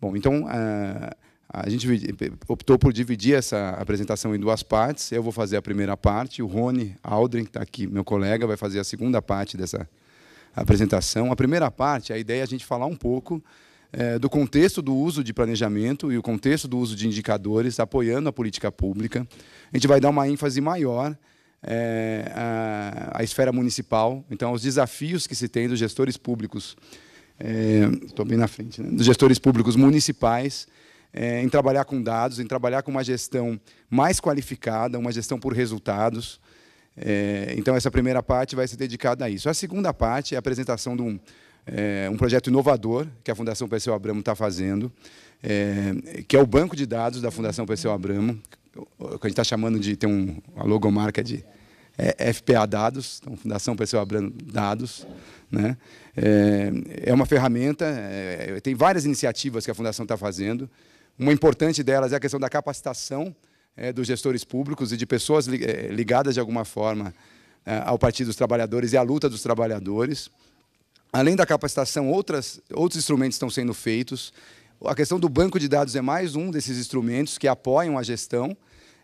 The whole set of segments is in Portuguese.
Bom, então eh, a, gente eh, optou por dividir essa apresentação em duas partes. Eu vou fazer a primeira parte, o Rony Aldrin, que está aqui, meu colega, vai fazer a segunda parte dessa apresentação. A primeira parte, a ideia é a gente falar um pouco eh, do contexto do uso de planejamento e o contexto do uso de indicadores apoiando a política pública. A gente vai dar uma ênfase maior à esfera municipal, então, aos desafios que se tem dos gestores públicos estou é, bem na frente, né? dos gestores públicos municipais, é, em trabalhar com dados, em trabalhar com uma gestão mais qualificada, uma gestão por resultados. É, então, essa primeira parte vai ser dedicada a isso. A segunda parte é a apresentação de um, é, um projeto inovador que a Fundação Perseu Abramo está fazendo, é, que é o banco de dados da Fundação Perseu Abramo, que a gente está chamando de, tem um, uma logomarca de é, é FPA Dados, então, Fundação Perseu Abrando Dados. Né? É, é uma ferramenta, é, é, tem várias iniciativas que a Fundação está fazendo. Uma importante delas é a questão da capacitação é, dos gestores públicos e de pessoas é, ligadas, de alguma forma, ao Partido dos Trabalhadores e à luta dos trabalhadores. Além da capacitação, outras, outros instrumentos estão sendo feitos. A questão do banco de dados é mais um desses instrumentos que apoiam a gestão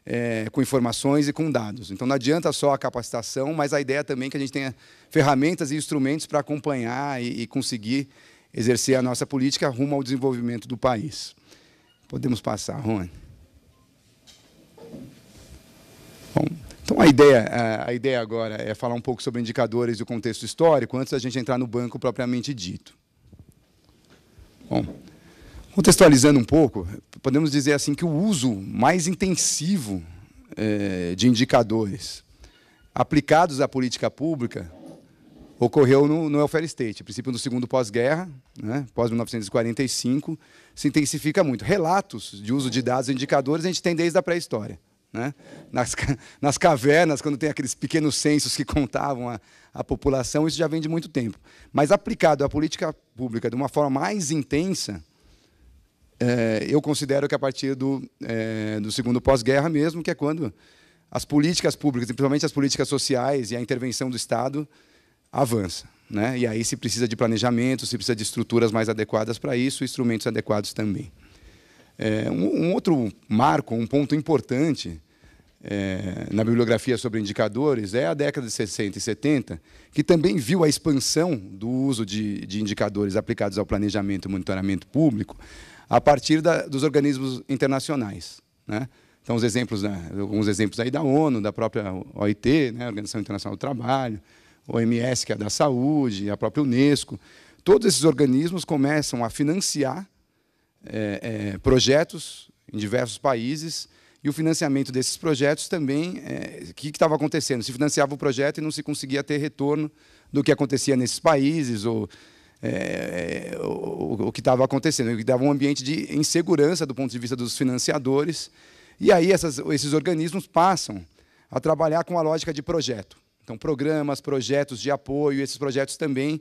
é, com informações e com dados. Então não adianta só a capacitação, mas a ideia também é que a gente tenha ferramentas e instrumentos para acompanhar e, e conseguir exercer a nossa política rumo ao desenvolvimento do país. Podemos passar, Rony. Bom, então a ideia, a ideia agora é falar um pouco sobre indicadores e o contexto histórico antes da gente entrar no banco propriamente dito. Bom, Contextualizando um pouco, podemos dizer assim que o uso mais intensivo é, de indicadores aplicados à política pública ocorreu no, no welfare state, a princípio no segundo pós-guerra, né, pós-1945, se intensifica muito. Relatos de uso de dados e indicadores a gente tem desde a pré-história. Né? Nas, nas, cavernas, quando tem aqueles pequenos censos que contavam a, a, população, isso já vem de muito tempo. Mas aplicado à política pública de uma forma mais intensa, é, eu considero que a partir do, é, do segundo pós-guerra mesmo, que é quando as políticas públicas, principalmente as políticas sociais e a intervenção do Estado, avança. Né? E aí se precisa de planejamento, se precisa de estruturas mais adequadas para isso, instrumentos adequados também. É, um, um, outro marco, um ponto importante é, na bibliografia sobre indicadores é a década de 60 e 70, que também viu a expansão do uso de, de indicadores aplicados ao planejamento e monitoramento público, a partir da, dos organismos internacionais. Né? Então, os exemplos, né, alguns exemplos aí da ONU, da própria OIT, né, Organização Internacional do Trabalho, OMS, que é da saúde, a própria Unesco. Todos esses organismos começam a financiar é, é, projetos em diversos países e o financiamento desses projetos também, é, o que estava acontecendo? Se financiava o projeto e não se conseguia ter retorno do que acontecia nesses países, ou é, é, o, o, que estava acontecendo, que dava um ambiente de insegurança do ponto de vista dos financiadores. E aí essas, esses organismos passam a trabalhar com a lógica de projeto. Então, programas, projetos de apoio, esses projetos também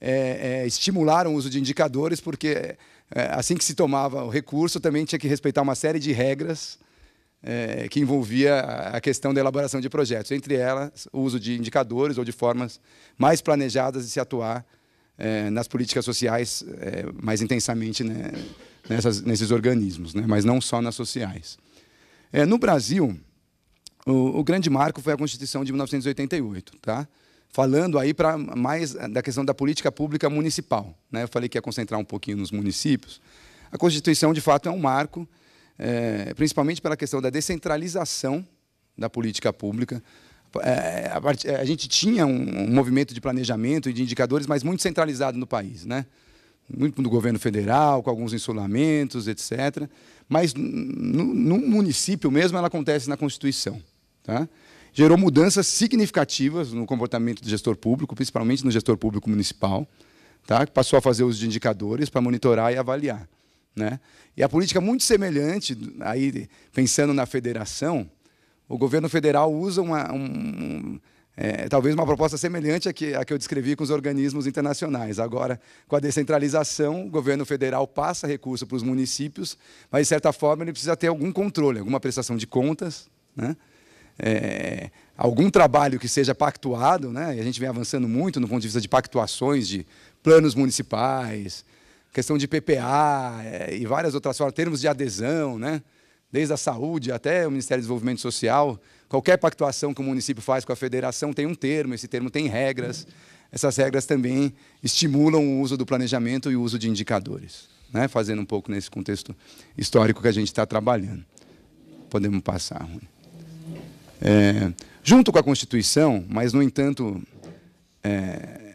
é, é, estimularam o uso de indicadores, porque é, assim que se tomava o recurso, também tinha que respeitar uma série de regras é, que envolvia a questão da elaboração de projetos, entre elas o uso de indicadores ou de formas mais planejadas de se atuar é, nas políticas sociais é, mais intensamente né, nessas, nesses organismos, né, mas não só nas sociais. É, no Brasil, o, o, grande marco foi a Constituição de 1988, tá? falando aí para mais da questão da política pública municipal. Né? Eu falei que ia concentrar um pouquinho nos municípios. A Constituição, de fato, é um marco, é, principalmente pela questão da descentralização da política pública, é, é, a, gente tinha um, movimento de planejamento e de indicadores, mas muito centralizado no país, né? Muito do governo federal, com alguns insulamentos, etc. Mas no, no município mesmo ela acontece na Constituição. Tá? Gerou mudanças significativas no comportamento do gestor público, principalmente no gestor público municipal, tá? passou a fazer uso de indicadores para monitorar e avaliar. Né? E a política muito semelhante, aí pensando na federação, o governo federal usa uma, um, é, talvez uma proposta semelhante à que, à que eu descrevi com os organismos internacionais. Agora, com a descentralização, o governo federal passa recurso para os municípios, mas, de certa forma, ele precisa ter algum controle, alguma prestação de contas, né? É, algum trabalho que seja pactuado, né? e a gente vem avançando muito no ponto de vista de pactuações, de planos municipais, questão de PPA é, e várias outras formas, termos de adesão, né? desde a saúde até o Ministério do Desenvolvimento Social, qualquer pactuação que o município faz com a federação tem um termo, esse termo tem regras. Essas regras também estimulam o uso do planejamento e o uso de indicadores, né? fazendo um pouco nesse contexto histórico que a gente está trabalhando. Podemos passar, É, junto com a Constituição, mas, no entanto, é,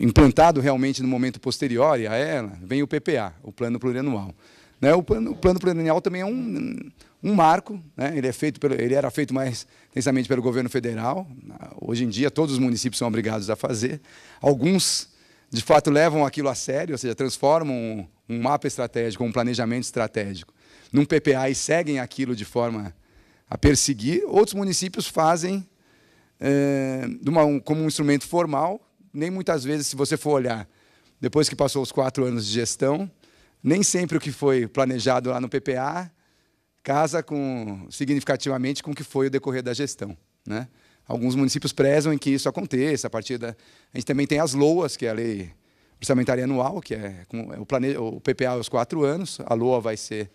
implantado realmente no momento posterior a ela, vem o PPA, o Plano Plurianual. Né? O, plano, o plano também é um, um marco, né? ele, é feito pelo, ele era feito mais intensamente pelo governo federal, hoje em dia todos os municípios são obrigados a fazer, alguns de fato levam aquilo a sério, ou seja, transformam um, um mapa estratégico, um planejamento estratégico, num PPA e seguem aquilo de forma a perseguir, outros municípios fazem é, uma, um, como um instrumento formal, nem muitas vezes, se você for olhar, depois que passou os quatro anos de gestão, nem sempre o que foi planejado lá no PPA casa com, significativamente com o que foi o decorrer da gestão. Né? Alguns municípios prezam em que isso aconteça. A partir da, a gente também tem as LOAs, que é a lei orçamentária anual, que é, com, é o, plane, o PPA aos quatro anos. A LOA vai ser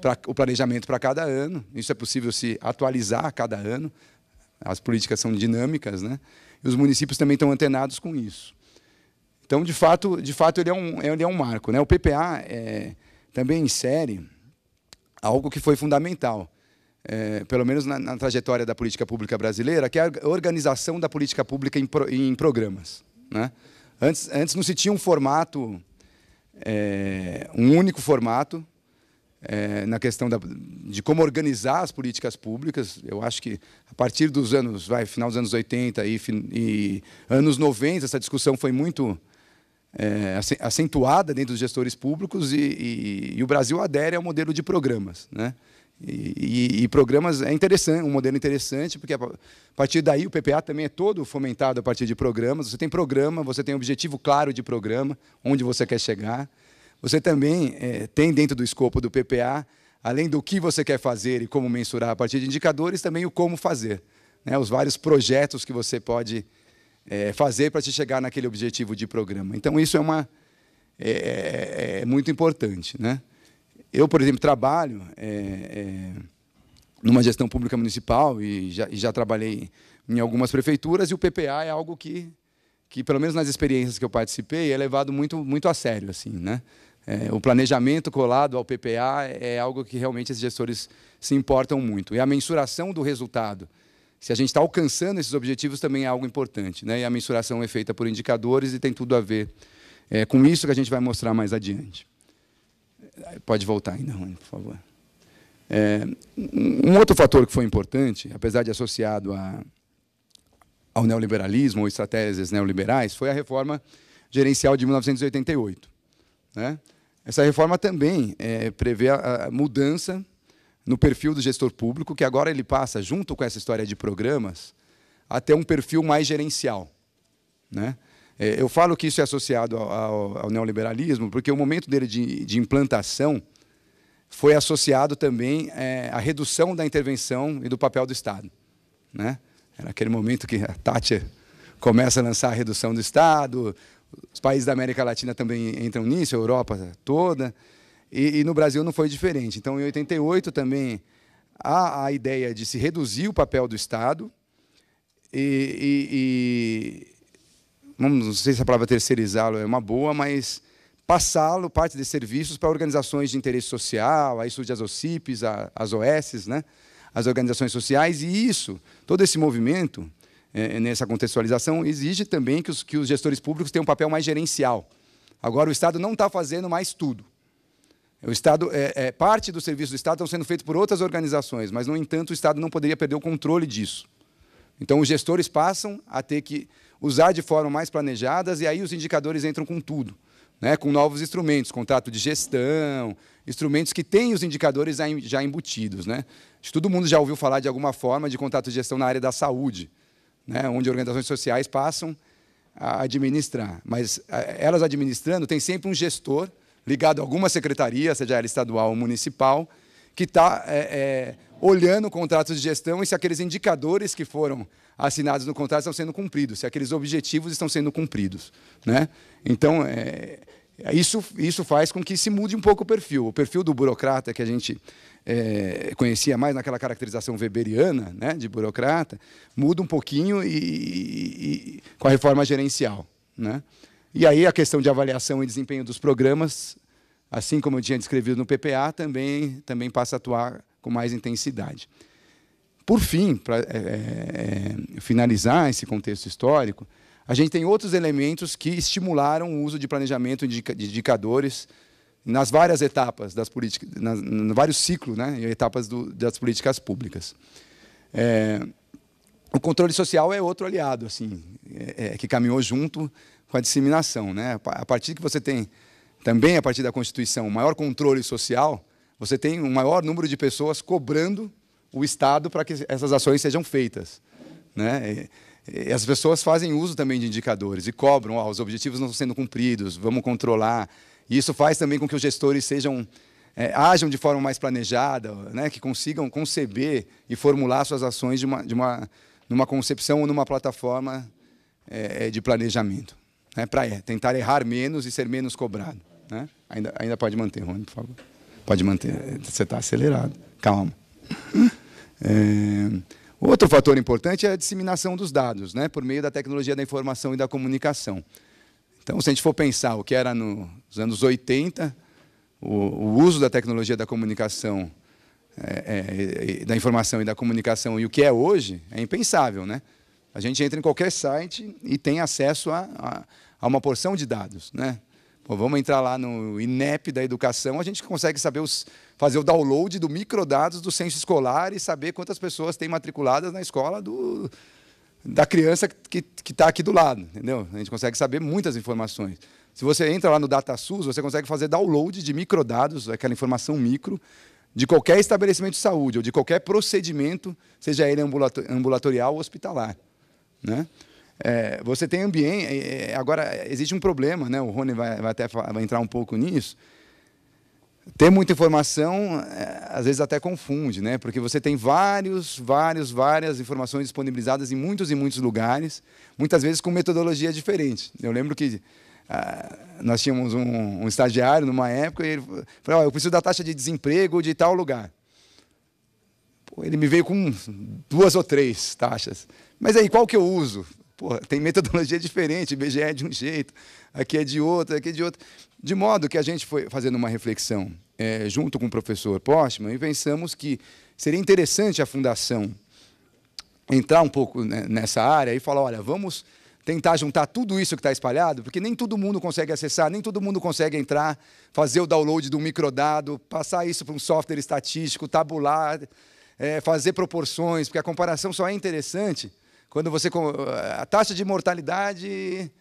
pra, o planejamento para cada ano. Isso é possível se atualizar a cada ano. As políticas são dinâmicas, né? E os municípios também estão antenados com isso. Então, de fato, de fato ele, é um, ele é um marco. Né? O PPA é, também insere algo que foi fundamental, é, pelo menos na, na, trajetória da política pública brasileira, que é a organização da política pública em, pro, em programas. Né? Antes, antes não se tinha um formato, é, um único formato, é, na questão da, de como organizar as políticas públicas. Eu acho que a partir dos anos, vai, final dos anos 80 e, e anos 90, essa discussão foi muito é, acentuada dentro dos gestores públicos e, e, e, o Brasil adere ao modelo de programas. Né? E, e, programas é interessante, um modelo interessante, porque a partir daí o PPA também é todo fomentado a partir de programas. Você tem programa, você tem um objetivo claro de programa, onde você quer chegar. Você também é, tem dentro do escopo do PPA, além do que você quer fazer e como mensurar a partir de indicadores, também o como fazer. Né? Os vários projetos que você pode é, fazer para se chegar naquele objetivo de programa. Então, isso é, uma, é, é, é muito importante. Né? Eu, por exemplo, trabalho é, é, numa gestão pública municipal e já, e já trabalhei em algumas prefeituras, e o PPA é algo que, que pelo menos nas experiências que eu participei, é levado muito, muito a sério. Assim, né? É, o planejamento colado ao PPA é algo que realmente os gestores se importam muito. E a mensuração do resultado se a gente está alcançando esses objetivos também é algo importante. Né? E a mensuração é feita por indicadores e tem tudo a ver é, com isso que a gente vai mostrar mais adiante. Pode voltar ainda, Rony, por favor. É, um outro fator que foi importante, apesar de associado a, ao neoliberalismo ou estratégias neoliberais, foi a reforma gerencial de 1988. Né? Essa reforma também é, prevê a, a mudança no perfil do gestor público, que agora ele passa, junto com essa história de programas, até um perfil mais gerencial. Né? É, eu falo que isso é associado ao, ao neoliberalismo, porque o momento dele de, de implantação foi associado também é, à redução da intervenção e do papel do Estado. Né? Era aquele momento que a Tati começa a lançar a redução do Estado, os países da América Latina também entram nisso, a Europa toda. E, e, no Brasil não foi diferente. Então, em 88 também há a ideia de se reduzir o papel do Estado e, e, e não sei se a palavra terceirizá-lo é uma boa, mas passá-lo, parte de serviços, para organizações de interesse social, aí surge as OCIPs, as OSs, né? as organizações sociais, e isso, todo esse movimento, é, é, nessa contextualização, exige também que os, que os gestores públicos tenham um papel mais gerencial. Agora, o Estado não está fazendo mais tudo. O Estado é, é, parte do serviço do Estado estão sendo feitos por outras organizações, mas no entanto o Estado não poderia perder o controle disso. Então os gestores passam a ter que usar de forma mais planejadas e aí os indicadores entram com tudo, né? Com novos instrumentos, contrato de gestão, instrumentos que têm os indicadores já embutidos, né? Acho que todo mundo já ouviu falar de alguma forma de contrato de gestão na área da saúde, né? Onde organizações sociais passam a administrar, mas elas administrando tem sempre um gestor ligado a alguma secretaria, seja ela estadual ou municipal, que está é, é, olhando o contrato de gestão e se aqueles indicadores que foram assinados no contrato estão sendo cumpridos, se aqueles objetivos estão sendo cumpridos. Né? Então, é, é, isso, isso faz com que se mude um pouco o perfil. O perfil do burocrata que a gente é, conhecia mais naquela caracterização weberiana, né, de burocrata, muda um pouquinho e, e, e com a reforma gerencial. Né? E aí a questão de avaliação e desempenho dos programas, assim como eu tinha descrevido no PPA, também, também passa a atuar com mais intensidade. Por fim, para é, é, é, finalizar esse contexto histórico, a gente tem outros elementos que estimularam o uso de planejamento de indicadores nas várias etapas das políticas, nos vários ciclos, né, etapas do, das políticas públicas. É, o controle social é outro aliado, assim, é, é, que caminhou junto com a disseminação. Né? A partir que você tem, também a partir da Constituição, o maior controle social, você tem um maior número de pessoas cobrando o Estado para que essas ações sejam feitas. Né? E, e as pessoas fazem uso também de indicadores e cobram, os objetivos não estão sendo cumpridos, vamos controlar. E isso faz também com que os gestores sejam é, ajam de forma mais planejada, né, que consigam conceber e formular suas ações de uma, de uma, numa concepção ou numa plataforma é, é de planejamento né, para tentar errar menos e ser menos cobrado. Né? Ainda, ainda pode manter, Rony, por favor. Pode manter, você está acelerado. Calma. É... Outro fator importante é a disseminação dos dados, né, por meio da tecnologia da informação e da comunicação. Então, se a gente for pensar o que era nos anos 80, o, o uso da tecnologia da comunicação, é, é, da informação e da comunicação, e o que é hoje, é impensável, né? A gente entra em qualquer site e tem acesso a, a, a uma porção de dados. Né? vamos entrar lá no INEP da educação, a gente consegue saber os, fazer o download do microdados do censo escolar e saber quantas pessoas têm matriculadas na escola do, da criança que está aqui do lado. Entendeu? A gente consegue saber muitas informações. Se você entra lá no DataSUS, você consegue fazer download de microdados, aquela informação micro, de qualquer estabelecimento de saúde ou de qualquer procedimento, seja ele ambulatorial ou hospitalar né? É, você tem ambiente. É, é, agora, existe um problema, né? O Rony vai, vai até vai entrar um pouco nisso. Ter muita informação, é, às vezes até confunde, né? Porque você tem vários, vários, várias informações disponibilizadas em muitos e muitos lugares, muitas vezes com metodologia diferente. Eu lembro que ah, nós tínhamos um, um, estagiário numa época e ele falou: oh, eu preciso da taxa de desemprego de tal lugar. Pô, ele me veio com duas ou três taxas. Mas aí, qual que eu uso? Pô, tem metodologia diferente, BGE é de um jeito, aqui é de outro, aqui é de outro. De modo que a gente foi fazendo uma reflexão é, junto com o professor Postman e pensamos que seria interessante a fundação entrar um pouco né, nessa área e falar, olha, vamos tentar juntar tudo isso que está espalhado, porque nem todo mundo consegue acessar, nem todo mundo consegue entrar, fazer o download do microdado, passar isso para um software estatístico, tabular, é, fazer proporções, porque a comparação só é interessante quando você a taxa de mortalidade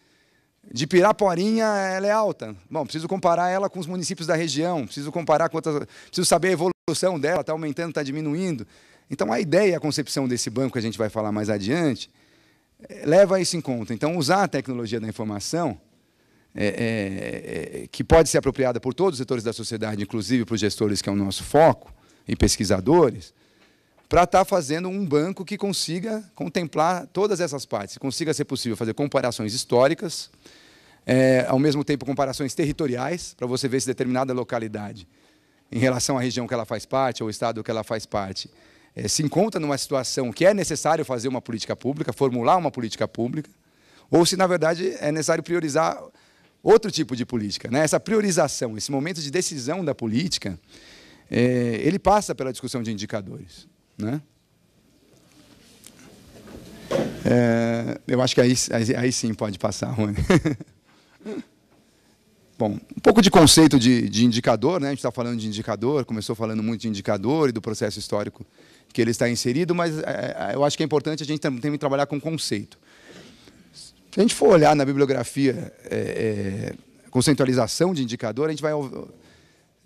de Piraporinha ela é alta. Bom, preciso comparar ela com os municípios da região, preciso comparar preciso saber a evolução dela, está aumentando, está diminuindo. Então a ideia, a concepção desse banco que a gente vai falar mais adiante, leva isso em conta. Então usar a tecnologia da informação, é, é, é, que pode ser apropriada por todos os setores da sociedade, inclusive para os gestores que é o nosso foco e pesquisadores, para estar tá fazendo um banco que consiga contemplar todas essas partes, consiga ser possível fazer comparações históricas, é, ao mesmo tempo comparações territoriais, para você ver se determinada localidade, em relação à região que ela faz parte, ao estado que ela faz parte, é, se encontra numa situação que é necessário fazer uma política pública, formular uma política pública, ou se, na verdade, é necessário priorizar outro tipo de política. Né? Essa priorização, esse momento de decisão da política, é, ele passa pela discussão de indicadores. Né? É, eu acho que aí, aí, aí, sim pode passar, Rony. Bom, um pouco de conceito de, de indicador, né? a gente está falando de indicador, começou falando muito de indicador e do processo histórico que ele está inserido, mas é, é eu acho que é importante a gente também trabalhar com conceito. Se a gente for olhar na bibliografia é, é conceitualização de indicador, a gente vai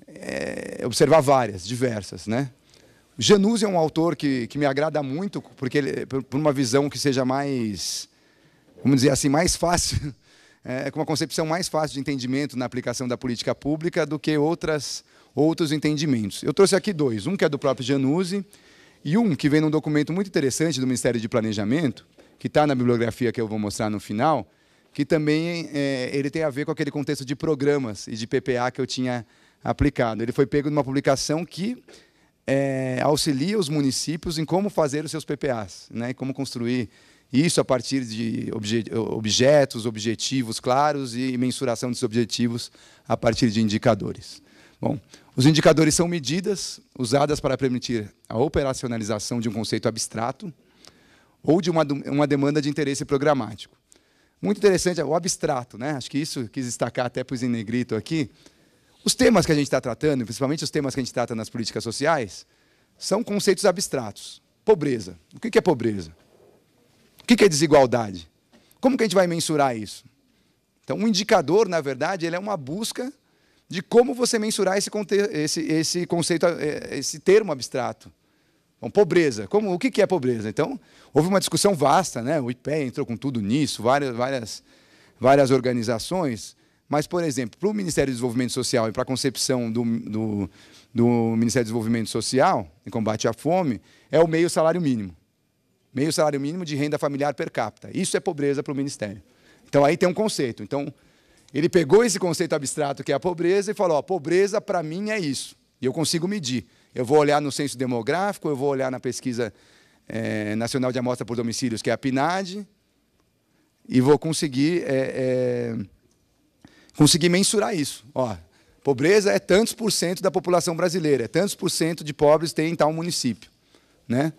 é, observar várias, diversas. Né? Januse é um autor que, que me agrada muito, porque ele, por uma visão que seja mais, vamos dizer assim, mais fácil, é, com uma concepção mais fácil de entendimento na aplicação da política pública do que outras, outros entendimentos. Eu trouxe aqui dois, um que é do próprio Januse e um que vem num documento muito interessante do Ministério de Planejamento, que está na bibliografia que eu vou mostrar no final, que também é, ele tem a ver com aquele contexto de programas e de PPA que eu tinha aplicado. Ele foi pego numa publicação que é, auxilia os municípios em como fazer os seus PPAs, né, como construir isso a partir de obje objetos, objetivos claros e mensuração desses objetivos a partir de indicadores. Bom, os indicadores são medidas usadas para permitir a operacionalização de um conceito abstrato ou de uma, uma demanda de interesse programático. Muito interessante, é o abstrato, né? acho que isso quis destacar até para os em negrito aqui, os temas que a gente está tratando, principalmente os temas que a gente trata nas políticas sociais, são conceitos abstratos. Pobreza. O que é pobreza? O que é desigualdade? Como que a gente vai mensurar isso? Então, um indicador, na verdade, ele é uma busca de como você mensurar esse, esse, esse conceito, eh, esse termo abstrato. Então, pobreza. Como, o que é pobreza? Então, houve uma discussão vasta, né? o IPE entrou com tudo nisso, várias, várias, várias organizações. Mas, por exemplo, para o Ministério do Desenvolvimento Social e para a concepção do, do, do Ministério do Desenvolvimento Social, em combate à fome, é o meio salário mínimo. Meio salário mínimo de renda familiar per capita. Isso é pobreza para o Ministério. Então, aí tem um conceito. Então, ele pegou esse conceito abstrato que é a pobreza e falou: ó, pobreza para mim é isso. E eu consigo medir. Eu vou olhar no censo demográfico, eu vou olhar na pesquisa é, nacional de amostra por domicílios, que é a PNAD, e vou conseguir é, é, conseguir mensurar isso. Ó, pobreza é tantos por cento da população brasileira, é tantos por cento de pobres tem em tal município. Né?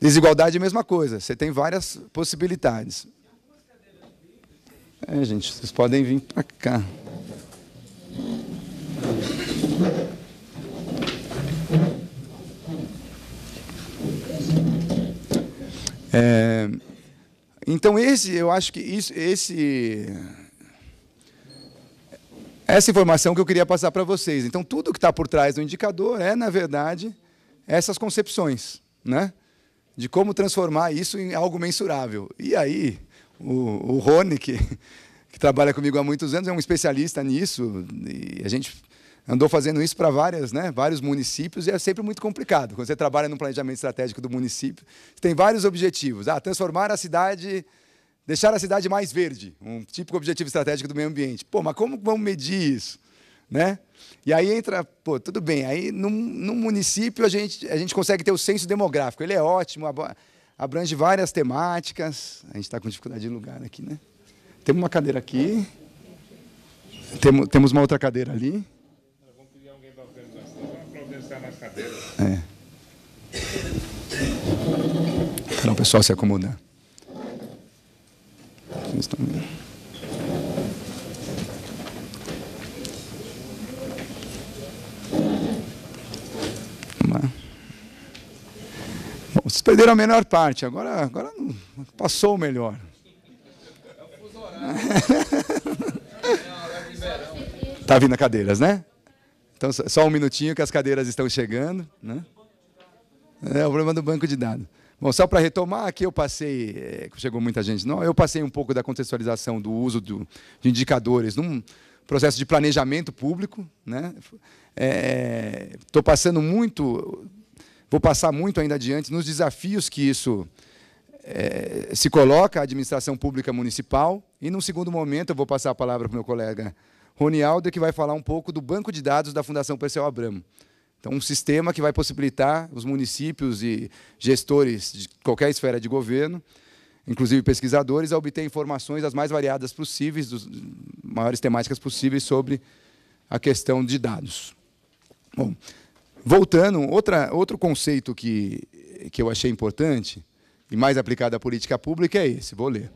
Desigualdade é a mesma coisa, você tem várias possibilidades. É, gente, vocês podem vir para cá. É, então esse, eu acho que isso, esse essa informação que eu queria passar para vocês. Então, tudo que está por trás do indicador é, na verdade, essas concepções, né? De como transformar isso em algo mensurável. E aí, o, o Rony, que, que trabalha comigo há muitos anos, é um especialista nisso, e a gente andou fazendo isso para várias, né, vários municípios e é sempre muito complicado. Quando você trabalha no planejamento estratégico do município, tem vários objetivos. Ah, transformar a cidade Deixar a cidade mais verde, um típico objetivo estratégico do meio ambiente. Pô, mas como vamos medir isso? Né? E aí entra, pô, tudo bem, aí no município a gente, a gente consegue ter o censo demográfico, ele é ótimo, abrange várias temáticas, a gente está com dificuldade de lugar aqui, né? Temos uma cadeira aqui, temos, temos uma outra cadeira ali. Vamos pedir alguém da organização para organizar mais cadeiras. É. Para o então, pessoal se acomodar. Mas também. Vamos lá. Bom, vocês perderam a melhor parte, agora, agora passou o melhor. Está vindo cadeiras, né? Então, só um minutinho que as cadeiras estão chegando. Né? É o problema do banco de dados. Bom, só para retomar, aqui eu passei, eh, que chegou muita gente, não, eu passei um pouco da contextualização do uso do, de indicadores num processo de planejamento público. Estou né? é, passando muito, vou passar muito ainda adiante nos desafios que isso é, se coloca à administração pública municipal. E, num segundo momento, eu vou passar a palavra para o meu colega Rony Alder, que vai falar um pouco do banco de dados da Fundação Perseu Abramo. Então, um sistema que vai possibilitar os municípios e gestores de qualquer esfera de governo, inclusive pesquisadores, a obter informações as mais variadas possíveis, das maiores temáticas possíveis sobre a questão de dados. Bom, voltando, outra, outro conceito que, que eu achei importante e mais aplicado à política pública é esse, vou ler.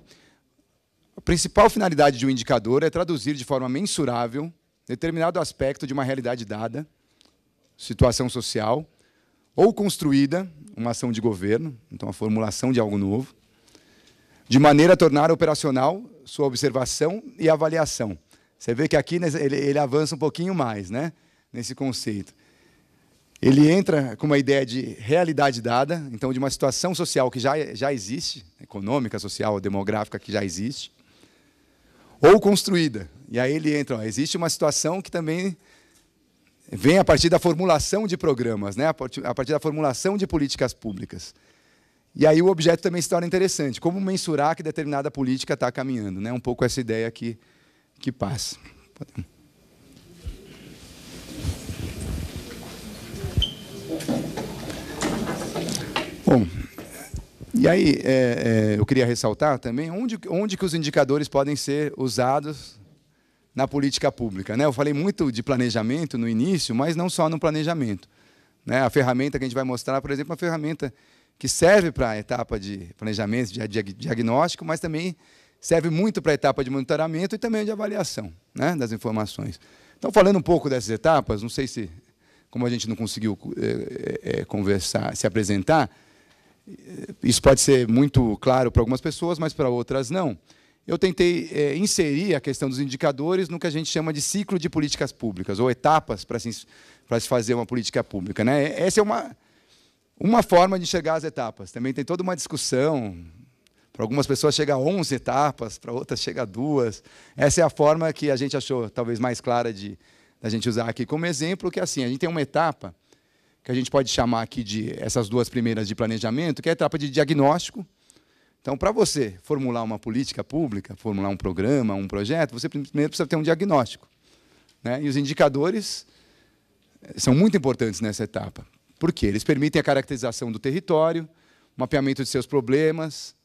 A principal finalidade de um indicador é traduzir de forma mensurável determinado aspecto de uma realidade dada, situação social, ou construída uma ação de governo, então a formulação de algo novo, de maneira a tornar operacional sua observação e avaliação. Você vê que aqui ele, ele avança um pouquinho mais né, nesse conceito. Ele entra com uma ideia de realidade dada, então de uma situação social que já, já existe, econômica, social, demográfica, que já existe, ou construída. E aí ele entra, ó, existe uma situação que também vem a partir da formulação de programas, né? a partir da formulação de políticas públicas. E aí o objeto também se torna interessante, como mensurar que determinada política está caminhando. Né? Um pouco essa ideia que, que passa. Bom, e aí é, é, eu queria ressaltar também onde, onde que os indicadores podem ser usados na política pública. Né? Eu falei muito de planejamento no início, mas não só no planejamento. Né? A ferramenta que a gente vai mostrar, por exemplo, é uma ferramenta que serve para a etapa de planejamento, de diagnóstico, mas também serve muito para a etapa de monitoramento e também de avaliação né? das informações. Então, falando um pouco dessas etapas, não sei se, como a gente não conseguiu é, é, conversar, se apresentar, isso pode ser muito claro para algumas pessoas, mas para outras não eu tentei é, inserir a questão dos indicadores no que a gente chama de ciclo de políticas públicas, ou etapas para se, se fazer uma política pública. Né? Essa é uma, uma forma de enxergar as etapas. Também tem toda uma discussão. Para algumas pessoas chega a 11 etapas, para outras chega a duas. Essa é a forma que a gente achou talvez mais clara de a gente usar aqui como exemplo, que é assim, a gente tem uma etapa que a gente pode chamar aqui de essas duas primeiras de planejamento, que é a etapa de diagnóstico, então, para você formular uma política pública, formular um programa, um projeto, você primeiro precisa ter um diagnóstico. Né? E os indicadores eh, são muito importantes nessa etapa. Por quê? Eles permitem a caracterização do território, o mapeamento de seus problemas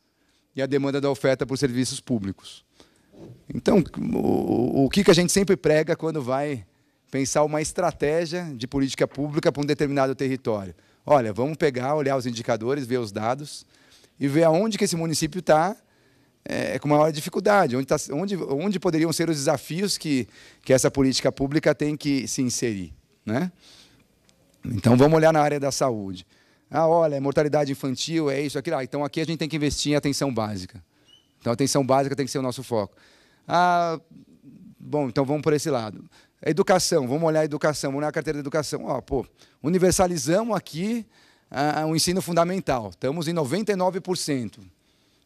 e a demanda da oferta por serviços públicos. Então, o, o que a gente sempre prega quando vai pensar uma estratégia de política pública para um determinado território? Olha, vamos pegar, olhar os indicadores, ver os dados e ver aonde que esse município está é, é, com maior dificuldade, onde, tá, onde, onde poderiam ser os desafios que, que essa política pública tem que se inserir. Né? Então, vamos olhar na área da saúde. Ah, olha, é mortalidade infantil, é isso, aquilo. Ah, então, aqui a gente tem que investir em atenção básica. Então, atenção básica tem que ser o nosso foco. Ah, bom, então vamos por esse lado. Educação, vamos olhar a educação, vamos olhar a carteira de educação. Ó, oh, pô, universalizamos aqui ah, o ensino fundamental. Estamos em 99%.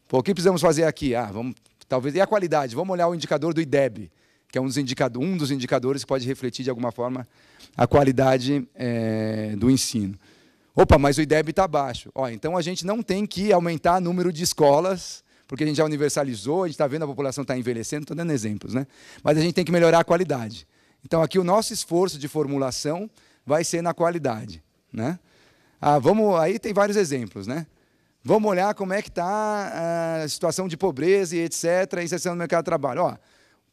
Pô, o que precisamos fazer aqui? Ah, vamos, talvez, e a qualidade? Vamos olhar o indicador do IDEB, que é um dos, um dos indicadores que pode refletir, de alguma forma, a qualidade é, do ensino. Opa, mas o IDEB está baixo. Ó, então, a gente não tem que aumentar o número de escolas, porque a gente já universalizou, a gente está vendo a população está envelhecendo, estou dando exemplos, né? Mas a gente tem que melhorar a qualidade. Então, aqui o nosso esforço de formulação vai ser na qualidade, né? Ah, vamos, aí tem vários exemplos, né? Vamos olhar como é que está ah, a situação de pobreza e etc., inserção no mercado de trabalho. Ó,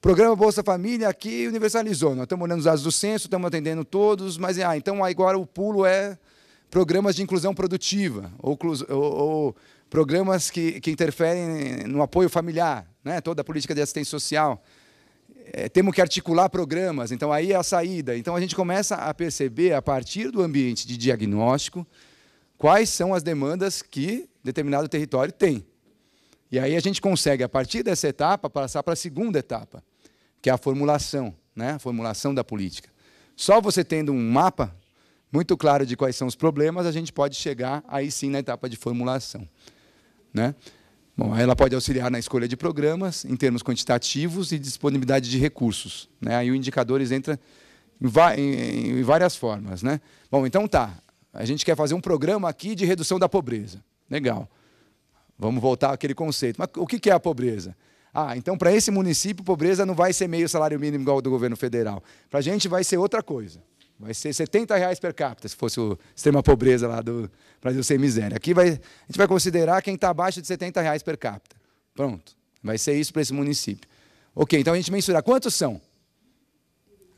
programa Bolsa Família aqui universalizou. Nós estamos olhando os dados do censo, estamos atendendo todos, mas ah, então agora o pulo é programas de inclusão produtiva ou, ou, ou programas que, que interferem no apoio familiar, né? toda a política de assistência social é, temos que articular programas, então aí é a saída. Então a gente começa a perceber, a partir do ambiente de diagnóstico, quais são as demandas que determinado território tem. E aí a gente consegue, a partir dessa etapa, passar para a segunda etapa, que é a formulação, né? a formulação da política. Só você tendo um mapa muito claro de quais são os problemas, a gente pode chegar aí sim na etapa de formulação. Né? Bom, ela pode auxiliar na escolha de programas, em termos quantitativos e disponibilidade de recursos. Né? Aí o indicadores entra em, em, em várias formas. Né? Bom, então tá. A gente quer fazer um programa aqui de redução da pobreza. Legal. Vamos voltar àquele conceito. Mas o que é a pobreza? Ah, então para esse município, pobreza não vai ser meio salário mínimo igual ao do governo federal. Para a gente vai ser outra coisa. Vai ser 70 reais per capita, se fosse o extrema pobreza lá do Brasil sem miséria. Aqui vai, a gente vai considerar quem está abaixo de 70 reais per capita. Pronto. Vai ser isso para esse município. Ok, então a gente mensurar. Quantos são?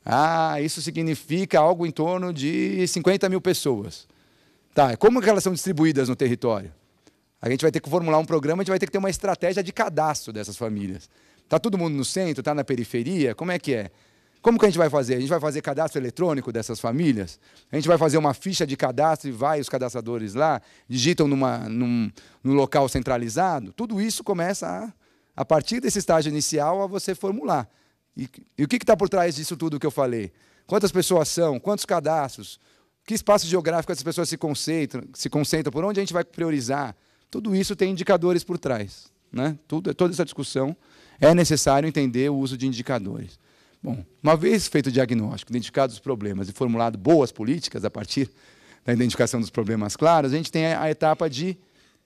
Ah, isso significa algo em torno de 50 mil pessoas. Tá, como que elas são distribuídas no território? A gente vai ter que formular um programa, a gente vai ter que ter uma estratégia de cadastro dessas famílias. Está todo mundo no centro, está na periferia? Como é que é? Como que a gente vai fazer? A gente vai fazer cadastro eletrônico dessas famílias? A gente vai fazer uma ficha de cadastro e vai os cadastradores lá, digitam numa, num, num local centralizado? Tudo isso começa a, a partir desse estágio inicial a você formular. E, e o que está por trás disso tudo que eu falei? Quantas pessoas são? Quantos cadastros? Que espaço geográfico essas pessoas se concentram? Se concentram? Por onde a gente vai priorizar? Tudo isso tem indicadores por trás. Né? Tudo, toda essa discussão é necessário entender o uso de indicadores. Bom, uma vez feito o diagnóstico, identificados os problemas e formulado boas políticas a partir da identificação dos problemas claros, a gente tem a etapa de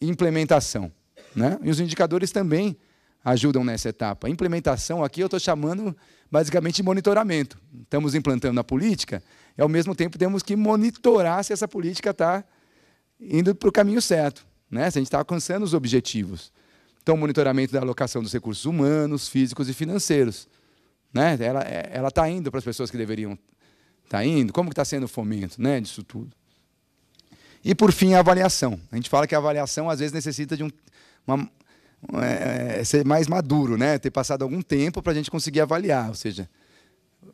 implementação. Né? E os indicadores também ajudam nessa etapa. A implementação aqui eu estou chamando basicamente de monitoramento. Estamos implantando a política e, ao mesmo tempo, temos que monitorar se essa política está indo para o caminho certo, né? se a gente está alcançando os objetivos. Então, monitoramento da alocação dos recursos humanos, físicos e financeiros. Né? Ela é, está indo para as pessoas que deveriam estar tá indo? Como está sendo o fomento né, disso tudo? E, por fim, a avaliação. A gente fala que a avaliação, às vezes, necessita de um, uma, é, é ser mais maduro, né? ter passado algum tempo para a gente conseguir avaliar. Ou seja,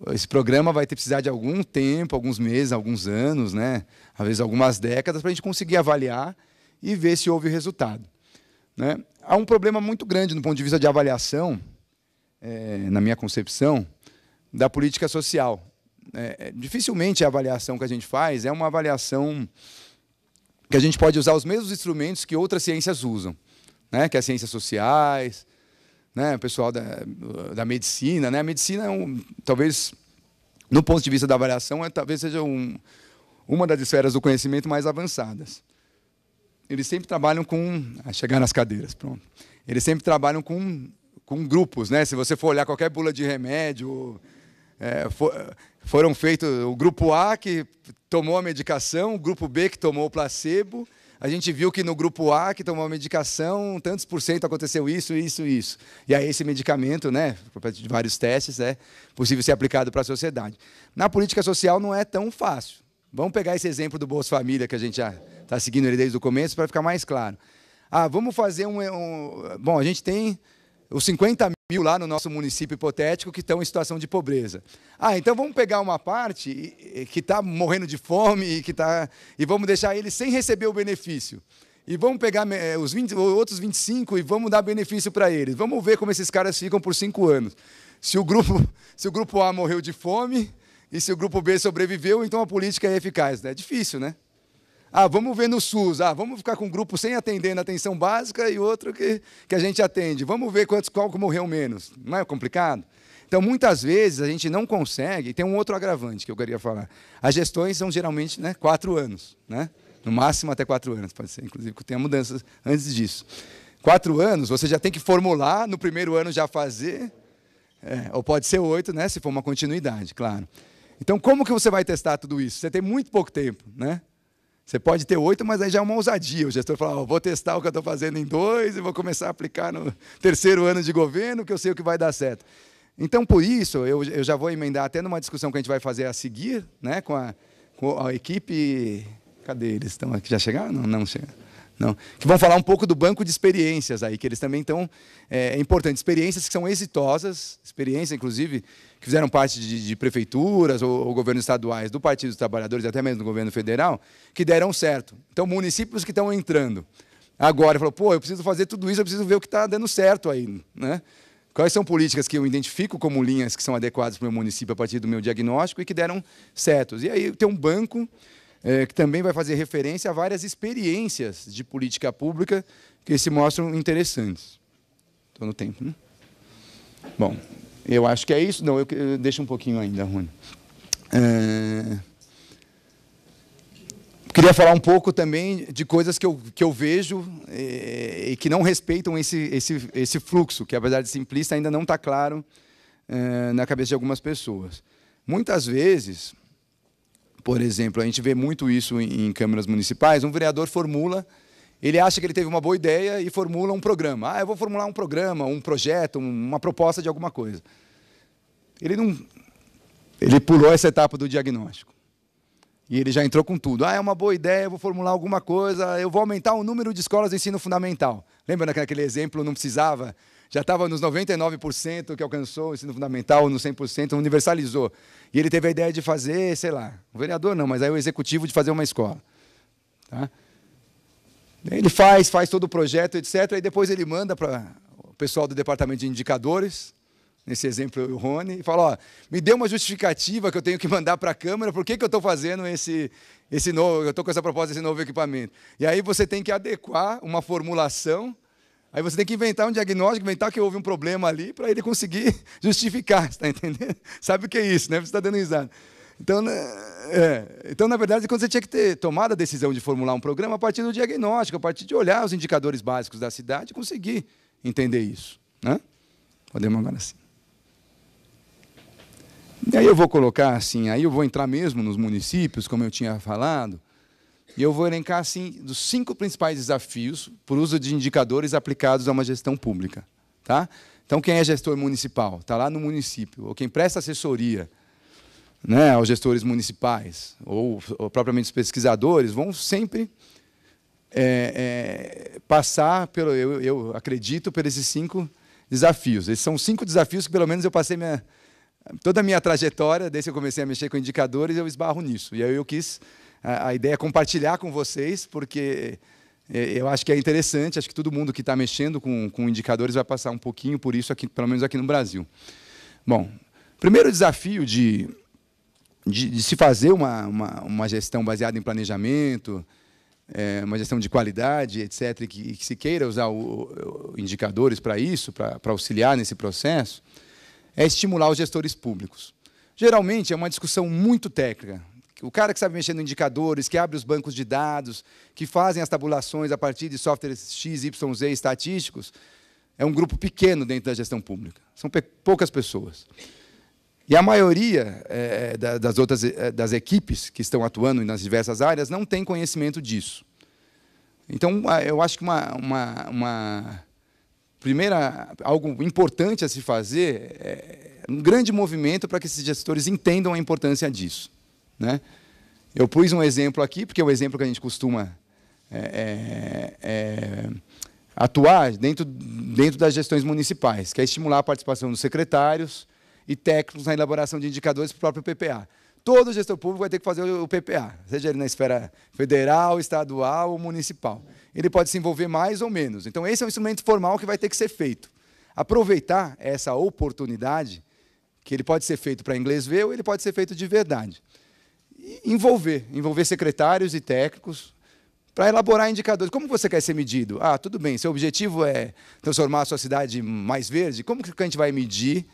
esse programa vai ter precisar de algum tempo, alguns meses, alguns anos, né? às vezes algumas décadas, para a gente conseguir avaliar e ver se houve resultado. Né? Há um problema muito grande no ponto de vista de avaliação, é, na minha concepção, da política social. É, é, dificilmente a avaliação que a gente faz é uma avaliação que a gente pode usar os mesmos instrumentos que outras ciências usam, né? que é as ciências sociais, né? o pessoal da, da medicina. Né? A medicina, é um, talvez, no ponto de vista da avaliação, é, talvez seja um, uma das esferas do conhecimento mais avançadas. Eles sempre trabalham com. Ah, chegar nas cadeiras, pronto. Eles sempre trabalham com com grupos, né? Se você for olhar qualquer bula de remédio, é, for, foram feitos o grupo A que tomou a medicação, o grupo B que tomou o placebo. A gente viu que no grupo A que tomou a medicação, tantos por cento aconteceu isso, isso, isso. E aí esse medicamento, né, de vários testes, é possível ser aplicado para a sociedade. Na política social não é tão fácil. Vamos pegar esse exemplo do Bolsa Família que a gente já está seguindo ele desde o começo para ficar mais claro. Ah, vamos fazer um, um bom, a gente tem os 50 mil lá no nosso município hipotético que estão em situação de pobreza. Ah, então vamos pegar uma parte que está morrendo de fome e, que tá, e vamos deixar ele sem receber o benefício. E vamos pegar eh, os 20, outros 25 e vamos dar benefício para eles. Vamos ver como esses caras ficam por cinco anos. Se o, grupo, se o grupo A morreu de fome e se o grupo B sobreviveu, então a política é eficaz. Né? É difícil, né? Ah, vamos ver no SUS. Ah, vamos ficar com um grupo sem atender na atenção básica e outro que, que a gente atende. Vamos ver quantos, qual morreu menos. Não é complicado? Então, muitas vezes a gente não consegue. E tem um outro agravante que eu queria falar. As gestões são geralmente né, quatro anos, né? no máximo até quatro anos, pode ser, inclusive, que tenha mudanças antes disso. Quatro anos, você já tem que formular, no primeiro ano já fazer, é, ou pode ser oito, né, se for uma continuidade, claro. Então, como que você vai testar tudo isso? Você tem muito pouco tempo, né? Você pode ter oito, mas aí já é uma ousadia. O gestor fala: oh, vou testar o que eu estou fazendo em dois e vou começar a aplicar no terceiro ano de governo, que eu sei o que vai dar certo. Então, por isso, eu, eu já vou emendar até numa discussão que a gente vai fazer a seguir, né, com a, com a equipe. Cadê eles? Estão aqui? Já chegaram? Não, não chegaram. Não. Que vão falar um pouco do banco de experiências aí, que eles também estão. É, é importante, experiências que são exitosas, experiência, inclusive, que fizeram parte de, de prefeituras ou, ou, governos estaduais do Partido dos Trabalhadores, até mesmo do governo federal, que deram certo. Então, municípios que estão entrando agora falou, pô, eu preciso fazer tudo isso, eu preciso ver o que está dando certo aí, né? Quais são políticas que eu identifico como linhas que são adequadas para o meu município a partir do meu diagnóstico e que deram certos? E aí tem um banco é, que também vai fazer referência a várias experiências de política pública que se mostram interessantes. Estou no tempo, né? Bom, eu acho que é isso. Não, eu, eu deixa um pouquinho ainda, Rony. É... Queria falar um pouco também de coisas que eu, que eu vejo e, é, e que não respeitam esse, esse, esse fluxo, que apesar de simplista ainda não está claro é, na cabeça de algumas pessoas. Muitas vezes, por exemplo, a gente vê muito isso em, em câmaras municipais, um vereador formula ele acha que ele teve uma boa ideia e formula um programa. Ah, eu vou formular um programa, um projeto, uma proposta de alguma coisa. Ele não. Ele pulou essa etapa do diagnóstico. E ele já entrou com tudo. Ah, é uma boa ideia, eu vou formular alguma coisa, eu vou aumentar o número de escolas de ensino fundamental. Lembra naquele exemplo, não precisava? Já estava nos 99% que alcançou o ensino fundamental, nos 100%, universalizou. E ele teve a ideia de fazer, sei lá, o vereador não, mas aí o executivo de fazer uma escola. Tá? Ele faz, faz todo o projeto, etc. E depois ele manda para o pessoal do departamento de indicadores, nesse exemplo o Rony, e fala, ó, me dê uma justificativa que eu tenho que mandar para a Câmara, por que, que eu estou fazendo esse, esse novo, eu estou com essa proposta desse novo equipamento. E aí você tem que adequar uma formulação, aí você tem que inventar um diagnóstico, inventar que houve um problema ali, para ele conseguir justificar, está entendendo? Sabe o que é isso, né? Você está dando risada. Então, né, é, então, na verdade, quando você tinha que ter tomado a decisão de formular um programa a partir do diagnóstico, a partir de olhar os indicadores básicos da cidade e conseguir entender isso. Né? Podemos agora assim. E aí eu vou colocar assim, aí eu vou entrar mesmo nos municípios, como eu tinha falado, e eu vou elencar assim dos cinco principais desafios por uso de indicadores aplicados a uma gestão pública, tá? Então quem é gestor municipal, está lá no município, ou quem presta assessoria, né, aos gestores municipais ou, ou propriamente os pesquisadores, vão sempre é, é, passar, pelo, eu, eu acredito, por esses cinco desafios. Esses são cinco desafios que, pelo menos, eu passei minha, toda a minha trajetória, desde que eu comecei a mexer com indicadores, eu esbarro nisso. E aí eu quis, a, a ideia é compartilhar com vocês, porque é, eu acho que é interessante, acho que todo mundo que está mexendo com, com indicadores vai passar um pouquinho por isso, aqui, pelo menos aqui no Brasil. Bom, primeiro desafio de de, de se fazer uma, uma, uma, gestão baseada em planejamento, é, uma gestão de qualidade, etc., e que, e que se queira usar o, o indicadores para isso, para auxiliar nesse processo, é estimular os gestores públicos. Geralmente é uma discussão muito técnica. O cara que sabe mexer no indicadores, que abre os bancos de dados, que fazem as tabulações a partir de softwares X, Y, Z estatísticos, é um grupo pequeno dentro da gestão pública. São poucas pessoas. E a maioria é, é das outras é, das equipes que estão atuando nas diversas áreas não tem conhecimento disso. Então, eu acho que uma, uma, uma primeira algo importante a se fazer é um grande movimento para que esses gestores entendam a importância disso. Né? Eu pus um exemplo aqui, porque é o um exemplo que a gente costuma é, é, é, atuar dentro, dentro das gestões municipais, que é estimular a participação dos secretários, e técnicos na elaboração de indicadores para o próprio PPA. Todo gestor público vai ter que fazer o PPA, seja ele na esfera federal, estadual ou municipal. Ele pode se envolver mais ou menos. Então, esse é um instrumento formal que vai ter que ser feito. Aproveitar essa oportunidade, que ele pode ser feito para inglês ver ou ele pode ser feito de verdade. E envolver, envolver secretários e técnicos, para elaborar indicadores. Como você quer ser medido? Ah, tudo bem, seu objetivo é transformar a sua cidade mais verde. Como que a gente vai medir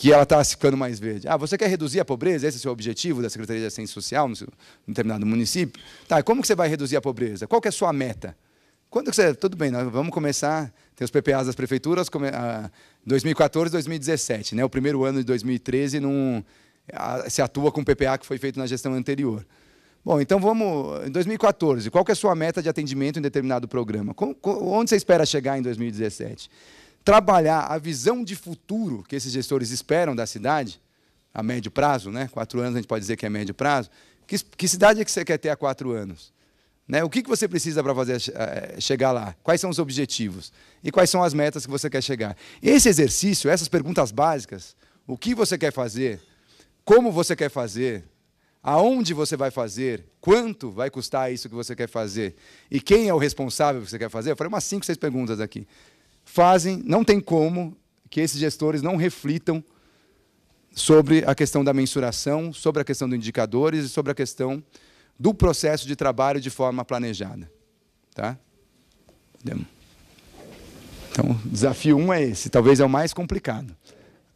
que ela está ficando mais verde. Ah, você quer reduzir a pobreza? Esse é o seu objetivo da Secretaria de Assistência Social no seu, em determinado município? Tá, como que você vai reduzir a pobreza? Qual é a sua meta? Quando que você... Tudo bem, nós vamos começar... Tem os PPAs das prefeituras, come, ah, 2014 2017, né? O primeiro ano de 2013 não, ah, se atua com o PPA que foi feito na gestão anterior. Bom, então vamos... Em 2014, qual que é a sua meta de atendimento em determinado programa? onde você espera chegar em 2017? trabalhar a visão de futuro que esses gestores esperam da cidade, a médio prazo, né? quatro anos a gente pode dizer que é médio prazo, que, que cidade é que você quer ter há quatro anos? Né? O que, que você precisa para fazer eh, chegar lá? Quais são os objetivos? E quais são as metas que você quer chegar? Esse exercício, essas perguntas básicas, o que você quer fazer, como você quer fazer, aonde você vai fazer, quanto vai custar isso que você quer fazer e quem é o responsável que você quer fazer, eu falei umas cinco, seis perguntas aqui fazem, não tem como que esses gestores não reflitam sobre a questão da mensuração, sobre a questão dos indicadores e sobre a questão do processo de trabalho de forma planejada. Tá? Então, desafio um é esse, talvez é o mais complicado.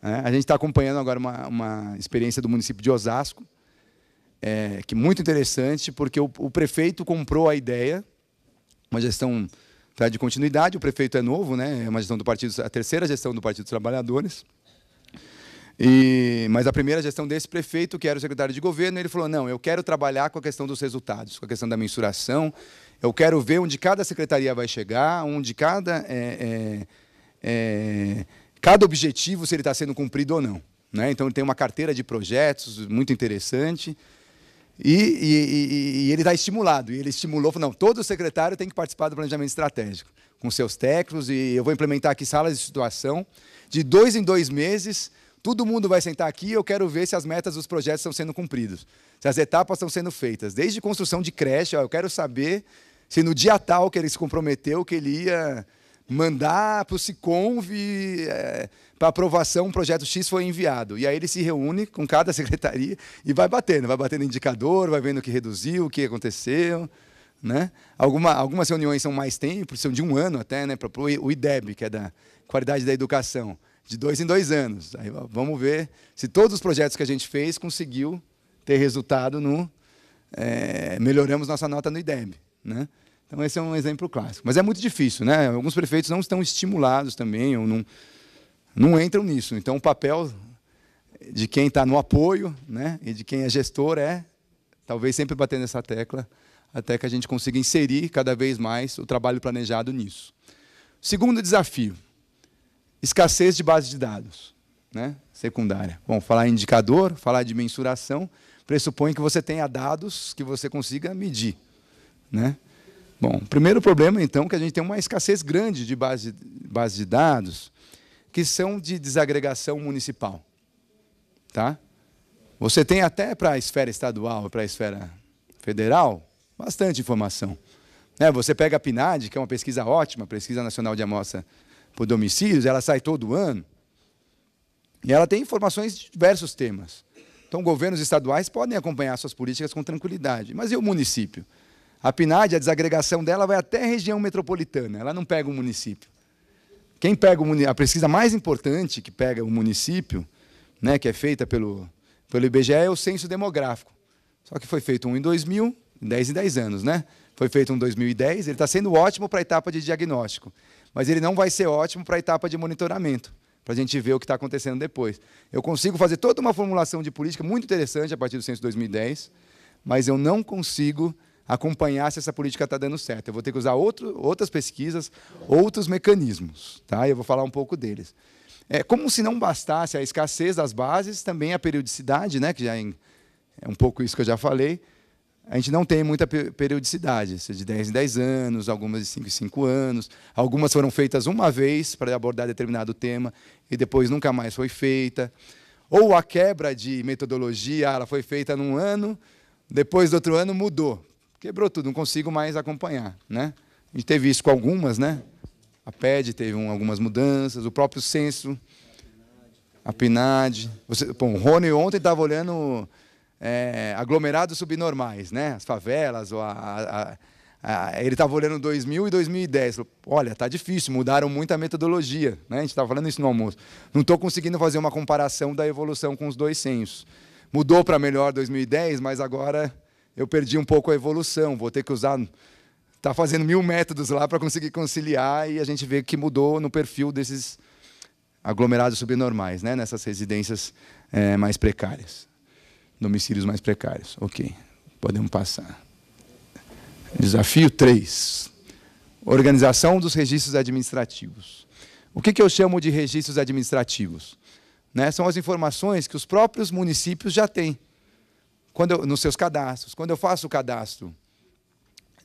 Né? a gente está acompanhando agora uma, uma, experiência do município de Osasco, é, que é muito interessante, porque o, o prefeito comprou a ideia, uma gestão tá, de continuidade. O prefeito é novo, né? É uma gestão do partido, a terceira gestão do Partido dos Trabalhadores. E, mas a primeira gestão desse prefeito, que era o secretário de governo, ele falou: não, eu quero trabalhar com a questão dos resultados, com a questão da mensuração. Eu quero ver onde cada secretaria vai chegar, onde cada é, é, é, cada objetivo se ele está sendo cumprido ou não. Né? Então ele tem uma carteira de projetos muito interessante. E, e, e, ele está estimulado. E ele estimulou, falou, não, todo secretário tem que participar do planejamento estratégico, com seus técnicos, e eu vou implementar aqui salas de situação. De dois em dois meses, todo mundo vai sentar aqui e eu quero ver se as metas dos projetos estão sendo cumpridas, se as etapas estão sendo feitas. Desde construção de creche, ó, eu quero saber se no dia tal que ele se comprometeu, que ele ia mandar para o SICOMV é, para aprovação um projeto X foi enviado. E aí ele se reúne com cada secretaria e vai batendo, vai batendo indicador, vai vendo o que reduziu, o que aconteceu. Né? Alguma, algumas reuniões são mais tempo, são de um ano até, né? Para o IDEB, que é da qualidade da educação, de dois em dois anos. Aí vamos ver se todos os projetos que a gente fez conseguiu ter resultado no. É, melhoramos nossa nota no IDEB. Né? Então, esse é um exemplo clássico. Mas é muito difícil, né? Alguns prefeitos não estão estimulados também, ou não, não entram nisso. Então, o papel de quem está no apoio né, e de quem é gestor é, talvez, sempre bater nessa tecla, até que a gente consiga inserir cada vez mais o trabalho planejado nisso. Segundo desafio, escassez de base de dados né, secundária. Bom, falar em indicador, falar de mensuração, pressupõe que você tenha dados que você consiga medir. Né? Bom, primeiro problema, então, é que a gente tem uma escassez grande de base, base de dados que são de desagregação municipal. Tá? Você tem até para a esfera estadual, para a esfera federal, bastante informação. né? você pega a PNAD, que é uma pesquisa ótima, Pesquisa Nacional de Amostra por Domicílios, ela sai todo ano, e ela tem informações de diversos temas. Então, governos estaduais podem acompanhar suas políticas com tranquilidade. Mas e o município? A PNAD, a desagregação dela vai até a região metropolitana, ela não pega o município. Quem pega o a pesquisa mais importante que pega o município, né, que é feita pelo, pelo IBGE, é o censo demográfico. Só que foi feito um em 2000, 10 em 10 anos, né? Foi feito um em 2010, ele está sendo ótimo para a etapa de diagnóstico, mas ele não vai ser ótimo para a etapa de monitoramento, para a gente ver o que está acontecendo depois. Eu consigo fazer toda uma formulação de política muito interessante a partir do censo 2010, mas eu não consigo acompanhar se essa política está dando certo. Eu vou ter que usar outro, outras pesquisas, outros mecanismos, tá? Eu vou falar um pouco deles. É como se não bastasse a escassez das bases, também a periodicidade, né? Que já é, é um pouco isso que eu já falei. A gente não tem muita periodicidade, seja de 10 em 10 anos, algumas de 5 em 5 anos. Algumas foram feitas uma vez para abordar determinado tema e depois nunca mais foi feita. Ou a quebra de metodologia, ela foi feita num ano, depois do outro ano mudou quebrou tudo, não consigo mais acompanhar. Né? A gente teve isso com algumas, né? A PED teve um, algumas mudanças, o próprio censo, a PNAD. Você, bom, o Rony ontem estava olhando é, aglomerados subnormais, né? As favelas, ou a, a, ele estava olhando 2000 e 2010. Olha, tá difícil, mudaram muito a metodologia. Né? A gente estava falando isso no almoço. Não estou conseguindo fazer uma comparação da evolução com os dois censos. Mudou para melhor 2010, mas agora eu perdi um pouco a evolução, vou ter que usar. Está fazendo mil métodos lá para conseguir conciliar e a gente vê que mudou no perfil desses aglomerados subnormais, né? nessas residências é, mais precárias, domicílios mais precários. Ok, podemos passar. Desafio 3. Organização dos registros administrativos. O que, que eu chamo de registros administrativos? Né? São as informações que os próprios municípios já têm quando eu, nos seus cadastros. Quando eu faço o cadastro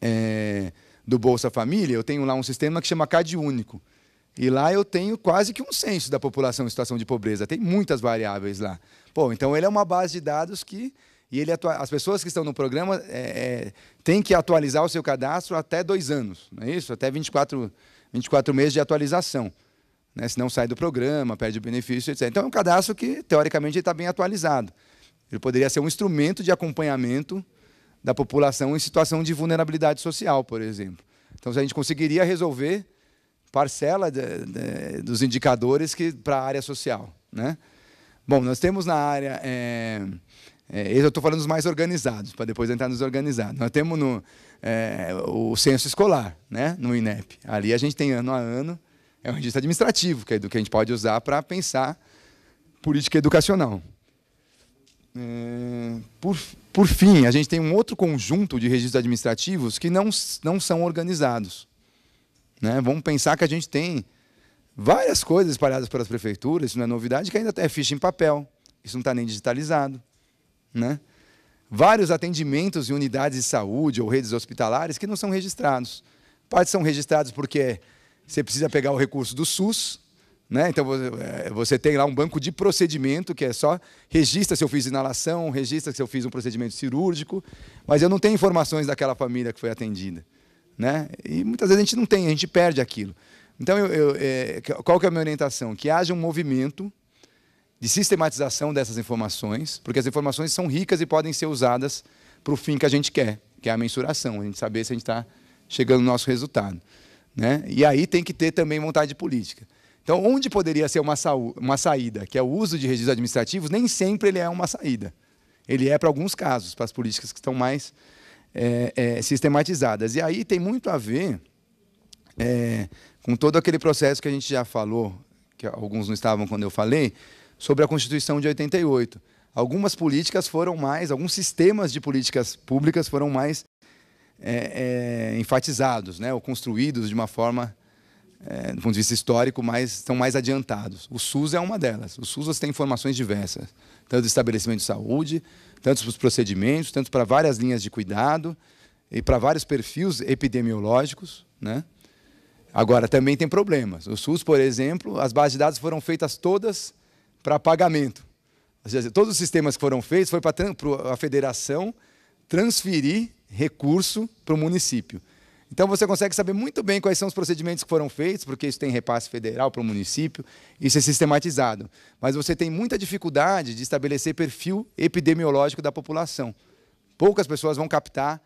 é, do Bolsa Família, eu tenho lá um sistema que chama Cade Único. E lá eu tenho quase que um censo da população em situação de pobreza. Tem muitas variáveis lá. Pô, então ele é uma base de dados que. E ele atua, as pessoas que estão no programa é, é, têm que atualizar o seu cadastro até dois anos, não é isso? Até 24, 24 meses de atualização. Né? Senão sai do programa, perde o benefício, etc. Então é um cadastro que, teoricamente, está bem atualizado. Ele poderia ser um instrumento de acompanhamento da população em situação de vulnerabilidade social, por exemplo. Então, a gente conseguiria resolver parcela de, de, dos indicadores que para a área social, né? Bom, nós temos na área é, é, eu estou falando dos mais organizados, para depois entrar nos organizados. Nós temos no, é, o censo escolar, né, no INEP. Ali a gente tem ano a ano, é um registro administrativo, que é do que a gente pode usar para pensar política educacional. Eh, por, por fim, a gente tem um outro conjunto de registros administrativos que não, não são organizados. Né? Vamos pensar que a gente tem várias coisas espalhadas pelas prefeituras, isso não é novidade, que ainda é ficha em papel, isso não está nem digitalizado. Né? Vários atendimentos em unidades de saúde ou redes hospitalares que não são registrados. pode são registrados porque você precisa pegar o recurso do SUS, né? Então é, você tem lá um banco de procedimento que é só registra se eu fiz inalação, registra se eu fiz um procedimento cirúrgico, mas eu não tenho informações daquela família que foi atendida. Né? E muitas vezes a gente não tem, a gente perde aquilo. Então, eu, eu, é, qual que é a minha orientação? Que haja um movimento de sistematização dessas informações, porque as informações são ricas e podem ser usadas para o fim que a gente quer, que é a mensuração, a gente saber se a gente está chegando no nosso resultado. Né? E aí tem que ter também vontade política. Então, onde poderia ser uma, uma saída, que é o uso de registros administrativos, nem sempre ele é uma saída. Ele é para alguns casos, para as políticas que estão mais é, é, sistematizadas. E aí tem muito a ver é, com todo aquele processo que a gente já falou, que alguns não estavam quando eu falei, sobre a Constituição de 88. Algumas políticas foram mais, alguns sistemas de políticas públicas foram mais é, é, enfatizados, né, ou construídos de uma forma é, do ponto de vista histórico, mais, estão mais adiantados. O SUS é uma delas. O SUS tem informações diversas, tanto do estabelecimento de saúde, tanto para os procedimentos, tanto para várias linhas de cuidado e para vários perfis epidemiológicos. Né? Agora, também tem problemas. O SUS, por exemplo, as bases de dados foram feitas todas para pagamento. todos os sistemas que foram feitos foi para a federação transferir recurso para o município. Então você consegue saber muito bem quais são os procedimentos que foram feitos, porque isso tem repasse federal para o município, isso é sistematizado. Mas você tem muita dificuldade de estabelecer perfil epidemiológico da população. Poucas pessoas vão captar,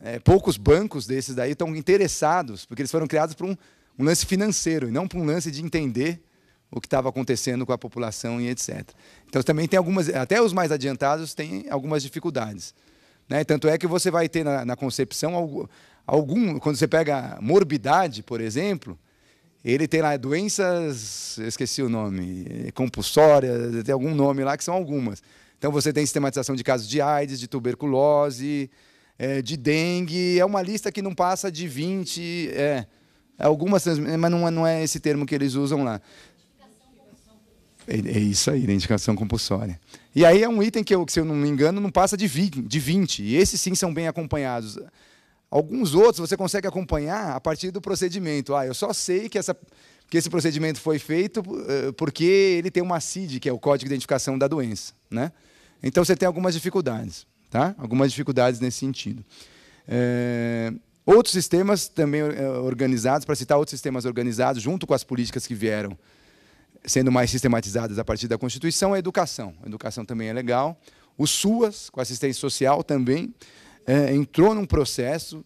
é, poucos bancos desses daí estão interessados, porque eles foram criados por um, um lance financeiro e não por um lance de entender o que estava acontecendo com a população e etc. Então também tem algumas, até os mais adiantados têm algumas dificuldades. Né? Tanto é que você vai ter na, na concepção algum, quando você pega morbidade, por exemplo, ele tem lá doenças, esqueci o nome, compulsórias, tem algum nome lá que são algumas. Então você tem sistematização de casos de AIDS, de tuberculose, é, de dengue, é uma lista que não passa de 20, é, é, algumas, mas não, é, não é esse termo que eles usam lá. É, é isso aí, identificação compulsória. E aí é um item que, eu, que, se eu não me engano, não passa de 20, de 20. E esses sim são bem acompanhados. Alguns outros você consegue acompanhar a partir do procedimento. Ah, eu só sei que, essa, que esse procedimento foi feito eh, porque ele tem uma CID, que é o código de identificação da doença. Né? Então você tem algumas dificuldades, tá? Algumas dificuldades nesse sentido. É... Outros sistemas também eh, organizados, para citar outros sistemas organizados, junto com as políticas que vieram sendo mais sistematizadas a partir da Constituição, é a educação. A educação também é legal. O SUAS, com assistência social também é, entrou num processo,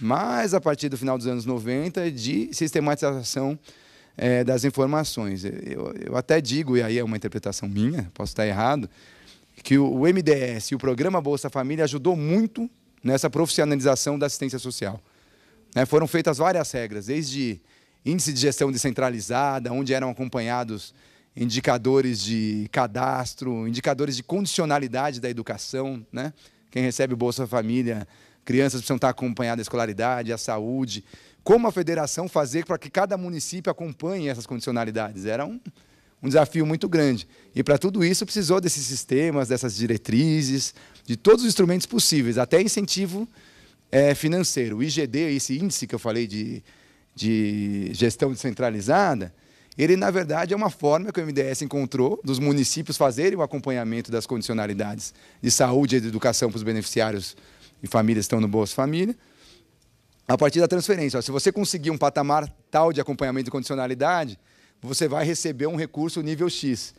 mas a partir do final dos anos 90, de sistematização é, das informações. Eu, eu até digo, e aí é uma interpretação minha, posso estar errado, que o, o MDS e o programa Bolsa Família ajudou muito nessa profissionalização da assistência social. Né? foram feitas várias regras, desde índice de gestão descentralizada, onde eram acompanhados indicadores de cadastro, indicadores de condicionalidade da educação, né? quem recebe Bolsa Família, crianças precisam estar acompanhadas a escolaridade, a saúde. Como a federação fazer para que cada município acompanhe essas condicionalidades? Era um, um desafio muito grande. E para tudo isso precisou desses sistemas, dessas diretrizes, de todos os instrumentos possíveis, até incentivo é, financeiro. O IGD, esse índice que eu falei de, de gestão descentralizada, ele, na verdade, é uma forma que o MDS encontrou dos municípios fazerem o acompanhamento das condicionalidades de saúde e de educação para os beneficiários e famílias que estão no Bolsa Família, a partir da transferência. se você conseguir um patamar tal de acompanhamento e condicionalidade, você vai receber um recurso nível X.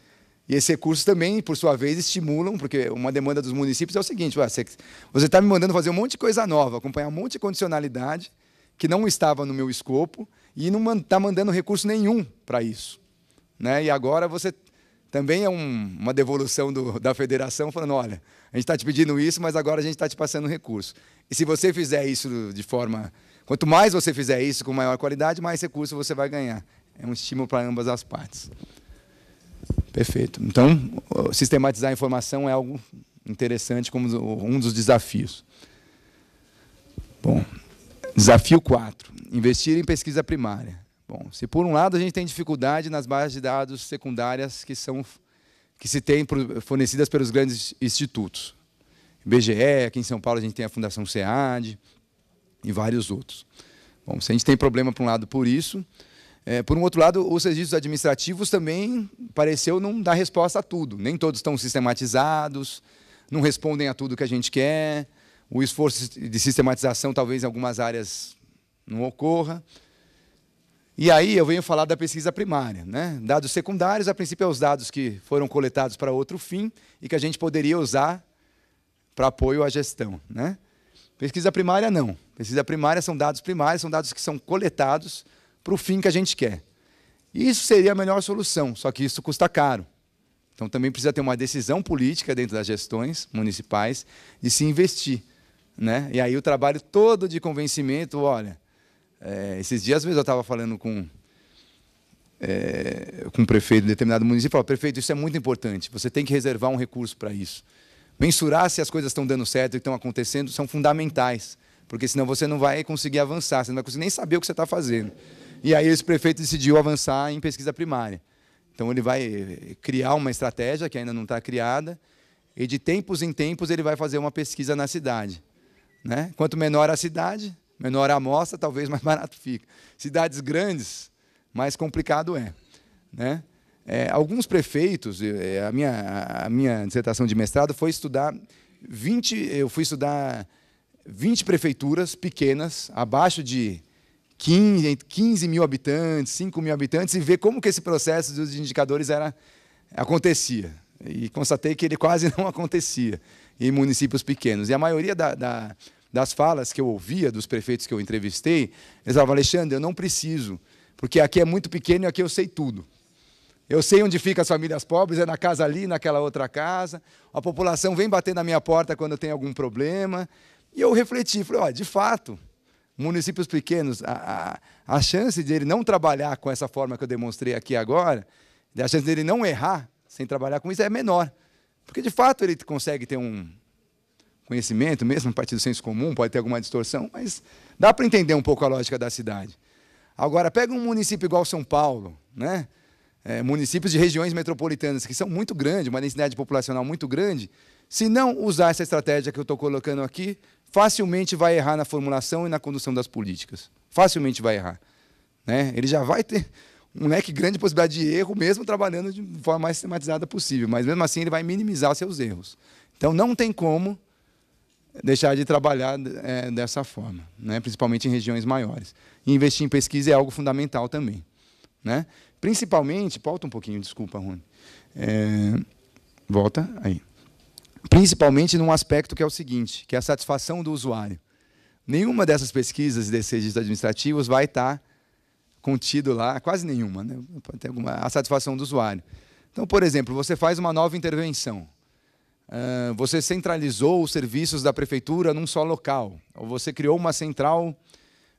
E esse recurso também, por sua vez, estimulam, porque uma demanda dos municípios é o seguinte: você está me mandando fazer um monte de coisa nova, acompanhar um monte de condicionalidade que não estava no meu escopo, e não está mandando recurso nenhum para isso. Né? E agora você também é um, uma devolução do, da federação falando: olha, a gente está te pedindo isso, mas agora a gente está te passando recurso. E se você fizer isso de forma. Quanto mais você fizer isso com maior qualidade, mais recurso você vai ganhar. É um estímulo para ambas as partes. Perfeito. Então, sistematizar a informação é algo interessante como um dos desafios. Bom, desafio 4 investir em pesquisa primária. Bom, se por um lado a gente tem dificuldade nas bases de dados secundárias que são que se tem fornecidas pelos grandes institutos, BGE, aqui em São Paulo a gente tem a Fundação SEAD e vários outros. Bom, se a gente tem problema por um lado por isso, é, por um outro lado, os registros administrativos também pareceu não dar resposta a tudo. Nem todos estão sistematizados, não respondem a tudo que a gente quer. O esforço de sistematização, talvez em algumas áreas, não ocorra. E aí eu venho falar da pesquisa primária. Né? Dados secundários, a princípio, é os dados que foram coletados para outro fim e que a gente poderia usar para apoio à gestão. Né? Pesquisa primária, não. Pesquisa primária são dados primários, são dados que são coletados para o fim que a gente quer. Isso seria a melhor solução, só que isso custa caro. Então também precisa ter uma decisão política dentro das gestões municipais de se investir. Né? E aí o trabalho todo de convencimento, olha, é, esses dias, às vezes, eu estava falando com, é, com um prefeito de determinado município e falava, prefeito, isso é muito importante, você tem que reservar um recurso para isso. Mensurar se as coisas estão dando certo e estão acontecendo são fundamentais, porque senão você não vai conseguir avançar, você não vai conseguir nem saber o que você está fazendo. E aí esse prefeito decidiu avançar em pesquisa primária. Então ele vai eh, criar uma estratégia que ainda não está criada, e de tempos em tempos ele vai fazer uma pesquisa na cidade. Né? Quanto menor a cidade, Menor a amostra, talvez mais barato fica. Cidades grandes, mais complicado é. Né? É, alguns prefeitos, é, a, minha, a minha dissertação de mestrado foi estudar 20, eu fui estudar 20 prefeituras pequenas, abaixo de 15, 15 mil habitantes, 5 mil habitantes, e ver como que esse processo dos indicadores era, acontecia. E constatei que ele quase não acontecia em municípios pequenos. E a maioria da, da das falas que eu ouvia dos prefeitos que eu entrevistei, eles falavam, Alexandre, eu não preciso, porque aqui é muito pequeno e aqui eu sei tudo. Eu sei onde ficam as famílias pobres, é na casa ali, naquela outra casa. A população vem bater na minha porta quando tem algum problema. E eu refleti, falei, 'Olha, oh, de fato, municípios pequenos, a, a, a chance de ele não trabalhar com essa forma que eu demonstrei aqui agora, a chance dele não errar sem trabalhar com isso é menor. Porque, de fato, ele consegue ter um, conhecimento, mesmo a partir do senso comum, pode ter alguma distorção, mas dá para entender um pouco a lógica da cidade. Agora, pega um município igual São Paulo, né? É, municípios de regiões metropolitanas que são muito grandes, uma densidade populacional muito grande, se não usar essa estratégia que eu estou colocando aqui, facilmente vai errar na formulação e na condução das políticas. Facilmente vai errar. Né? Ele já vai ter um leque grande de possibilidade de erro, mesmo trabalhando de forma mais sistematizada possível, mas mesmo assim ele vai minimizar seus erros. Então não tem como deixar de trabalhar é, dessa forma, né? principalmente em regiões maiores. E investir em pesquisa é algo fundamental também. Né? Principalmente, volta um pouquinho, desculpa, Rony. É, volta aí. Principalmente num aspecto que é o seguinte, que é a satisfação do usuário. Nenhuma dessas pesquisas desses desejos administrativos vai estar contido lá, quase nenhuma, né? Pode ter alguma, a satisfação do usuário. Então, por exemplo, você faz uma nova intervenção, ah, você centralizou os serviços da prefeitura num só local, ou você criou uma central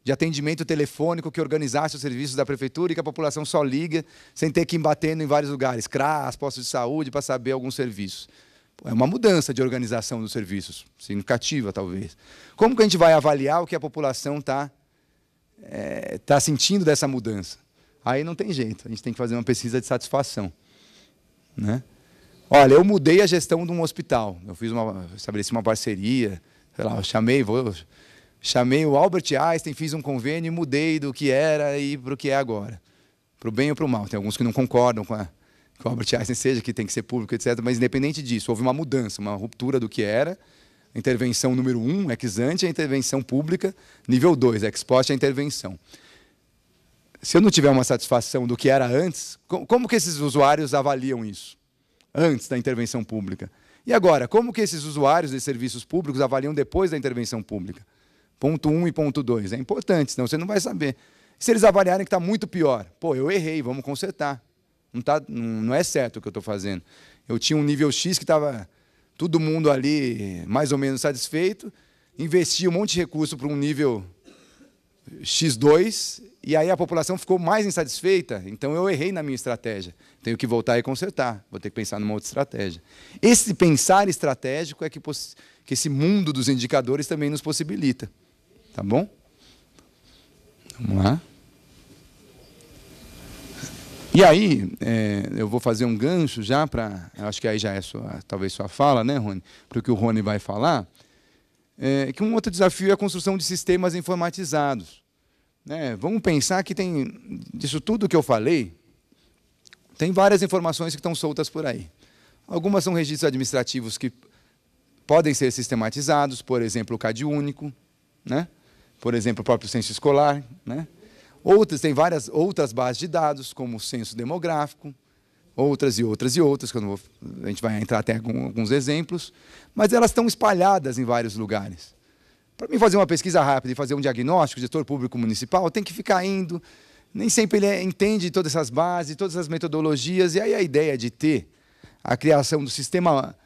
de atendimento telefônico que organizasse os serviços da prefeitura e que a população só liga sem ter que ir batendo em vários lugares, CRAS, postos de saúde, para saber alguns serviços. É uma mudança de organização dos serviços, significativa talvez. Como que a gente vai avaliar o que a população está é, tá sentindo dessa mudança? Aí não tem jeito, a gente tem que fazer uma pesquisa de satisfação. Né? Olha, eu mudei a gestão de um hospital. Eu fiz uma, estabeleci uma parceria, sei lá, chamei, vou, chamei o Albert Einstein, fiz um convênio e mudei do que era e para o que é agora. Para o bem ou para o mal. Tem alguns que não concordam com a, que o Albert Einstein seja, que tem que ser público, etc. Mas independente disso, houve uma mudança, uma ruptura do que era. A intervenção número um, ex ante, é a intervenção pública. Nível dois, ex post, é a intervenção. Se eu não tiver uma satisfação do que era antes, como que esses usuários avaliam isso? antes da intervenção pública. E agora, como que esses usuários de serviços públicos avaliam depois da intervenção pública? Ponto 1 um e ponto 2. É importante, senão você não vai saber. Se eles avaliarem que está muito pior, pô, eu errei, vamos consertar. Não, tá, não é certo o que eu estou fazendo. Eu tinha um nível X que estava todo mundo ali mais ou menos satisfeito, investi um monte de recurso para um nível X2 e aí a população ficou mais insatisfeita, então eu errei na minha estratégia tenho que voltar e consertar, vou ter que pensar numa outra estratégia. Esse pensar estratégico é que, que esse mundo dos indicadores também nos possibilita. Tá bom? Vamos lá. E aí, é, eu vou fazer um gancho já para. Acho que aí já é sua, talvez sua fala, né, Rony? Para o que o Rony vai falar. É, que um outro desafio é a construção de sistemas informatizados. Né? Vamos pensar que tem. Disso tudo que eu falei, tem várias informações que estão soltas por aí. Algumas são registros administrativos que podem ser sistematizados, por exemplo, o CAD único, né? por exemplo, o próprio censo escolar. Né? Outras, tem várias outras bases de dados, como o censo demográfico, outras e outras e outras, que vou, a gente vai entrar até com alguns exemplos, mas elas estão espalhadas em vários lugares. Para mim fazer uma pesquisa rápida e fazer um diagnóstico, o gestor público municipal tem que ficar indo, nem sempre ele é, entende todas essas bases, todas essas metodologias, e aí a ideia de ter a criação do sistema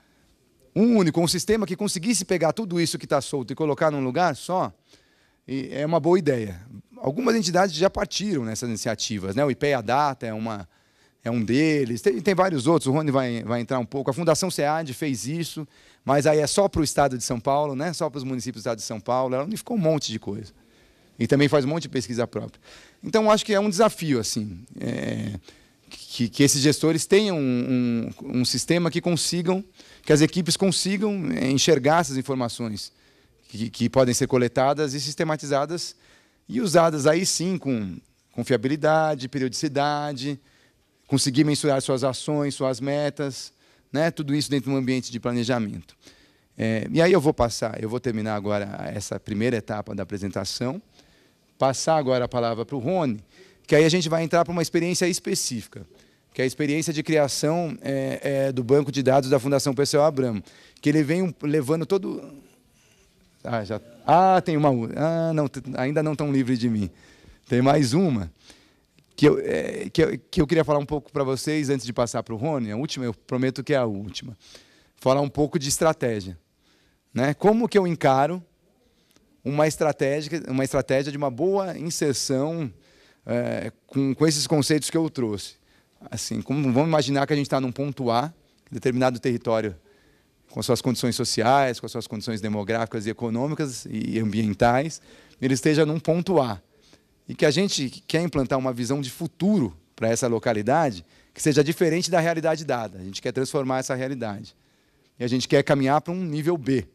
único, um sistema que conseguisse pegar tudo isso que está solto e colocar num lugar só, é uma boa ideia. Algumas entidades já partiram nessas iniciativas, né? o IPEA Data é, uma, é um deles, tem, tem vários outros, o Rony vai, vai entrar um pouco, a Fundação SEAD fez isso, mas aí é só para o Estado de São Paulo, né? só para os municípios do Estado de São Paulo, ela unificou um monte de coisa. E também faz um monte de pesquisa própria. Então, acho que é um desafio, assim, é, que, que, esses gestores tenham um, um, sistema que consigam, que as equipes consigam é, enxergar essas informações que, que podem ser coletadas e sistematizadas e usadas aí sim com confiabilidade, periodicidade, conseguir mensurar suas ações, suas metas, né? tudo isso dentro de um ambiente de planejamento. É, e aí eu vou passar, eu vou terminar agora essa primeira etapa da apresentação passar agora a palavra para o Rony, que aí a gente vai entrar para uma experiência específica, que é a experiência de criação é, é, do banco de dados da Fundação PCO Abramo, que ele vem levando todo... Ah, já... ah tem uma... Ah, não, ainda não tão livre de mim. Tem mais uma que eu, é, que eu, que eu queria falar um pouco para vocês antes de passar para o Rony. A última, eu prometo que é a última. Falar um pouco de estratégia. Né? Como que eu encaro uma estratégia, uma estratégia de uma boa inserção é, com, com esses conceitos que eu trouxe. Assim, como vamos imaginar que a gente está num ponto A, determinado território, com suas condições sociais, com suas condições demográficas e econômicas e ambientais, ele esteja num ponto A. E que a gente quer implantar uma visão de futuro para essa localidade que seja diferente da realidade dada. A gente quer transformar essa realidade. E a gente quer caminhar para um nível B,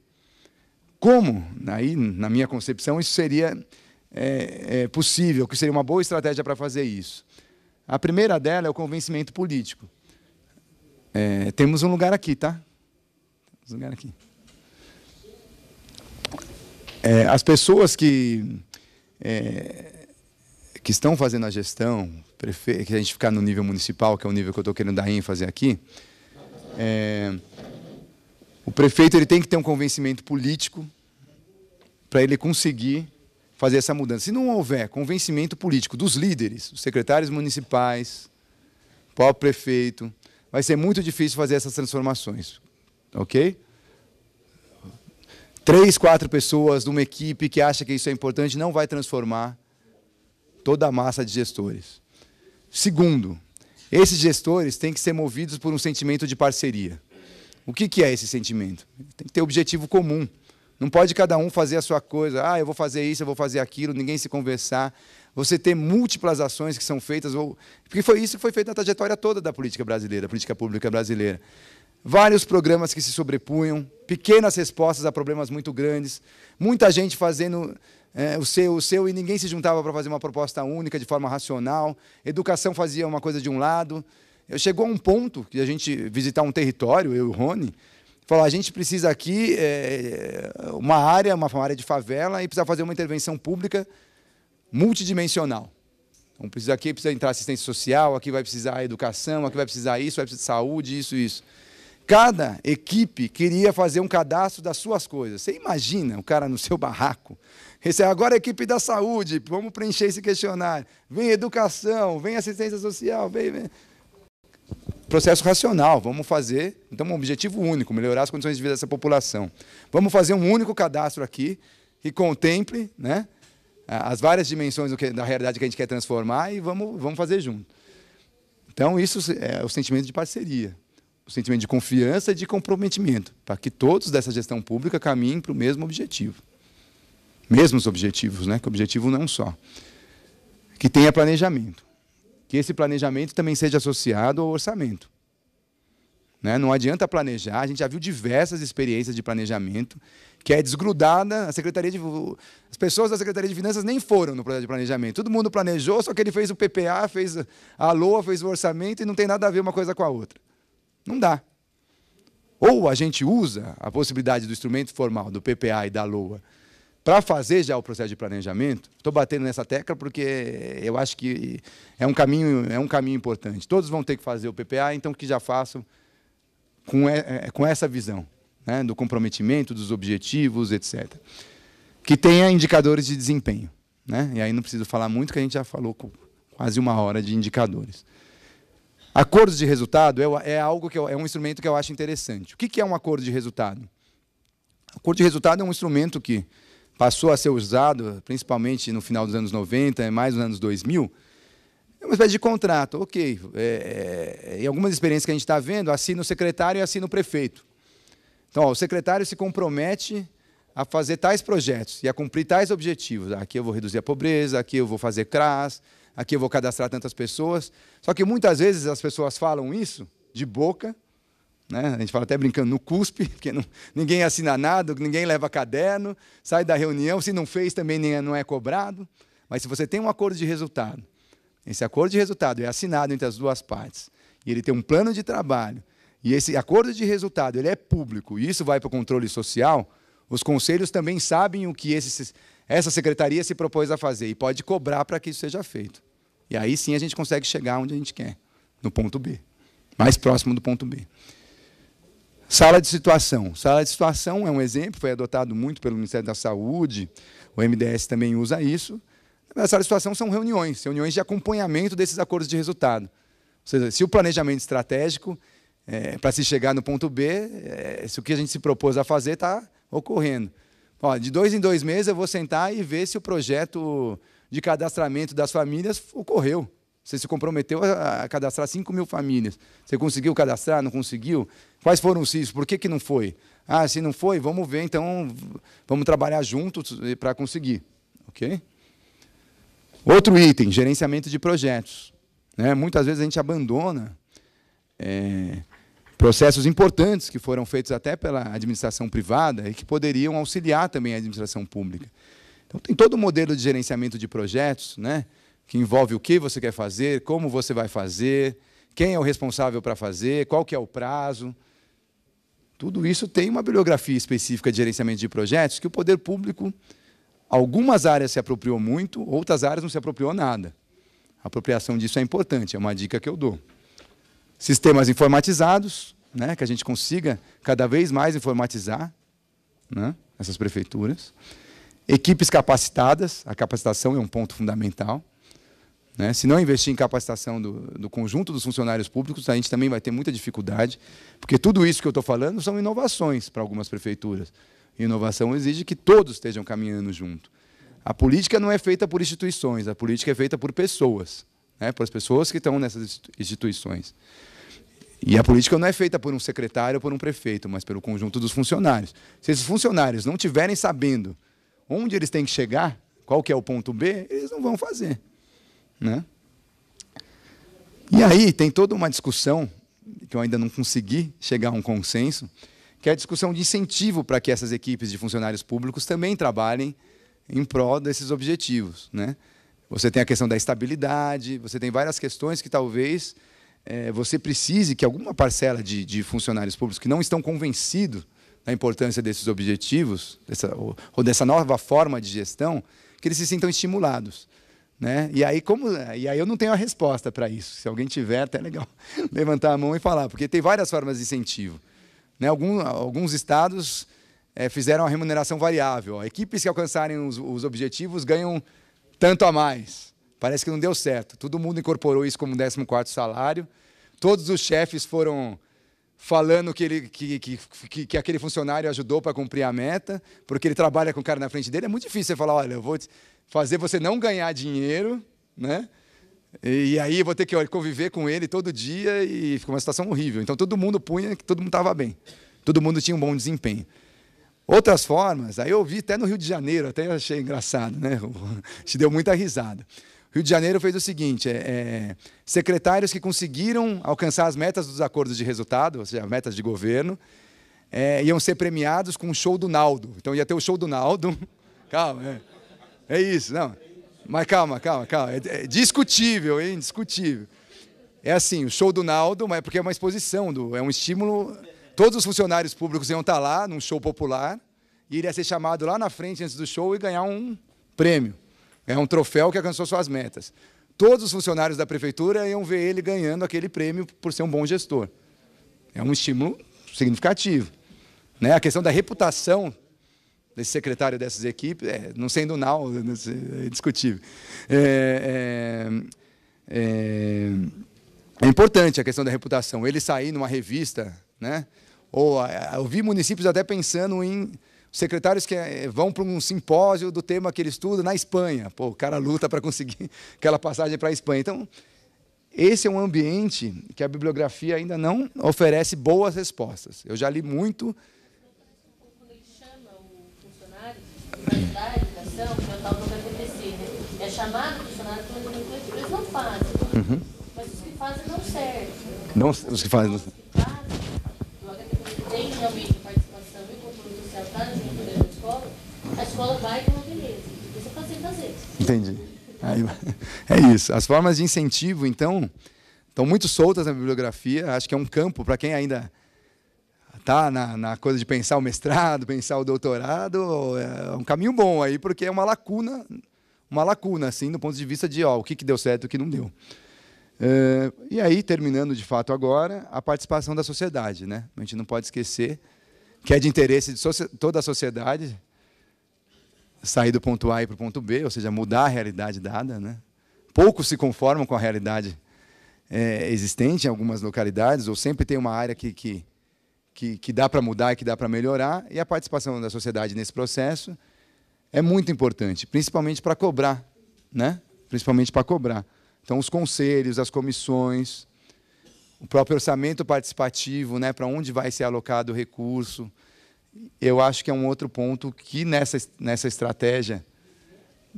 como, aí, na minha concepção, isso seria é, é, possível, que seria uma boa estratégia para fazer isso? A primeira dela é o convencimento político. É, temos um lugar aqui, tá? Temos um lugar aqui. É, as pessoas que, é, que estão fazendo a gestão, que a gente ficar no nível municipal, que é o nível que eu estou querendo dar ênfase aqui, é, o prefeito ele tem que ter um convencimento político para ele conseguir fazer essa mudança. Se não houver convencimento político dos líderes, dos secretários municipais, próprio prefeito, vai ser muito difícil fazer essas transformações. Ok? Três, quatro pessoas de uma equipe que acha que isso é importante não vai transformar toda a massa de gestores. Segundo, esses gestores têm que ser movidos por um sentimento de parceria. O que, que é esse sentimento? Tem que ter objetivo comum. Não pode cada um fazer a sua coisa. Ah, eu vou fazer isso, eu vou fazer aquilo, ninguém se conversar. Você ter múltiplas ações que são feitas. Ou... Porque foi isso que foi feito na trajetória toda da política brasileira, da política pública brasileira. Vários programas que se sobrepunham, pequenas respostas a problemas muito grandes, muita gente fazendo é, o seu, o seu, e ninguém se juntava para fazer uma proposta única de forma racional. Educação fazia uma coisa de um lado, chegou a um ponto que a gente visitar um território, eu e o Rony, falou: ah, a gente precisa aqui é, uma área, uma área de favela, e precisa fazer uma intervenção pública multidimensional. Então, precisa aqui precisa entrar assistência social, aqui vai precisar educação, aqui vai precisar isso, vai precisar saúde, isso, isso. Cada equipe queria fazer um cadastro das suas coisas. Você imagina o cara no seu barraco? Esse é agora a equipe da saúde, vamos preencher esse questionário. Vem educação, vem assistência social, vem. vem processo racional, vamos fazer, então um objetivo único, melhorar as condições de vida dessa população. Vamos fazer um único cadastro aqui que contemple né, as várias dimensões que, da realidade que a gente quer transformar e vamos, vamos fazer junto. Então isso é o sentimento de parceria, o sentimento de confiança e de comprometimento, para que todos dessa gestão pública caminhem para o mesmo objetivo. Mesmos objetivos, né, que o objetivo não só. Que tenha planejamento que esse planejamento também seja associado ao orçamento. Né? Não adianta planejar, a gente já viu diversas experiências de planejamento que é desgrudada. A Secretaria de, as pessoas da Secretaria de Finanças nem foram no projeto de planejamento. Todo mundo planejou, só que ele fez o PPA, fez a LOA, fez o orçamento e não tem nada a ver uma coisa com a outra. Não dá. Ou a gente usa a possibilidade do instrumento formal do PPA e da LOA para fazer já o processo de planejamento, estou batendo nessa tecla porque eu acho que é um caminho, é um caminho importante. Todos vão ter que fazer o PPA, então que já façam com, é, com essa visão né, do comprometimento, dos objetivos, etc. Que tenha indicadores de desempenho. Né? E aí não preciso falar muito, que a gente já falou quase uma hora de indicadores. Acordos de resultado é, é algo que eu, é um instrumento que eu acho interessante. O que, que é um acordo de resultado? Acordo de resultado é um instrumento que passou a ser usado, principalmente no final dos anos 90 e é mais nos anos 2000, é uma espécie de contrato. Ok, é, é, em algumas experiências que a gente está vendo, assina o secretário e assina o prefeito. Então, ó, o secretário se compromete a fazer tais projetos e a cumprir tais objetivos. Aqui eu vou reduzir a pobreza, aqui eu vou fazer CRAS, aqui eu vou cadastrar tantas pessoas. Só que muitas vezes as pessoas falam isso de boca, né? A gente fala até brincando no cuspe, porque não, ninguém assina nada, ninguém leva caderno, sai da reunião, se não fez também nem, é, não é cobrado. Mas se você tem um acordo de resultado, esse acordo de resultado é assinado entre as duas partes, e ele tem um plano de trabalho, e esse acordo de resultado ele é público, e isso vai para o controle social, os conselhos também sabem o que esse, essa secretaria se propôs a fazer e pode cobrar para que isso seja feito. E aí sim a gente consegue chegar onde a gente quer, no ponto B, mais próximo do ponto B. Sala de situação. Sala de situação é um exemplo, foi adotado muito pelo Ministério da Saúde, o MDS também usa isso. A sala de situação são reuniões, reuniões de acompanhamento desses acordos de resultado. Ou seja, se o planejamento estratégico, é, para se chegar no ponto B, é, se o que a gente se propôs a fazer está ocorrendo. Ó, de dois em dois meses eu vou sentar e ver se o projeto de cadastramento das famílias ocorreu. Você se comprometeu a, cadastrar 5 mil famílias. Você conseguiu cadastrar? Não conseguiu? Quais foram os riscos? Por que, que não foi? Ah, se não foi, vamos ver, então vamos trabalhar juntos para conseguir. Ok? Outro item, gerenciamento de projetos. Né? Muitas vezes a gente abandona é, processos importantes que foram feitos até pela administração privada e que poderiam auxiliar também a administração pública. Então, tem todo o um modelo de gerenciamento de projetos, né? que envolve o que você quer fazer, como você vai fazer, quem é o responsável para fazer, qual que é o prazo. Tudo isso tem uma bibliografia específica de gerenciamento de projetos que o poder público, algumas áreas se apropriou muito, outras áreas não se apropriou nada. A apropriação disso é importante, é uma dica que eu dou. Sistemas informatizados, né, que a gente consiga cada vez mais informatizar né, essas prefeituras. Equipes capacitadas, a capacitação é um ponto fundamental. Né? Se não investir em capacitação do, do, conjunto dos funcionários públicos, a gente também vai ter muita dificuldade, porque tudo isso que eu estou falando são inovações para algumas prefeituras. E inovação exige que todos estejam caminhando junto. A política não é feita por instituições, a política é feita por pessoas, né? por as pessoas que estão nessas instituições. E a política não é feita por um secretário ou por um prefeito, mas pelo conjunto dos funcionários. Se esses funcionários não tiverem sabendo onde eles têm que chegar, qual que é o ponto B, eles não vão fazer. Né? E aí tem toda uma discussão, que eu ainda não consegui chegar a um consenso, que é a discussão de incentivo para que essas equipes de funcionários públicos também trabalhem em prol desses objetivos. Né? Você tem a questão da estabilidade, você tem várias questões que talvez é, você precise que alguma parcela de, de funcionários públicos que não estão convencidos da importância desses objetivos, dessa, ou, ou, dessa nova forma de gestão, que eles se sintam estimulados. Né? E, aí, como, e aí eu não tenho a resposta para isso. Se alguém tiver, até é legal levantar a mão e falar, porque tem várias formas de incentivo. Né? alguns estados é, fizeram a remuneração variável. Ó. Equipes que alcançarem os, os objetivos ganham tanto a mais. Parece que não deu certo. Todo mundo incorporou isso como 14 salário. Todos os chefes foram falando que, ele, que, que, que, que aquele funcionário ajudou para cumprir a meta, porque ele trabalha com o cara na frente dele. É muito difícil você falar, olha, eu vou fazer você não ganhar dinheiro, né? E, aí eu vou ter que conviver com ele todo dia e fica uma situação horrível. Então todo mundo punha que todo mundo estava bem. Todo mundo tinha um bom desempenho. Outras formas, aí eu vi até no Rio de Janeiro, até achei engraçado, né? Te deu muita risada. Rio de Janeiro fez o seguinte: é, é, secretários que conseguiram alcançar as metas dos acordos de resultado, ou seja, metas de governo, é, iam ser premiados com o show do Naldo. Então ia ter o show do Naldo. calma, é. é, isso, não. Mas calma, calma, calma. É, é, discutível, hein? Discutível. É assim, o show do Naldo, mas é porque é uma exposição, do, é um estímulo. Todos os funcionários públicos iam estar lá num show popular e iria ser chamado lá na frente antes do show e ganhar um prêmio. É um troféu que alcançou suas metas. Todos os funcionários da prefeitura iam ver ele ganhando aquele prêmio por ser um bom gestor. É um estímulo significativo. Né? A questão da reputação desse secretário dessas equipes, é, não sendo nau, é discutível. É, é, é, é, importante a questão da reputação. Ele sair numa revista, né? ou eu é, vi municípios até pensando em secretários que eh, vão para um simpósio do tema que ele estuda na Espanha. Pô, o cara luta para conseguir aquela passagem para a Espanha. Então, esse é um ambiente que a bibliografia ainda não oferece boas respostas. Eu já li muito. Quando ele chama o funcionário, da ação, que é é chamar o funcionário pelo nomenclatura, eles não fazem. Uhum. Mas os que fazem não servem. Não, os que fazem. não que tem realmente a escola vai com uma é beleza. Você fazer fazer. Entendi. Aí, é isso. As formas de incentivo, então, estão muito soltas na bibliografia. Acho que é um campo para quem ainda está na, na, coisa de pensar o mestrado, pensar o doutorado. É um caminho bom aí, porque é uma lacuna, uma lacuna, assim, do ponto de vista de ó, o que, que deu certo e o que não deu. É, e aí, terminando de fato agora, a participação da sociedade. Né? A gente não pode esquecer que é de interesse de toda a sociedade sair do ponto A para o ponto B, ou seja, mudar a realidade dada. Né? Poucos se conformam com a realidade é, existente em algumas localidades, ou sempre tem uma área que, que, que, que dá para mudar e que dá para melhorar, e a participação da sociedade nesse processo é muito importante, principalmente para cobrar, né? principalmente para cobrar. Então, os conselhos, as comissões, o próprio orçamento participativo, né? para onde vai ser alocado o recurso, eu acho que é um outro ponto que nessa, nessa estratégia,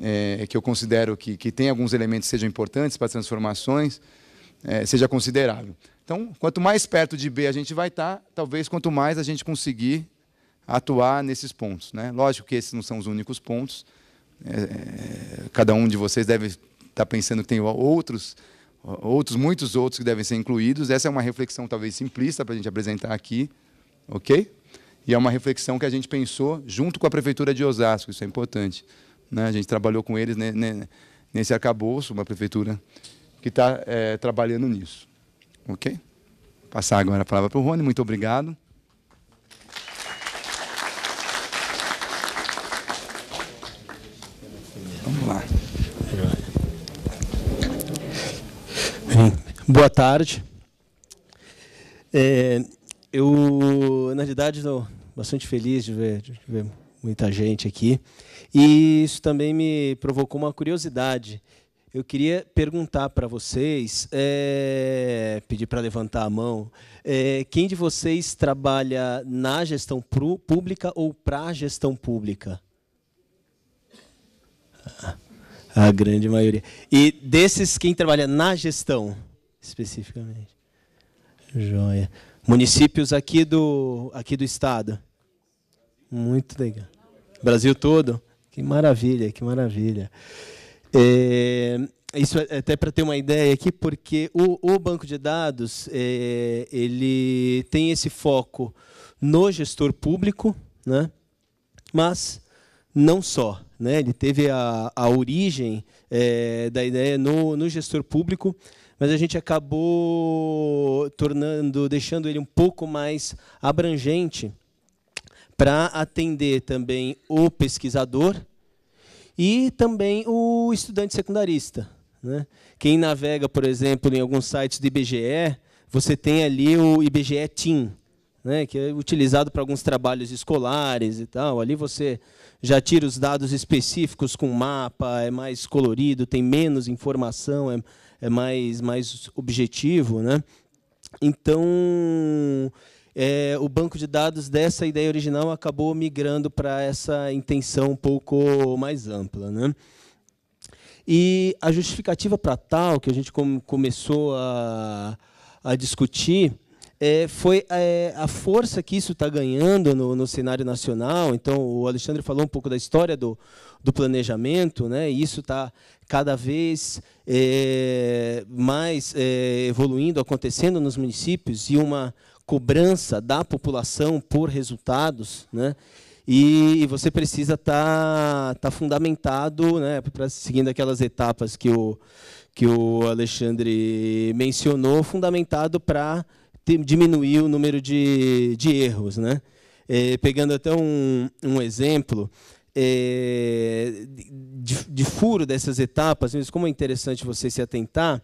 é, que eu considero que, que tem alguns elementos que sejam importantes para transformações, é, seja considerável. Então, quanto mais perto de B a gente vai estar, tá, talvez quanto mais a gente conseguir atuar nesses pontos. Né? Lógico que esses não são os únicos pontos. É, é cada um de vocês deve estar tá pensando que tem outros, outros, muitos outros que devem ser incluídos. Essa é uma reflexão talvez simplista para a gente apresentar aqui, ok? E é uma reflexão que a gente pensou junto com a Prefeitura de Osasco, isso é importante. Né? A gente trabalhou com eles né, né, nesse arcabouço, uma prefeitura que está é, trabalhando nisso. Ok? Vou passar agora a palavra para o Rony, muito obrigado. Vamos lá. Boa tarde. É, eu, na verdade, não, bastante feliz de ver, de ver muita gente aqui. E isso também me provocou uma curiosidade. Eu queria perguntar para vocês, é, pedir para levantar a mão, é, quem de vocês trabalha na gestão pública ou para a gestão pública? A grande maioria. E desses, quem trabalha na gestão, especificamente? Joia. Municípios aqui do, aqui do estado. Muito legal. Brasil todo. Que maravilha, que maravilha. É, isso é até para ter uma ideia aqui, porque o, o banco de dados é, ele tem esse foco no gestor público, né? mas não só. Né? Ele teve a, a origem é, da ideia no, no gestor público, mas a gente acabou tornando, deixando ele um pouco mais abrangente para atender também o pesquisador e também o estudante secundarista. Né? Quem navega, por exemplo, em alguns sites do IBGE, você tem ali o IBGE Team, né, que é utilizado para alguns trabalhos escolares e tal. Ali você já tira os dados específicos com mapa, é mais colorido, tem menos informação, é é mais, mais objetivo, né? Então, é, o banco de dados dessa ideia original acabou migrando para essa intenção um pouco mais ampla. Né? E a justificativa para tal, que a gente começou a, a discutir, é, foi é, a força que isso está ganhando no, no, cenário nacional. Então, o Alexandre falou um pouco da história do, do planejamento, né? e isso está cada vez é, mais é, evoluindo, acontecendo nos municípios, e uma cobrança da população por resultados. Né? E, você precisa estar tá, tá fundamentado, né? Pra, seguindo aquelas etapas que o, que o Alexandre mencionou, fundamentado para diminuir o número de, de erros. Né? É, pegando até um, um exemplo, é, de, de, furo dessas etapas, mas como é interessante você se atentar,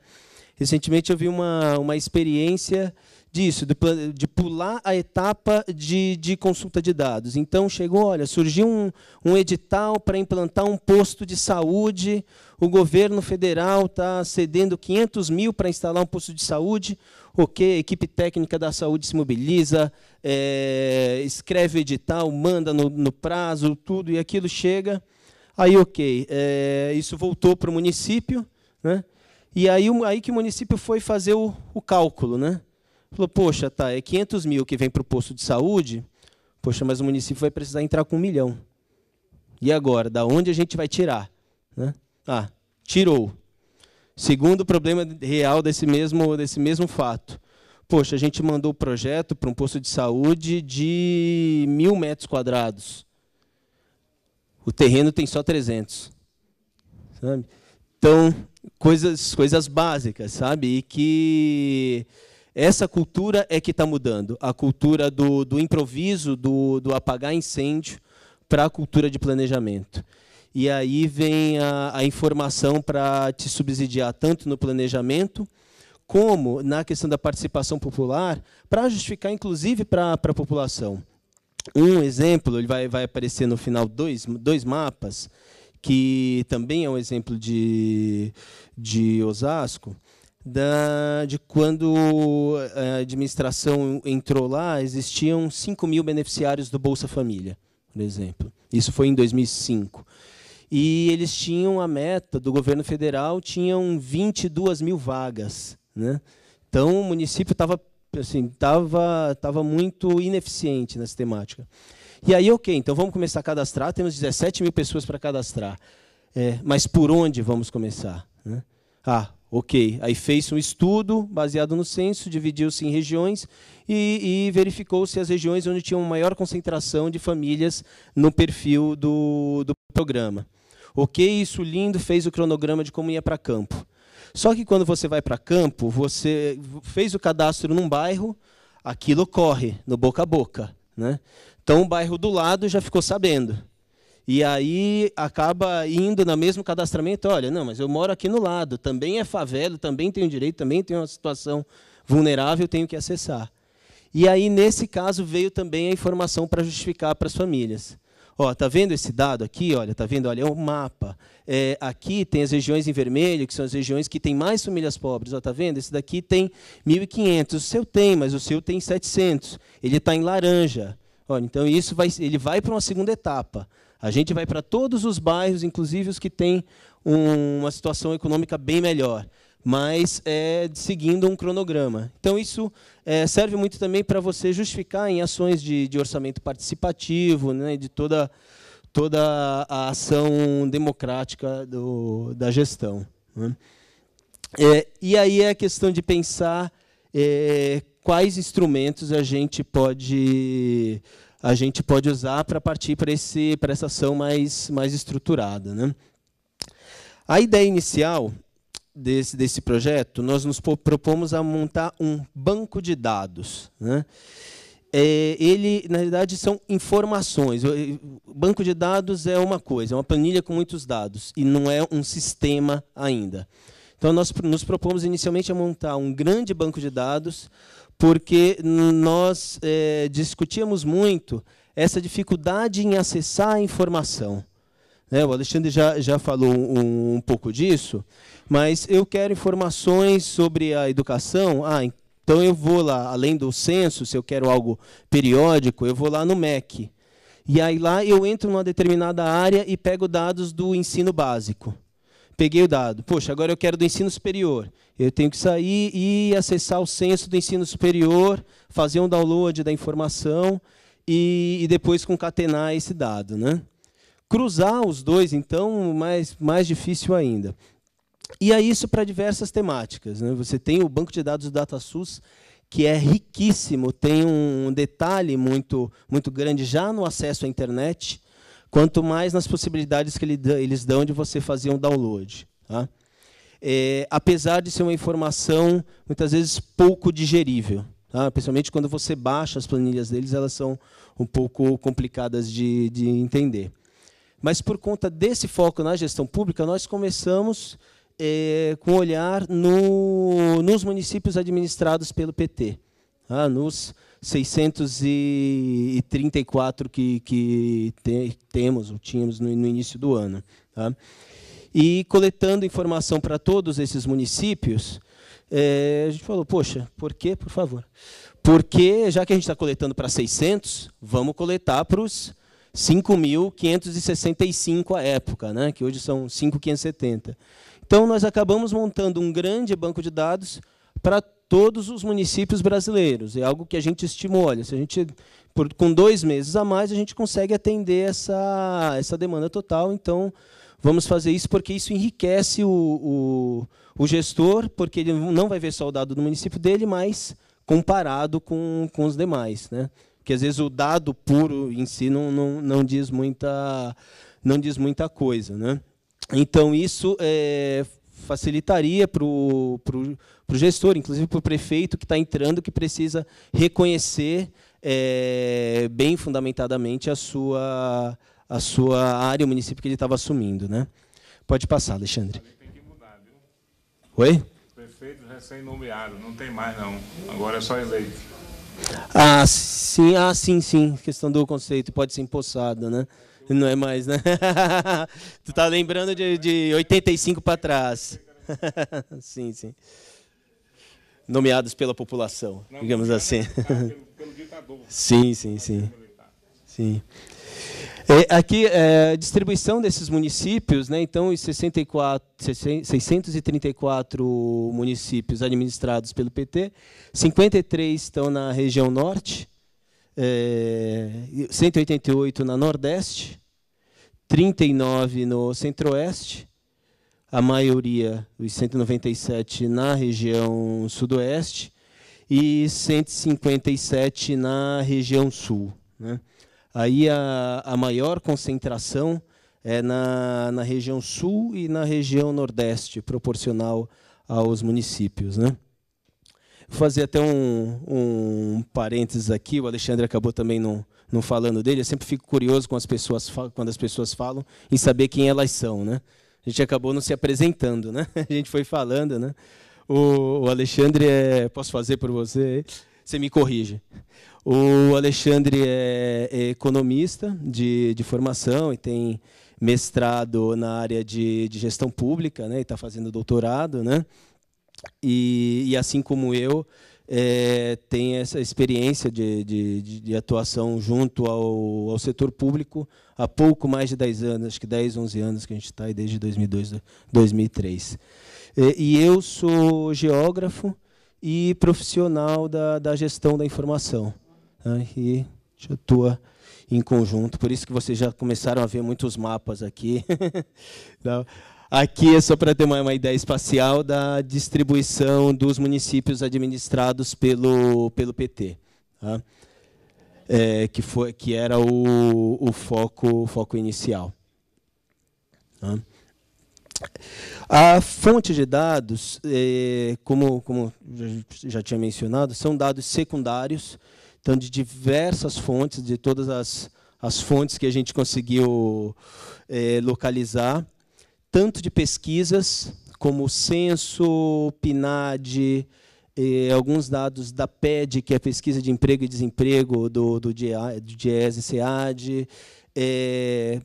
recentemente eu vi uma, uma experiência disso, de, de pular a etapa de, de consulta de dados. Então chegou, olha, surgiu um, um edital para implantar um posto de saúde, o governo federal está cedendo 500 mil para instalar um posto de saúde, ok, a equipe técnica da saúde se mobiliza, é, escreve edital, manda no, no, prazo, tudo, e aquilo chega. Aí, ok, é, isso voltou para o município, né? e aí, aí que o município foi fazer o, o cálculo. Né? Falou, poxa, tá, é 500 mil que vem para o posto de saúde, poxa, mas o município vai precisar entrar com um milhão. E agora, da onde a gente vai tirar? Né? Ah, tirou. Segundo problema real desse mesmo, desse mesmo fato. Poxa, a gente mandou o projeto para um posto de saúde de mil metros quadrados. O terreno tem só 300. Sabe? Então, coisas, coisas básicas, sabe? E que essa cultura é que está mudando. A cultura do, do improviso, do, do apagar incêndio, para a cultura de planejamento e aí vem a, a informação para te subsidiar tanto no planejamento como na questão da participação popular, para justificar, inclusive, para a população. Um exemplo, ele vai, vai aparecer no final dois, dois mapas, que também é um exemplo de, de Osasco, da, de quando eh, a administração entrou lá, existiam 5 mil beneficiários do Bolsa Família, por exemplo. Isso foi em 2005 e eles tinham a meta do governo federal, tinham 22 mil vagas. Né? Então, o município estava assim, tava, tava muito ineficiente nessa temática. E aí, ok, então vamos começar a cadastrar, temos 17 mil pessoas para cadastrar. É, mas por onde vamos começar? Né? Ah, ok. Aí fez um estudo baseado no censo, dividiu-se em regiões e, e verificou se as regiões onde tinham maior concentração de famílias no perfil do, do programa. Ok, isso lindo, fez o cronograma de como ia para campo. Só que quando você vai para campo, você fez o cadastro num bairro, aquilo corre no boca a boca. Né? Então o bairro do lado já ficou sabendo. E aí acaba indo no mesmo cadastramento, olha, não, mas eu moro aqui no lado, também é favela, também tenho direito, também tenho uma situação vulnerável, tenho que acessar. E aí, nesse caso, veio também a informação para justificar para as famílias. Ó, tá vendo esse dado aqui? Olha, tá vendo? Olha, é um mapa. É, aqui tem as regiões em vermelho, que são as regiões que têm mais famílias pobres. Ó, tá vendo? Esse daqui tem 1.500. O seu tem, mas o seu tem 700. Ele está em laranja. Ó, então isso vai, ele vai para uma segunda etapa. A gente vai para todos os bairros, inclusive os que têm um, uma situação econômica bem melhor mas é, seguindo um cronograma. Então, isso é, serve muito também para você justificar em ações de, de orçamento participativo, né, de toda, toda a ação democrática do, da gestão. Né. É, e aí é a questão de pensar é, quais instrumentos a gente pode a gente pode usar para partir para esse para essa ação mais mais estruturada, né? A ideia inicial desse, desse projeto, nós nos propomos a montar um banco de dados. Né? É, ele, na realidade, são informações. O banco de dados é uma coisa, é uma planilha com muitos dados, e não é um sistema ainda. Então, nós nos propomos inicialmente a montar um grande banco de dados, porque nós é, discutíamos muito essa dificuldade em acessar a informação. Né? O Alexandre já, já falou um, um pouco disso, mas eu quero informações sobre a educação. Ah, então eu vou lá, além do censo, se eu quero algo periódico, eu vou lá no MEC. E aí lá eu entro numa determinada área e pego dados do ensino básico. Peguei o dado. Poxa, agora eu quero do ensino superior. Eu tenho que sair e acessar o censo do ensino superior, fazer um download da informação e, e depois concatenar esse dado. Né? Cruzar os dois, então, mais, mais difícil ainda. E é isso para diversas temáticas. Né? Você tem o banco de dados do DataSUS, que é riquíssimo, tem um detalhe muito, muito grande já no acesso à internet, quanto mais nas possibilidades que eles dão de você fazer um download. Tá? É, apesar de ser uma informação muitas vezes pouco digerível. Tá? Principalmente quando você baixa as planilhas deles, elas são um pouco complicadas de, de entender. Mas por conta desse foco na gestão pública, nós começamos é, com olhar no, nos municípios administrados pelo PT, ah, nos 634 que, que te, temos ou tínhamos no, no início do ano. Tá? E coletando informação para todos esses municípios, é, a gente falou, poxa, por quê, por favor? Porque, já que a gente está coletando para 600, vamos coletar para os 5.565 à época, né? que hoje são 5.570. Então, nós acabamos montando um grande banco de dados para todos os municípios brasileiros. É algo que a gente estimula. Se a gente, por, com dois meses a mais, a gente consegue atender essa, essa demanda total. Então, vamos fazer isso porque isso enriquece o, o, o gestor, porque ele não vai ver só o dado do município dele, mas comparado com, com os demais. Né? Porque às vezes o dado puro em si não, não, não, diz, muita, não diz muita coisa. Né? Então, isso é, facilitaria para o gestor, inclusive para o prefeito que está entrando, que precisa reconhecer é, bem fundamentadamente a sua, a sua área, o município que ele estava assumindo. Né? Pode passar, Alexandre. Oi? Prefeito recém-nomeado, não tem mais não. Agora é só eleito. Ah, sim, ah, sim, sim. Questão do conceito pode ser empossada, né? Não é mais, né? tu tá lembrando de, de 85 para trás. sim, sim. Nomeados pela população, digamos assim. Sim, sim, sim. Sim. É, aqui, é, distribuição desses municípios, né? então, os 64, 634 municípios administrados pelo PT, 53 estão na região norte, é, 188 na nordeste, 39 no centro-oeste, a maioria, os 197, na região sudoeste, e 157 na região sul. Né? Aí a, a maior concentração é na, na região sul e na região nordeste, proporcional aos municípios. Né? Vou fazer até um, um parênteses aqui, o Alexandre acabou também não, não falando dele. Eu sempre fico curioso com as pessoas, quando as pessoas falam e saber quem elas são. Né? A gente acabou não se apresentando, né? a gente foi falando. Né? O, o Alexandre, é, posso fazer por você? Você me corrige. O Alexandre é, é economista de, de formação e tem mestrado na área de, de gestão pública, né? E está fazendo doutorado, né? E, e assim como eu, é, tem essa experiência de, de, de atuação junto ao, ao, setor público há pouco mais de 10 anos, acho que 10, 11 anos que a gente está aí desde 2002, 2003. E, e eu sou geógrafo e profissional da, da gestão da informação e atua em conjunto. Por isso que vocês já começaram a ver muitos mapas aqui. aqui é só para ter uma, ideia espacial da distribuição dos municípios administrados pelo, pelo PT, tá? é, que, foi, que era o, o foco, o foco inicial. Tá? A fonte de dados, é, como, como já tinha mencionado, são dados secundários, então, de diversas fontes, de todas as, as fontes que a gente conseguiu é, localizar, tanto de pesquisas como o censo, PNAD, é, alguns dados da PED, que é a pesquisa de emprego e desemprego do, do, do DIES SEAD, eh, é,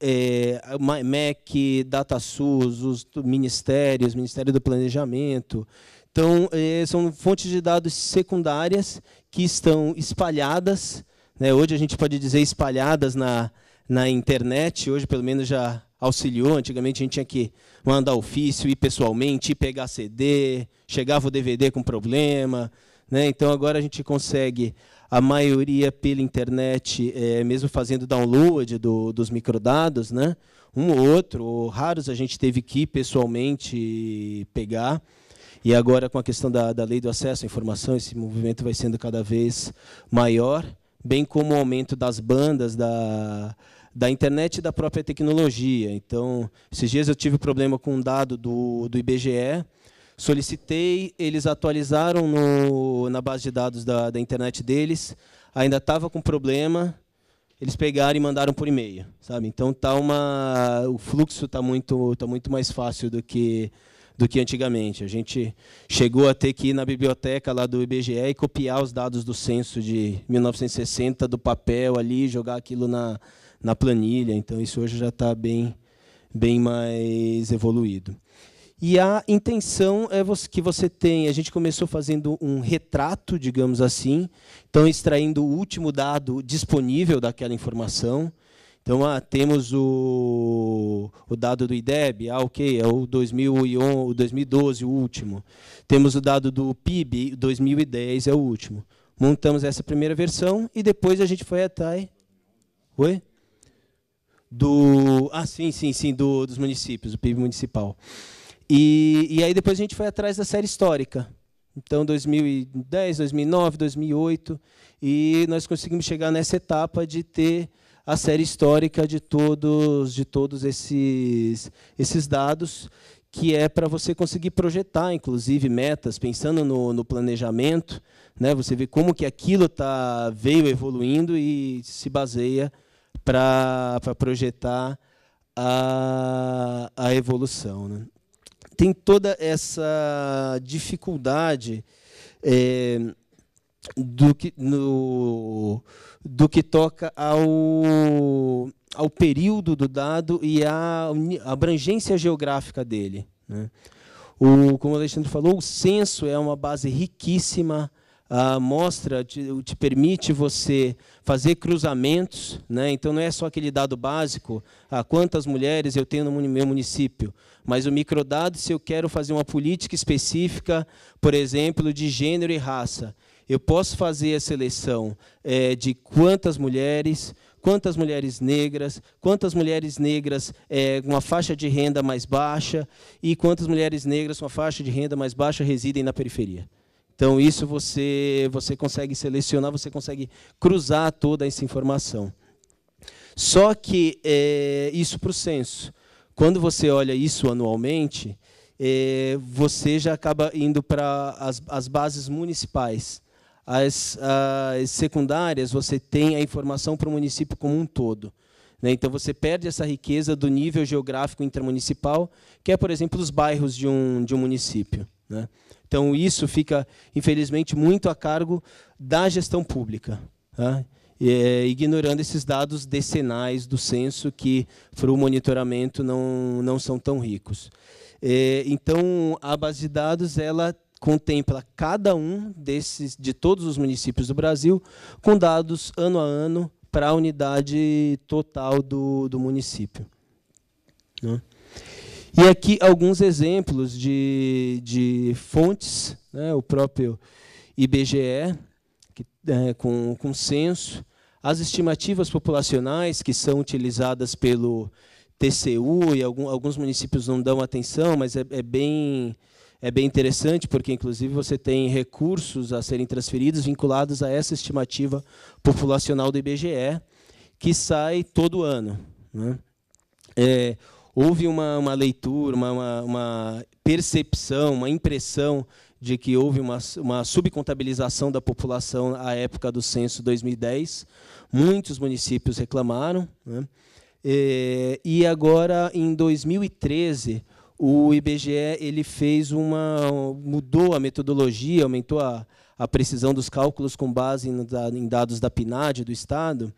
é, eh, MEC, DataSUS, os ministérios, Ministério do Planejamento. Então, são fontes de dados secundárias que estão espalhadas, né, hoje a gente pode dizer espalhadas na, na internet, hoje pelo menos já auxiliou, antigamente a gente tinha que mandar ofício, ir pessoalmente, ir pegar CD, chegava o DVD com problema, né? então agora a gente consegue a maioria pela internet, é, mesmo fazendo download do, dos microdados, né? um ou outro, ou raros a gente teve que ir pessoalmente pegar, e agora, com a questão da, da lei do acesso à informação, esse movimento vai sendo cada vez maior, bem como o aumento das bandas, da, da internet e da própria tecnologia. Então, esses dias eu tive problema com um dado do, do IBGE, solicitei, eles atualizaram no, na base de dados da, da internet deles, ainda estava com problema, eles pegaram e mandaram por e-mail, sabe? Então tá uma, o fluxo está muito, tá muito mais fácil do que do que antigamente. A gente chegou a ter que ir na biblioteca lá do IBGE e copiar os dados do censo de 1960 do papel ali, jogar aquilo na, na planilha. Então, isso hoje já está bem, bem mais evoluído. E a intenção é que você tem. A gente começou fazendo um retrato, digamos assim, então extraindo o último dado disponível daquela informação. Então, ah, temos o, o dado do IDEB, ah, ok, é o 2011, 2012, o último. Temos o dado do PIB, 2010 é o último. Montamos essa primeira versão e depois a gente foi atrás. Oi? Do. Ah, sim, sim, sim, do, dos municípios, o PIB municipal. E, e aí depois a gente foi atrás da série histórica. Então, 2010, 2009, 2008, e nós conseguimos chegar nessa etapa de ter a série histórica de todos, de todos esses, esses dados, que é para você conseguir projetar, inclusive, metas, pensando no, no planejamento, né? você vê como que aquilo tá, veio evoluindo e se baseia para projetar a, a evolução. Né? Tem toda essa dificuldade é, do que, no, do que toca ao, ao período do dado e à abrangência geográfica dele. Né? O, como o Alexandre falou, o censo é uma base riquíssima, a mostra te, te permite você fazer cruzamentos, né? então não é só aquele dado básico, ah, quantas mulheres eu tenho no meu município, mas o microdado se eu quero fazer uma política específica, por exemplo, de gênero e raça. Eu posso fazer a seleção é, de quantas mulheres, quantas mulheres negras, quantas mulheres negras é, com uma faixa de renda mais baixa e quantas mulheres negras com uma faixa de renda mais baixa residem na periferia. Então, isso você, você consegue selecionar, você consegue cruzar toda essa informação. Só que é, isso para o censo. Quando você olha isso anualmente, é, você já acaba indo para as, as bases municipais. As, as secundárias, você tem a informação para o município como um todo. Né? Então, você perde essa riqueza do nível geográfico intermunicipal, que é, por exemplo, os bairros de um, de um município. Né? Então, isso fica, infelizmente, muito a cargo da gestão pública, tá? é, ignorando esses dados decenais do censo, que, para o monitoramento, não, não são tão ricos. É, então, a base de dados ela contempla cada um desses de todos os municípios do Brasil com dados ano a ano para a unidade total do, do município. Né? E aqui alguns exemplos de, de fontes, né? o próprio IBGE, que, é, com, com censo, as estimativas populacionais que são utilizadas pelo TCU, e algum, alguns municípios não dão atenção, mas é, é bem é bem interessante, porque inclusive você tem recursos a serem transferidos vinculados a essa estimativa populacional do IBGE, que sai todo ano. Né? É, houve uma, uma leitura, uma, uma, uma, percepção, uma impressão de que houve uma, uma subcontabilização da população à época do censo 2010. Muitos municípios reclamaram. Né? É, e agora, em 2013, o IBGE ele fez uma mudou a metodologia, aumentou a, a precisão dos cálculos com base em, em dados da PNAD do estado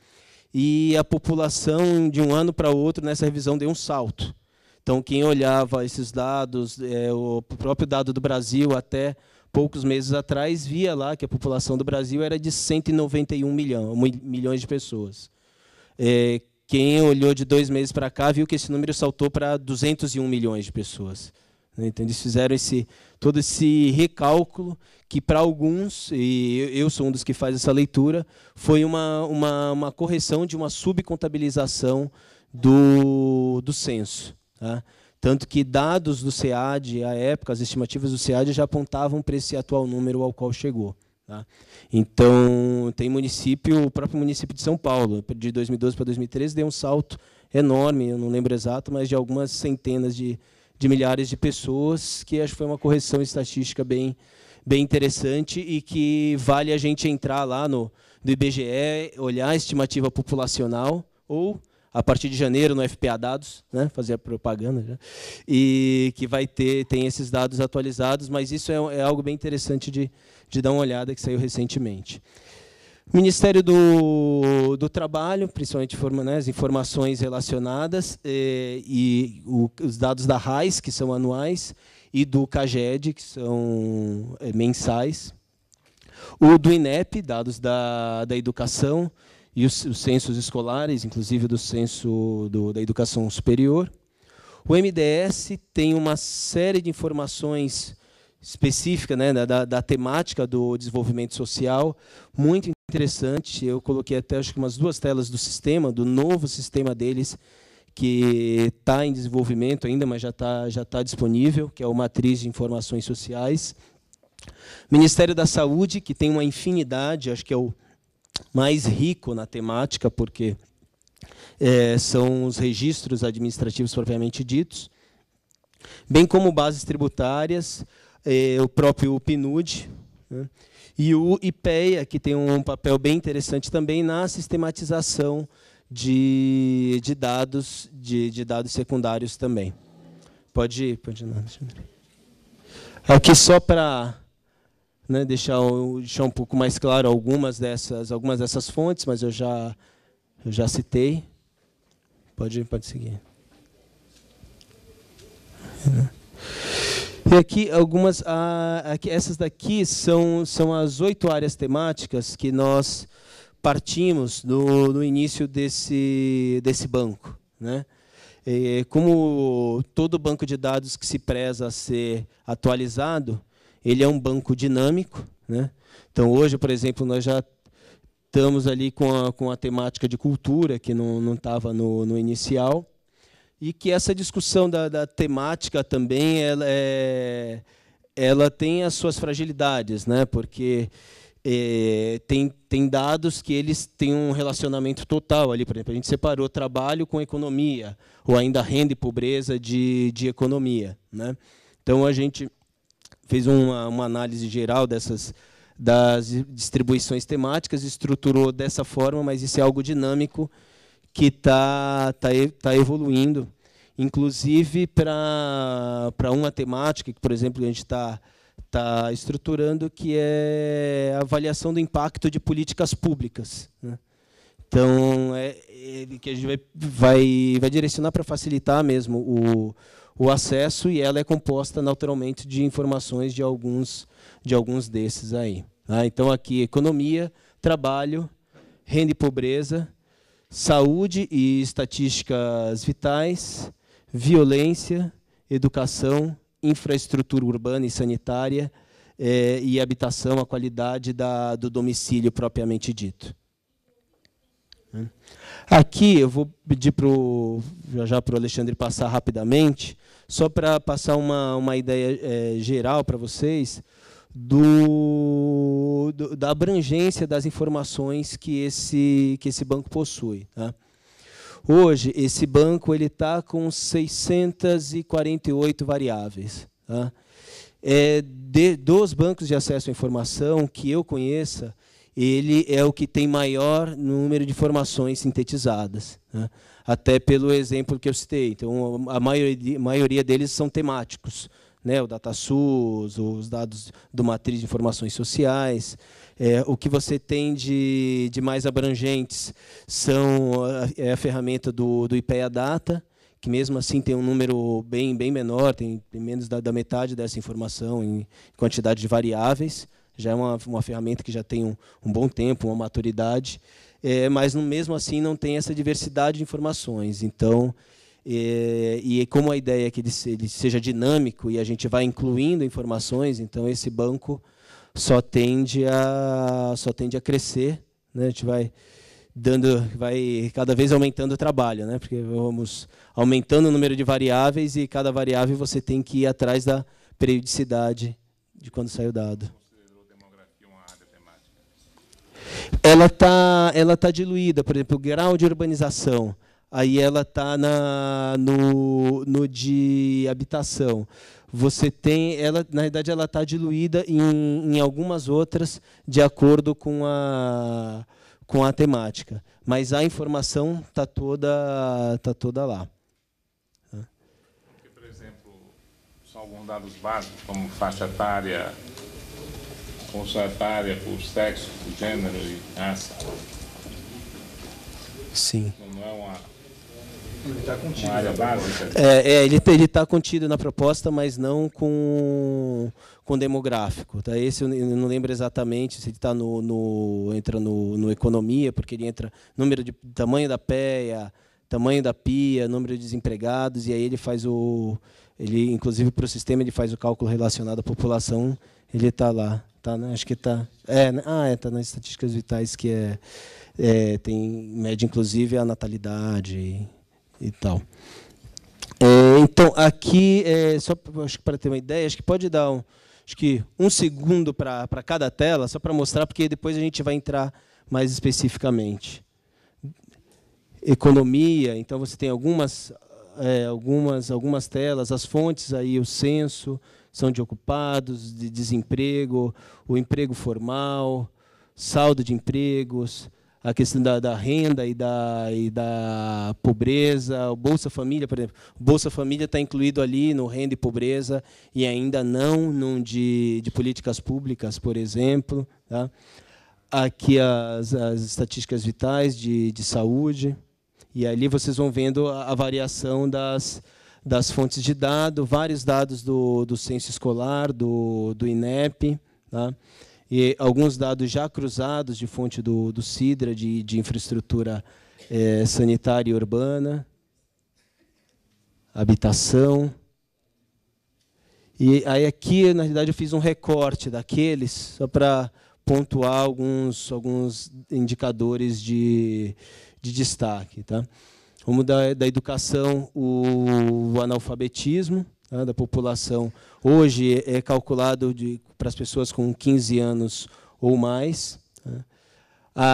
e a população de um ano para outro nessa revisão deu um salto. Então quem olhava esses dados, é, o próprio dado do Brasil até poucos meses atrás via lá que a população do Brasil era de 191 milhão, milhões de pessoas. É, quem olhou de dois meses para cá viu que esse número saltou para 201 milhões de pessoas. Né? Então eles fizeram esse, todo esse recálculo que para alguns, e eu sou um dos que faz essa leitura, foi uma, uma, uma correção de uma subcontabilização do, do censo. Tá? Tanto que dados do SEAD, à época, as estimativas do SEAD já apontavam para esse atual número ao qual chegou. Tá? Então, tem município, o próprio município de São Paulo, de 2012 para 2013, deu um salto enorme, eu não lembro exato, mas de algumas centenas de, de milhares de pessoas, que acho que foi uma correção estatística bem, bem interessante e que vale a gente entrar lá no, no IBGE, olhar a estimativa populacional ou a partir de janeiro no FPA Dados, né? fazer a propaganda já, e que vai ter tem esses dados atualizados, mas isso é, é algo bem interessante de, de dar uma olhada, que saiu recentemente. Ministério do, do Trabalho, principalmente né, as informações relacionadas, e, é, e o, os dados da RAIS, que são anuais, e do CAGED, que são é, mensais. O do INEP, dados da, da educação, e os, os censos escolares, inclusive do censo do, da educação superior. O MDS tem uma série de informações específicas né, da, da, temática do desenvolvimento social, muito interessante. Eu coloquei até acho que umas duas telas do sistema, do novo sistema deles, que está em desenvolvimento ainda, mas já está já tá disponível, que é o Matriz de Informações Sociais. Ministério da Saúde, que tem uma infinidade, acho que é o mais rico na temática, porque é, são os registros administrativos propriamente ditos, bem como bases tributárias, é, o próprio PNUD né, e o IPEA, que tem um papel bem interessante também na sistematização de, de dados de, de, dados secundários também. Pode ir, pode ir. Aqui só para né, deixar, deixar um pouco mais claro algumas dessas, algumas dessas fontes, mas eu já, eu já citei. Pode, pode seguir. É. E aqui algumas, ah, essas daqui são, são as oito áreas temáticas que nós partimos no, no início desse, desse banco. Né? como todo banco de dados que se preza a ser atualizado, ele é um banco dinâmico. Né? Então, hoje, por exemplo, nós já estamos ali com a, com a temática de cultura, que não estava no, no inicial, e que essa discussão da, da temática também ela, é, ela tem as suas fragilidades, né? porque é, tem, tem dados que eles têm um relacionamento total ali, por exemplo, a gente separou trabalho com economia, ou ainda renda e pobreza de, de economia. Né? Então a gente fez uma, uma análise geral dessas das distribuições temáticas, estruturou dessa forma, mas isso é algo dinâmico que está tá, tá, tá evoluindo, inclusive para uma temática que, por exemplo, a gente está tá estruturando, que é a avaliação do impacto de políticas públicas. Né? Então, é, é, que a gente vai, vai, vai direcionar para facilitar mesmo o, o acesso e ela é composta naturalmente de informações de alguns, de alguns desses aí. Tá? Então, aqui, economia, trabalho, renda e pobreza, saúde e estatísticas vitais, violência, educação, infraestrutura urbana e sanitária eh, e habitação, a qualidade da, do domicílio propriamente dito. Hum. Aqui eu vou pedir o já para o Alexandre passar rapidamente, só para passar uma, uma ideia é, geral para vocês do, do, da abrangência das informações que esse, que esse banco possui. Tá? Hoje, esse banco ele está com 648 variáveis. Tá? É, de, dos bancos de acesso à informação que eu conheça, ele é o que tem maior número de informações sintetizadas. Né? até pelo exemplo que eu citei. Então, a maioria, a maioria deles são temáticos. Né, o DataSUS, os dados do Matriz de Informações Sociais. É, o que você tem de, de mais abrangentes são a, é, é a ferramenta do, do IPEA Data, que mesmo assim tem um número bem, bem menor, tem, tem menos da, da, metade dessa informação em quantidade de variáveis. Já é uma, uma ferramenta que já tem um, um bom tempo, uma maturidade é, mas mesmo assim não tem essa diversidade de informações. Então, é, e como a ideia é que ele, ele, seja dinâmico e a gente vai incluindo informações, então esse banco só tende a, só tende a crescer. Né? A gente vai dando, vai cada vez aumentando o trabalho, né? porque vamos aumentando o número de variáveis e cada variável você tem que ir atrás da periodicidade de quando sai o dado ela está ela tá diluída, por exemplo, o grau de urbanização, aí ela está no, no de habitação. Você tem, ela, na verdade, ela está diluída em, em algumas outras de acordo com a, com a temática. Mas a informação está toda, tá toda lá. Porque, por exemplo, só alguns dados básicos, como faixa etária, Função etária, por sexo, por gênero e raça. Sim. Não é uma, ele está contido, É, é ele está contido na proposta, mas não com, com demográfico. Tá? Esse eu não lembro exatamente se ele tá no, no entra no, no economia, porque ele entra número de tamanho da PEA, tamanho da pia, número de desempregados, e aí ele faz o ele, inclusive, para o sistema, ele faz o cálculo relacionado à população. Ele está lá. Tá, né? Acho que está. É, né? ah, está é, tá nas estatísticas vitais que é, é, tem média, inclusive a natalidade e, e tal. É, então aqui é, só acho que para ter uma ideia, acho que pode dar um, acho que um segundo para cada tela, só para mostrar, porque depois a gente vai entrar mais especificamente. Economia, então você tem algumas é, algumas, algumas telas, as fontes aí, o censo, são de ocupados, de desemprego, o emprego formal, saldo de empregos, a questão da, da renda e da, e da pobreza, o Bolsa Família, por exemplo. O Bolsa Família está incluído ali no renda e pobreza e ainda não num de, de políticas públicas, por exemplo. Tá? Aqui as, as estatísticas vitais de, de saúde. E ali vocês vão vendo a, variação das, das fontes de dado, vários dados do, do censo escolar, do, do INEP, tá? e alguns dados já cruzados de fonte do, do CIDRA, de, de infraestrutura é, sanitária e urbana, habitação. E aí aqui, na realidade, eu fiz um recorte daqueles, só para pontuar alguns, alguns indicadores de, de destaque. Tá? Como da, da educação, o, o analfabetismo tá? da população. Hoje é calculado de, para as pessoas com 15 anos ou mais. Tá?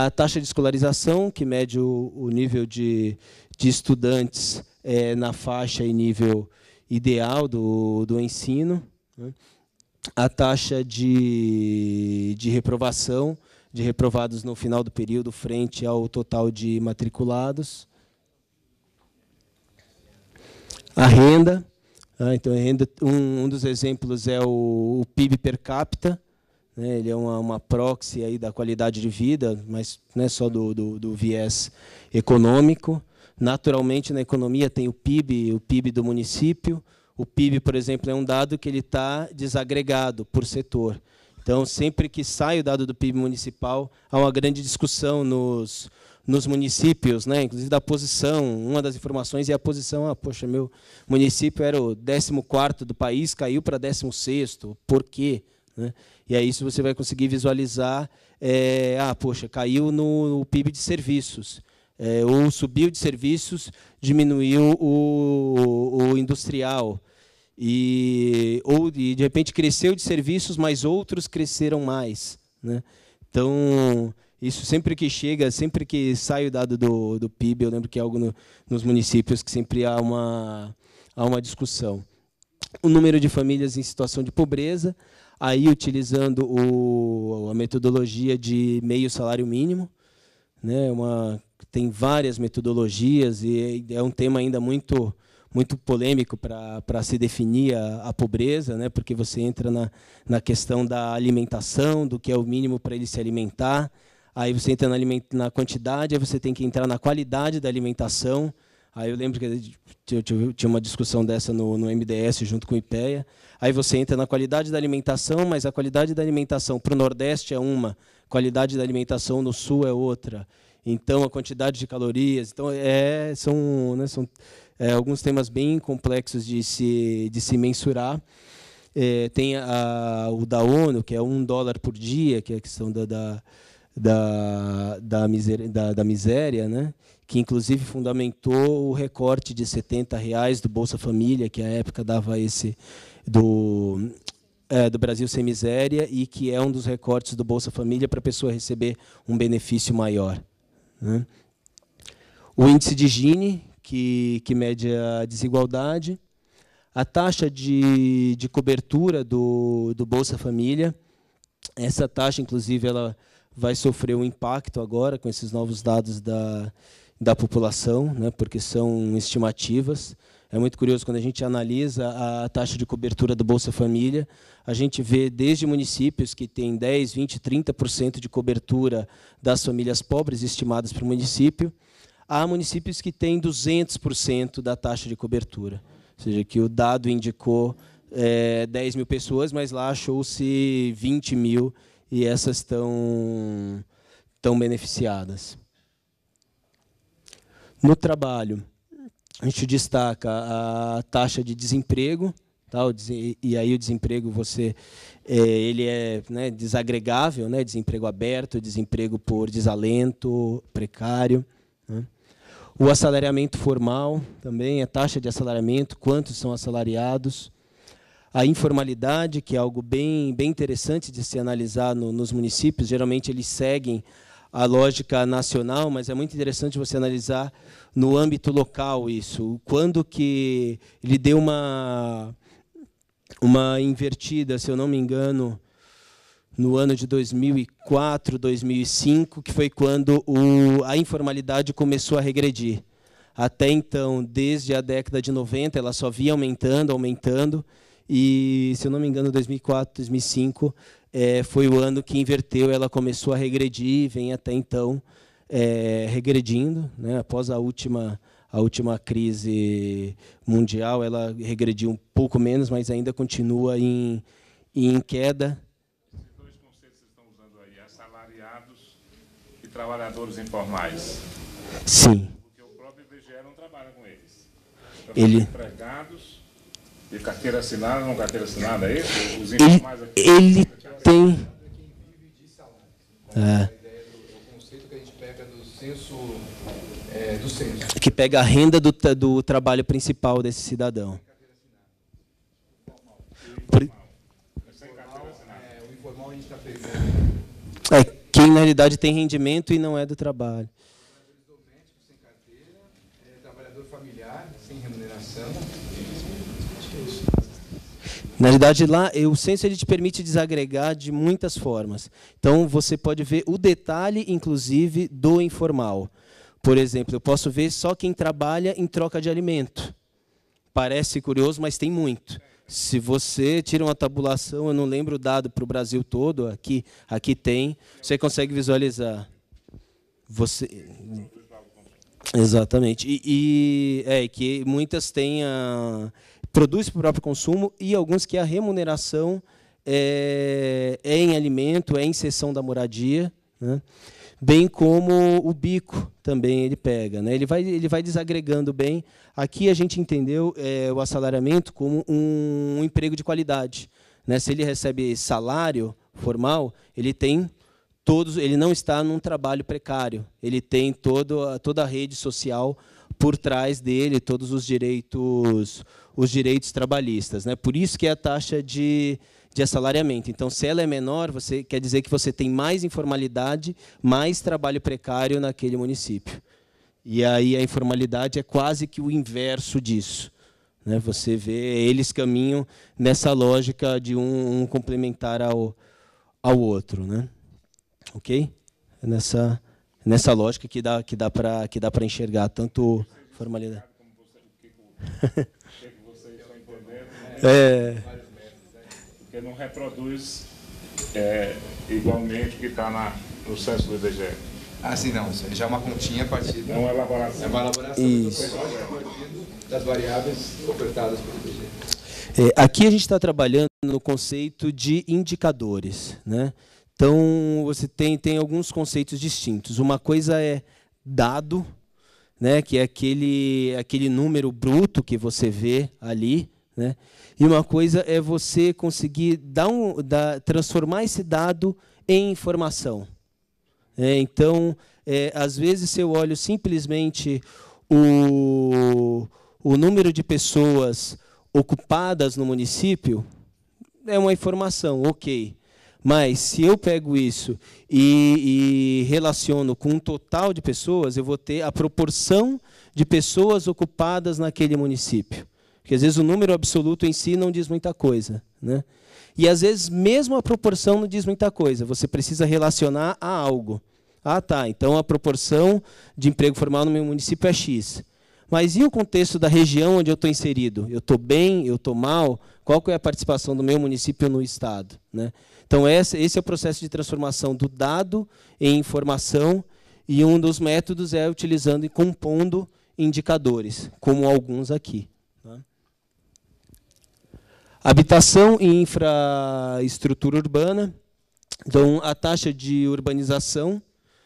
A taxa de escolarização, que mede o, o nível de, de estudantes é, na faixa e nível ideal do, do ensino. Né? A taxa de, de reprovação, de reprovados no final do período frente ao total de matriculados. A renda, né? então, um, um dos exemplos é o, o PIB per capita, né, ele é uma, uma proxy aí da qualidade de vida, mas não é só do, do, do viés econômico. Naturalmente, na economia tem o PIB, o PIB do município. O PIB, por exemplo, é um dado que ele está desagregado por setor. Então, sempre que sai o dado do PIB municipal, há uma grande discussão nos, nos municípios, né? inclusive da posição. Uma das informações é a posição, ah, poxa, meu município era o 14 do país, caiu para 16 por quê? Né? E aí isso você vai conseguir visualizar, é, ah, poxa, caiu no, no PIB de serviços, é, ou subiu de serviços, diminuiu o, o industrial, e ou de, de repente cresceu de serviços, mas outros cresceram mais, né? Então isso sempre que chega, sempre que sai o dado do, do PIB, eu lembro que é algo no, nos municípios que sempre há uma há uma discussão. O número de famílias em situação de pobreza, aí utilizando o, a metodologia de meio salário mínimo, né? Uma tem várias metodologias e é um tema ainda muito muito polêmico para se definir a, a, pobreza, né? porque você entra na, na questão da alimentação, do que é o mínimo para ele se alimentar, aí você entra na, na quantidade, aí você tem que entrar na qualidade da alimentação. Aí eu lembro que eu tinha uma discussão dessa no, no MDS junto com o IPEA. Aí você entra na qualidade da alimentação, mas a qualidade da alimentação para o Nordeste é uma, qualidade da alimentação no Sul é outra. Então a quantidade de calorias, então é, são, né, são é, alguns temas bem complexos de se, de se mensurar. É, tem a, o da ONU, que é um dólar por dia, que é a questão da, da, da, da, miséria, da, da miséria né? que inclusive fundamentou o recorte de 70 reais do Bolsa Família, que à época dava esse do, é, do Brasil sem miséria e que é um dos recortes do Bolsa Família para a pessoa receber um benefício maior. Né? O índice de Gini, que, que mede a desigualdade, a taxa de, de cobertura do, do Bolsa Família. Essa taxa, inclusive, ela vai sofrer um impacto agora com esses novos dados da, da população, né, porque são estimativas. É muito curioso quando a gente analisa a taxa de cobertura do Bolsa Família, a gente vê desde municípios que têm 10, 20, 30% de cobertura das famílias pobres estimadas para o município, Há municípios que têm 200% da taxa de cobertura, ou seja, que o dado indicou é, 10 mil pessoas, mas lá achou-se 20 mil e essas estão tão beneficiadas. No trabalho, a gente destaca a taxa de desemprego, tá? e aí o desemprego você é, ele é né, desagregável, né? desemprego aberto, desemprego por desalento, precário. Né? O assalariamento formal também, a taxa de assalariamento, quantos são assalariados. A informalidade, que é algo bem, bem interessante de se analisar no, nos municípios, geralmente eles seguem a lógica nacional, mas é muito interessante você analisar no âmbito local isso. Quando que ele deu uma, uma invertida, se eu não me engano, no ano de 2004, 2005, que foi quando o, a informalidade começou a regredir. Até então, desde a década de 90, ela só via aumentando, aumentando, e, se eu não me engano, 2004, 2005 é, foi o ano que inverteu, ela começou a regredir, vem até então é, regredindo, né? após a última a última crise mundial, ela regrediu um pouco menos, mas ainda continua em, em queda. trabalhadores informais? Sim. Porque o próprio IBGE não trabalha com eles. Então, Ele... empregados de carteira assinada, não carteira assinada, é isso? Os informais ele, aqui. Ele tem... É. é. é conceito que a gente pega do censo... É, do censo. Que pega a renda do, do trabalho principal desse cidadão. Por... É, quem na realidade tem rendimento e não é do trabalho. Na realidade, lá eh, o censo ele te permite desagregar de muitas formas. Então, você pode ver o detalhe, inclusive, do informal. Por exemplo, eu posso ver só quem trabalha em troca de alimento. Parece curioso, mas tem muito. Se você tira uma tabulação, eu não lembro o dado para o Brasil todo, aqui, aqui tem, você consegue visualizar. Você. Exatamente. E, e é que muitas têm a. produz para o próprio consumo e alguns que a remuneração é, é em alimento, é em sessão da moradia. Né? bem como o bico também ele pega. Né? Ele, vai, ele vai desagregando bem. Aqui a gente entendeu é, o assalariamento como um, um emprego de qualidade. Né? Se ele recebe salário formal, ele tem todos, ele não está num trabalho precário. Ele tem todo, toda a rede social por trás dele, todos os direitos, os direitos trabalhistas. Né? Por isso que é a taxa de de assalariamento. Então, se ela é menor, você quer dizer que você tem mais informalidade, mais trabalho precário naquele município. E aí a informalidade é quase que o inverso disso. Né? Você vê eles caminham nessa lógica de um, um complementar ao, ao outro, né? Ok? É nessa nessa lógica que dá que dá para que dá para enxergar tanto formalidade. Né? é porque não reproduz é, igualmente o que está no censo do IBGE. Ah, sim, não. Já é uma continha a partir da... É uma elaboração. É uma elaboração Isso. É das variáveis ofertadas pelo IBGE. É, aqui a gente está trabalhando no conceito de indicadores. Né? Então, você tem, tem alguns conceitos distintos. Uma coisa é dado, né, que é aquele, aquele número bruto que você vê ali, né? E uma coisa é você conseguir dar um, dar, transformar esse dado em informação. É, então, é, às vezes eu olho simplesmente o, o número de pessoas ocupadas no município, é uma informação, ok. Mas se eu pego isso e, e, relaciono com um total de pessoas, eu vou ter a proporção de pessoas ocupadas naquele município. Porque às vezes o número absoluto em si não diz muita coisa. Né? E às vezes mesmo a proporção não diz muita coisa. Você precisa relacionar a algo. Ah, tá, então a proporção de emprego formal no meu município é X. Mas e o contexto da região onde eu estou inserido? Eu estou bem? Eu estou mal? Qual é a participação do meu município no Estado? Né? Então, esse é o processo de transformação do dado em informação, e um dos métodos é utilizando e compondo indicadores, como alguns aqui. Habitação e infraestrutura urbana. Então, a taxa de urbanização,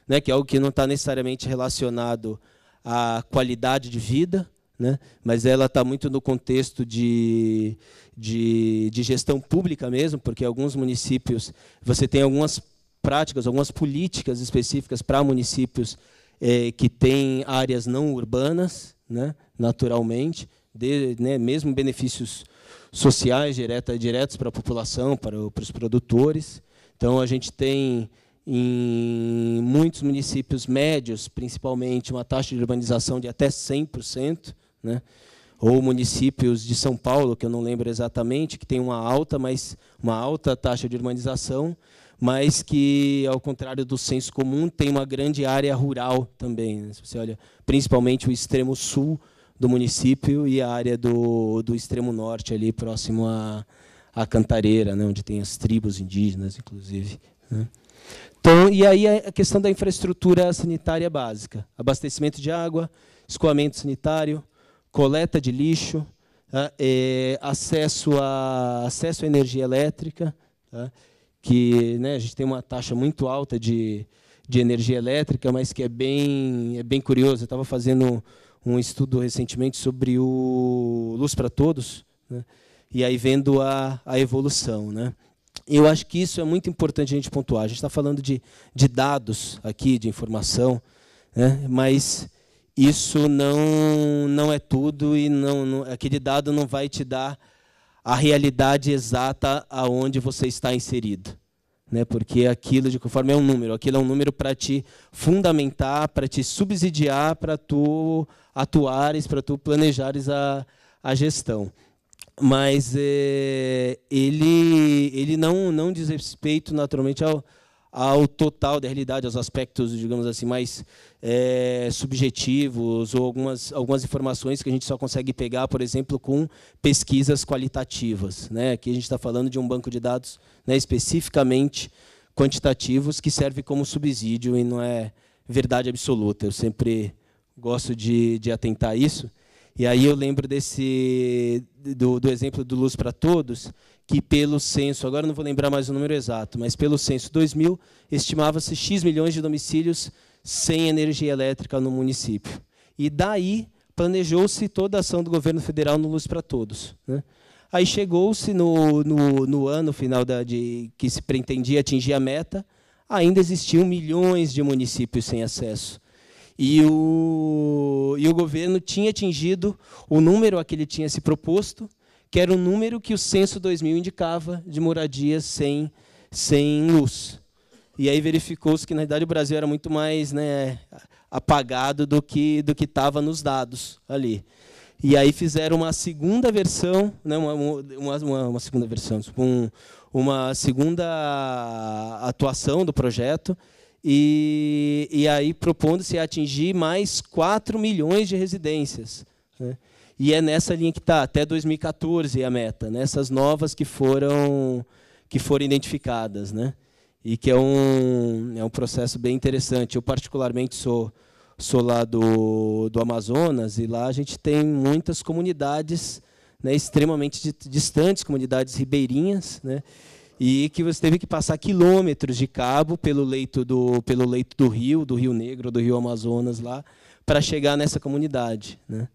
né, que é algo que não está necessariamente relacionado à qualidade de vida, né, mas ela está muito no contexto de, de, de gestão pública mesmo, porque alguns municípios, você tem algumas práticas, algumas políticas específicas para municípios é, que têm áreas não urbanas, né, naturalmente, de, né, mesmo benefícios sociais direta, diretos para a população, para, para os produtores. Então, a gente tem em muitos municípios médios, principalmente, uma taxa de urbanização de até 100%, né? ou municípios de São Paulo, que eu não lembro exatamente, que tem uma alta, mas uma alta taxa de urbanização, mas que, ao contrário do senso comum, tem uma grande área rural também. Né? Se você olha, principalmente o extremo sul do município e a área do, do extremo norte, ali próximo à, a Cantareira, né, onde tem as tribos indígenas, inclusive. Né. Então, e aí a questão da infraestrutura sanitária básica: abastecimento de água, escoamento sanitário, coleta de lixo, tá, é, acesso, a, acesso à energia elétrica, tá, que né, a gente tem uma taxa muito alta de, de energia elétrica, mas que é bem, é bem curioso. Eu estava fazendo um estudo recentemente sobre o Luz para Todos, né? e aí vendo a, a evolução. Né? Eu acho que isso é muito importante a gente pontuar. A gente está falando de, de dados aqui, de informação, né? mas isso não, não é tudo e não, não, aquele dado não vai te dar a realidade exata aonde você está inserido. Né? Porque aquilo, de conforme é um número, aquilo é um número para te fundamentar, para te subsidiar, para tu atuares, para tu planejares a, a gestão. Mas é, ele, ele não, não diz respeito, naturalmente, ao, ao total da realidade, aos aspectos, digamos assim, mais é, subjetivos ou algumas, algumas informações que a gente só consegue pegar, por exemplo, com pesquisas qualitativas. Né? Aqui a gente está falando de um banco de dados né, especificamente quantitativos que serve como subsídio e não é verdade absoluta. Eu sempre gosto de, de atentar a isso. E aí eu lembro desse do, do exemplo do Luz para Todos, que pelo censo, agora não vou lembrar mais o número exato, mas pelo censo 2000, estimava-se X milhões de domicílios sem energia elétrica no município. E daí planejou-se toda a ação do governo federal no Luz para Todos. Né? Aí chegou-se no, no, no, ano final da, de, que se pretendia atingir a meta, ainda existiam milhões de municípios sem acesso. E o, e o governo tinha atingido o número a que ele tinha se proposto, que era o número que o censo 2000 indicava de moradias sem, sem luz. E aí verificou-se que, na verdade, o Brasil era muito mais né, apagado do que do estava nos dados ali. E aí fizeram uma segunda versão, né, uma, uma, uma segunda versão, um, uma segunda atuação do projeto, e, e aí propondo-se atingir mais 4 milhões de residências. Né? E é nessa linha que está, até 2014 a meta, nessas né? novas que foram, que foram identificadas. Né? E que é um, é um processo bem interessante. Eu, particularmente, sou, sou lá do, do Amazonas, e lá a gente tem muitas comunidades né, extremamente distantes, comunidades ribeirinhas, né? e que você teve que passar quilômetros de cabo pelo leito do, pelo leito do rio, do Rio Negro, do Rio Amazonas lá, para chegar nessa comunidade. Né?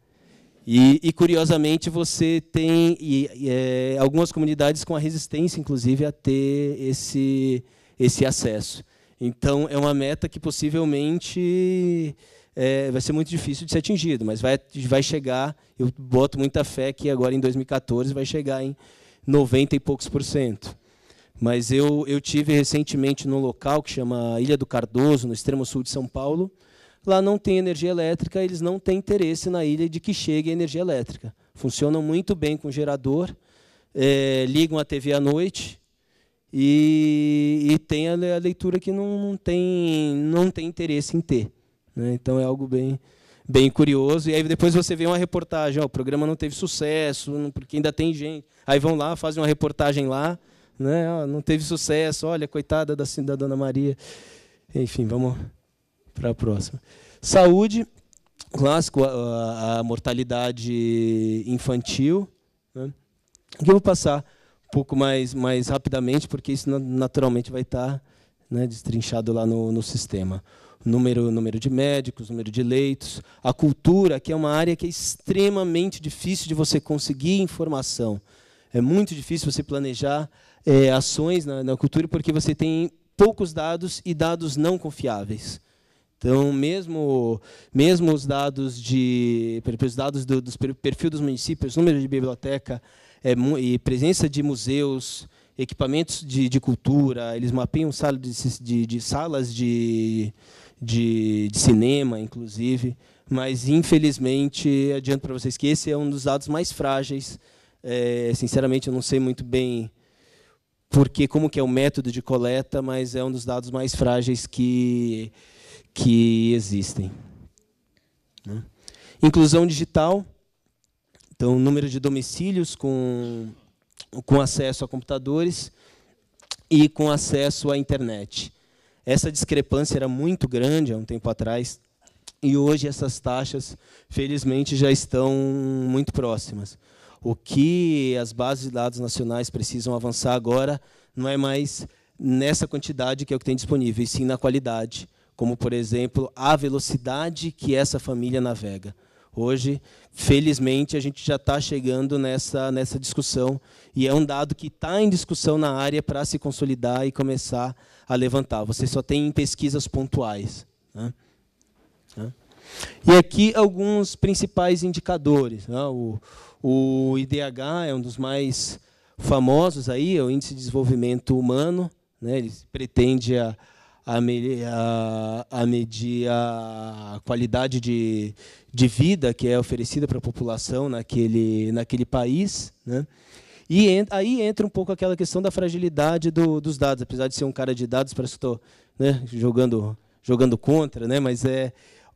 E, e, curiosamente, você tem e, e, é, algumas comunidades com a resistência, inclusive, a ter esse, esse acesso. Então, é uma meta que possivelmente é, vai ser muito difícil de ser atingido, mas vai, vai chegar. Eu boto muita fé que agora em 2014 vai chegar em 90 e poucos por cento. Mas eu, eu tive recentemente num local que chama Ilha do Cardoso, no extremo sul de São Paulo. Lá não tem energia elétrica, eles não têm interesse na ilha de que chegue energia elétrica. Funcionam muito bem com gerador, é, ligam a TV à noite e, e tem a, leitura que não, não, tem, não tem interesse em ter. Né? Então é algo bem, bem curioso. E aí depois você vê uma reportagem, o programa não teve sucesso, porque ainda tem gente. Aí vão lá, fazem uma reportagem lá né? Ah, não teve sucesso, olha, coitada da, da Dona Maria. Enfim, vamos para a próxima. Saúde, clássico, a, a mortalidade infantil. Né? Que eu vou passar um pouco mais, mais rapidamente, porque isso naturalmente vai estar tá, né, destrinchado lá no, no sistema número, número de médicos, número de leitos, a cultura, que é uma área que é extremamente difícil de você conseguir informação. É muito difícil você planejar é, ações na, na cultura porque você tem poucos dados e dados não confiáveis. Então, mesmo, mesmo os dados de os dados do, dos perfil dos municípios, número de biblioteca é, e presença de museus, equipamentos de, de cultura, eles mapeiam salas de, de, de salas de, de, de cinema, inclusive. Mas, infelizmente, adianto para vocês que esse é um dos dados mais frágeis. É, sinceramente, eu não sei muito bem porque como que é o método de coleta, mas é um dos dados mais frágeis que, que existem. Né? Inclusão digital, então número de domicílios com, com acesso a computadores e com acesso à internet. Essa discrepância era muito grande há um tempo atrás, e hoje essas taxas, felizmente, já estão muito próximas. O que as bases de dados nacionais precisam avançar agora não é mais nessa quantidade que é o que tem disponível, e sim na qualidade, como, por exemplo, a velocidade que essa família navega. Hoje, felizmente, a gente já está chegando nessa, nessa discussão, e é um dado que está em discussão na área para se consolidar e começar a levantar. Você só tem pesquisas pontuais. Né? E aqui alguns principais indicadores. Né? O, o IDH é um dos mais famosos aí, é o Índice de Desenvolvimento Humano. Né? Ele pretende a, a, a, medir a qualidade de, de vida que é oferecida para a população naquele, naquele país. Né? E ent, aí entra um pouco aquela questão da fragilidade do, dos dados. Apesar de ser um cara de dados, parece que estou né, jogando, jogando contra, né? mas é,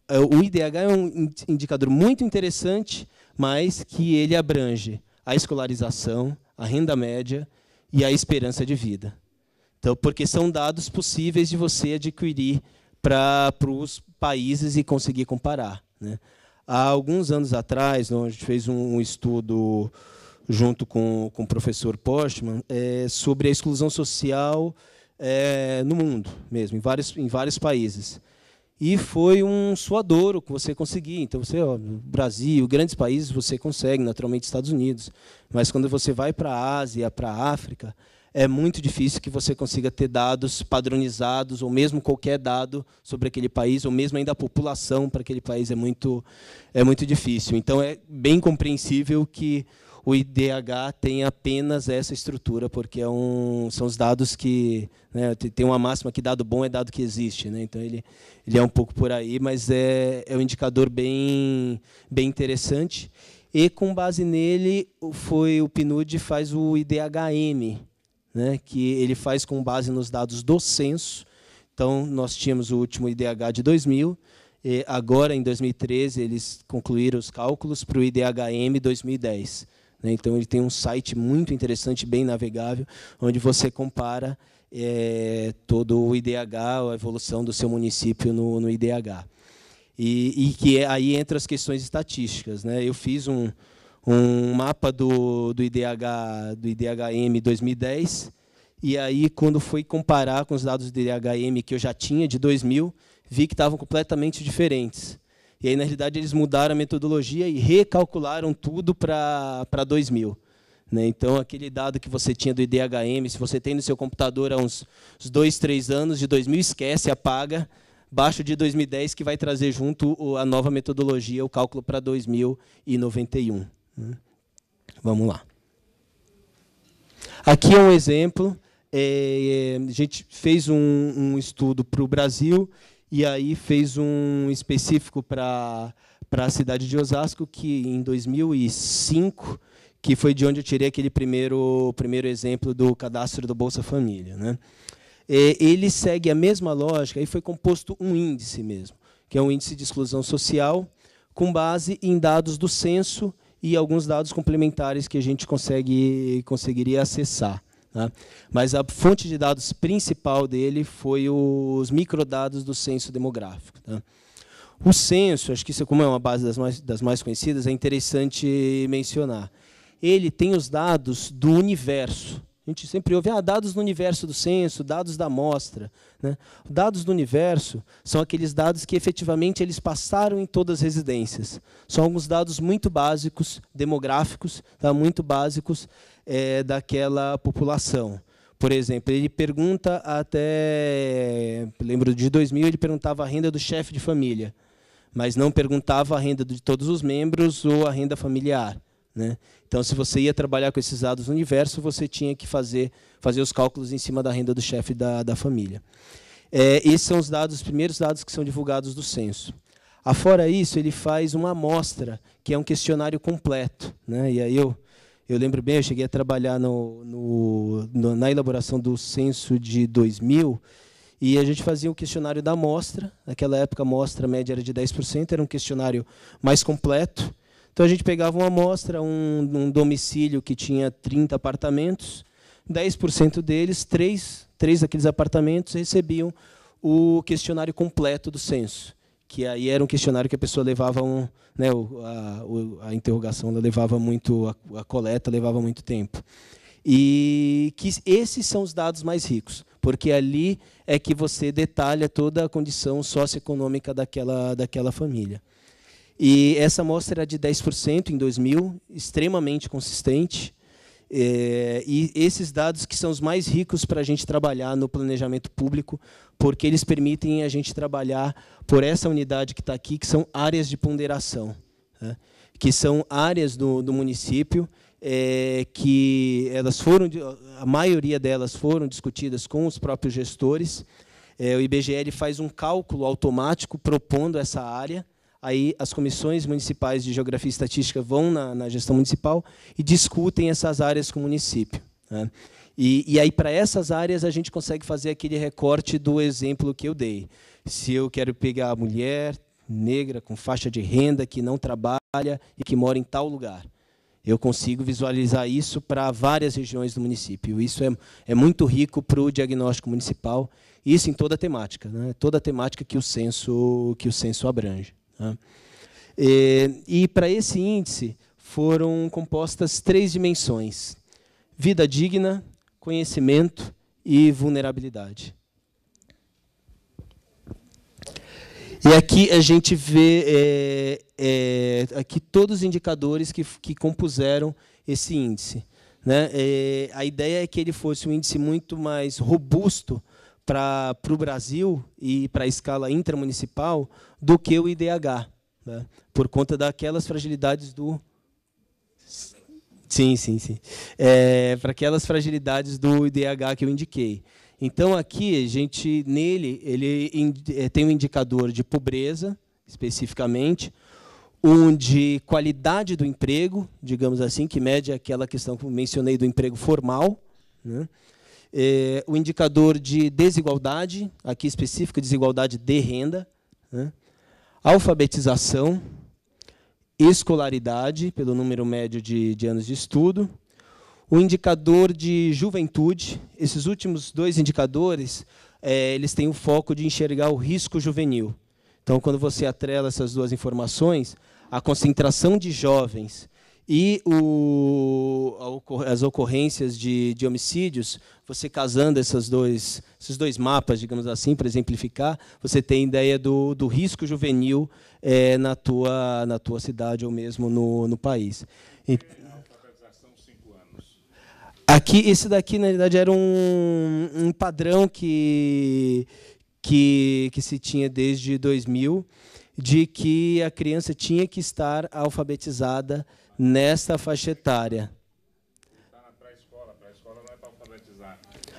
é o IDH é um indicador muito interessante mas que ele abrange a escolarização, a renda média e a esperança de vida. Então, porque são dados possíveis de você adquirir para os países e conseguir comparar. Né? Há alguns anos atrás, a gente fez um estudo junto com, com o professor Postman é, sobre a exclusão social é, no mundo mesmo, em vários, em vários países e foi um suadouro que você conseguir. Então, você, ó, Brasil, grandes países, você consegue, naturalmente, Estados Unidos. Mas quando você vai para a Ásia, para a África, é muito difícil que você consiga ter dados padronizados, ou mesmo qualquer dado sobre aquele país, ou mesmo ainda a população para aquele país é muito, é muito difícil. Então, é bem compreensível que o IDH tem apenas essa estrutura, porque é um, são os dados que. Né, tem uma máxima que dado bom é dado que existe. Né, então, ele, ele é um pouco por aí, mas é, é um indicador bem, bem interessante. E, com base nele, foi o PNUD faz o IDHM, né, que ele faz com base nos dados do censo. Então, nós tínhamos o último IDH de 2000, agora, em 2013, eles concluíram os cálculos para o IDHM 2010. Né? Então ele tem um site muito interessante, bem navegável, onde você compara é, todo o IDH, a evolução do seu município no, no IDH. E, e que é, aí entra as questões estatísticas. Né? Eu fiz um, um mapa do, do, IDH, do IDHM 2010, e aí quando fui comparar com os dados do IDHM que eu já tinha de 2000, vi que estavam completamente diferentes. E aí, na realidade, eles mudaram a metodologia e recalcularam tudo para 2000. Né? Então, aquele dado que você tinha do IDHM, se você tem no seu computador há uns, uns dois, três anos, de 2000, esquece, apaga, baixo de 2010, que vai trazer junto a nova metodologia, o cálculo para 2091. Né? Vamos lá. Aqui é um exemplo. É, é a gente fez um, um estudo para o Brasil e aí fez um específico para para a cidade de Osasco, que em 2005, que foi de onde eu tirei aquele primeiro, primeiro exemplo do cadastro do Bolsa Família. Né? Ele segue a mesma lógica, e foi composto um índice mesmo, que é um índice de exclusão social, com base em dados do censo e alguns dados complementares que a gente consegue, conseguiria acessar. Né? Mas a fonte de dados principal dele foi os microdados do censo demográfico. Né? O censo, acho que isso, como é uma base das mais, das mais conhecidas, é interessante mencionar. Ele tem os dados do universo. A gente sempre ouve ah, dados do universo do censo, dados da amostra. Né? Dados do universo são aqueles dados que efetivamente eles passaram em todas as residências. São alguns dados muito básicos, demográficos, tá? muito básicos, é, daquela população. Por exemplo, ele pergunta até, lembro de 2000, ele perguntava a renda do chefe de família, mas não perguntava a renda de todos os membros ou a renda familiar. Né? Então, se você ia trabalhar com esses dados no universo, você tinha que fazer, fazer os cálculos em cima da renda do chefe da, da família. É, esses são os dados, os primeiros dados que são divulgados do censo. Afora isso, ele faz uma amostra, que é um questionário completo. Né? E aí eu eu lembro bem, eu cheguei a trabalhar no, no, no, na elaboração do censo de 2000 e a gente fazia um questionário da amostra. Naquela época, a amostra média era de 10%, era um questionário mais completo. Então, a gente pegava uma amostra, um, um domicílio que tinha 30 apartamentos, 10% deles, três, três daqueles apartamentos, recebiam o questionário completo do censo que aí era um questionário que a pessoa levava um, né, a, a interrogação levava muito, a, a, coleta levava muito tempo. E que esses são os dados mais ricos, porque ali é que você detalha toda a condição socioeconômica daquela, daquela família. E essa amostra era de 10% em 2000, extremamente consistente. É, e esses dados que são os mais ricos para a gente trabalhar no planejamento público, porque eles permitem a gente trabalhar por essa unidade que está aqui, que são áreas de ponderação, né? que são áreas do, do município é, que elas foram, a maioria delas foram discutidas com os próprios gestores. É, o IBGE faz um cálculo automático propondo essa área aí as comissões municipais de geografia e estatística vão na, na gestão municipal e discutem essas áreas com o município. Né? E, e, aí, para essas áreas, a gente consegue fazer aquele recorte do exemplo que eu dei. Se eu quero pegar a mulher negra com faixa de renda que não trabalha e que mora em tal lugar, eu consigo visualizar isso para várias regiões do município. Isso é, é muito rico para o diagnóstico municipal, isso em toda a temática, né? toda a temática que o censo, que o censo abrange. Né? E, e para esse índice foram compostas três dimensões: vida digna, conhecimento e vulnerabilidade. E aqui a gente vê é, é, aqui todos os indicadores que, que compuseram esse índice. Né? É, a ideia é que ele fosse um índice muito mais robusto para o Brasil e para a escala intramunicipal, do que o IDH, né? por conta daquelas fragilidades do. Sim, sim, sim. É, Para aquelas fragilidades do IDH que eu indiquei. Então, aqui, a gente, nele, ele é, tem um indicador de pobreza, especificamente, um de qualidade do emprego, digamos assim, que mede aquela questão que eu mencionei do emprego formal, né? É, o indicador de desigualdade, aqui específico, desigualdade de renda, né? alfabetização, escolaridade, pelo número médio de, de anos de estudo, o indicador de juventude, esses últimos dois indicadores, é, eles têm o foco de enxergar o risco juvenil. Então, quando você atrela essas duas informações, a concentração de jovens e o, as ocorrências de, de, homicídios, você casando essas dois, esses dois mapas, digamos assim, para exemplificar, você tem ideia do, do risco juvenil é, na, tua, na tua cidade ou mesmo no, no país. E, aqui, esse daqui, na verdade, era um, um padrão que, que, que se tinha desde 2000, de que a criança tinha que estar alfabetizada nesta faixa etária. Tá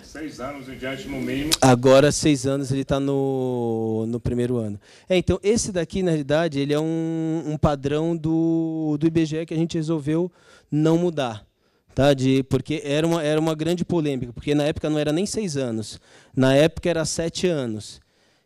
é seis anos em diante, no mínimo. Agora, seis anos, ele está no, no primeiro ano. É, então, esse daqui, na realidade, ele é um, um padrão do, do IBGE que a gente resolveu não mudar. Tá, de, porque era uma, era uma grande polêmica, porque na época não era nem seis anos, na época era sete anos.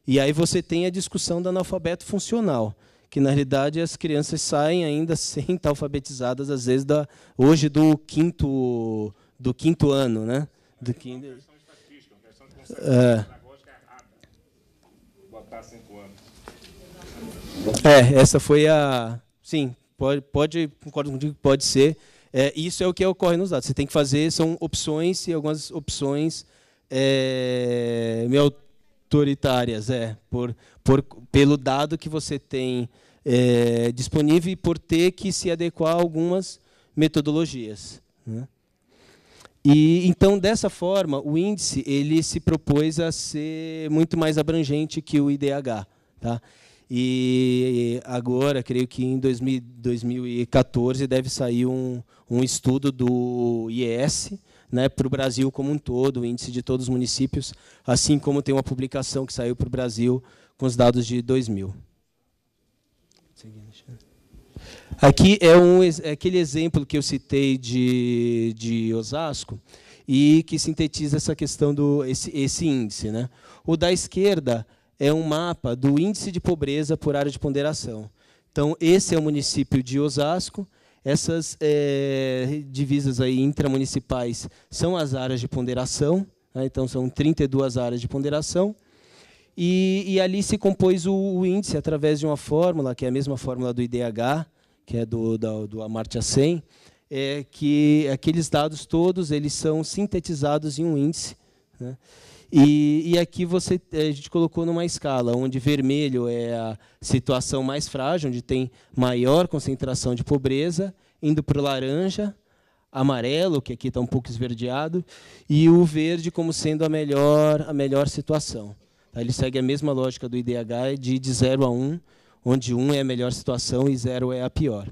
E aí você tem a discussão do analfabeto funcional que na realidade as crianças saem ainda sem estar alfabetizadas, às vezes, da, hoje do quinto, do quinto ano. Né? Do É uma questão estatística, uma questão de é. pedagógica é errada. Botar cinco anos. É, essa foi a. Sim, pode, pode concordo contigo que pode ser. É, isso é o que ocorre nos dados. Você tem que fazer, são opções e algumas opções é, meio autoritárias, é, por por, pelo dado que você tem é, disponível e por ter que se adequar a algumas metodologias. Né? E então dessa forma o índice ele se propôs a ser muito mais abrangente que o IDH, tá? E agora, creio que em 2000, 2014 deve sair um, um estudo do IES, né, para o Brasil como um todo, o índice de todos os municípios, assim como tem uma publicação que saiu para o Brasil com os dados de 2000. Aqui é, um, é aquele exemplo que eu citei de, de Osasco e que sintetiza essa questão do esse, esse índice, né? O da esquerda é um mapa do índice de pobreza por área de ponderação. Então esse é o município de Osasco. Essas é, divisas aí intramunicipais são as áreas de ponderação. Né? Então são 32 áreas de ponderação. E, e ali se compôs o, o, índice através de uma fórmula, que é a mesma fórmula do IDH, que é do, do Amartya Sen, é que aqueles dados todos eles são sintetizados em um índice. Né? E, e, aqui você, a gente colocou numa escala, onde vermelho é a situação mais frágil, onde tem maior concentração de pobreza, indo para o laranja, amarelo, que aqui está um pouco esverdeado, e o verde como sendo a melhor, a melhor situação ele segue a mesma lógica do IDH de 0 a 1, um, onde 1 um é a melhor situação e 0 é a pior.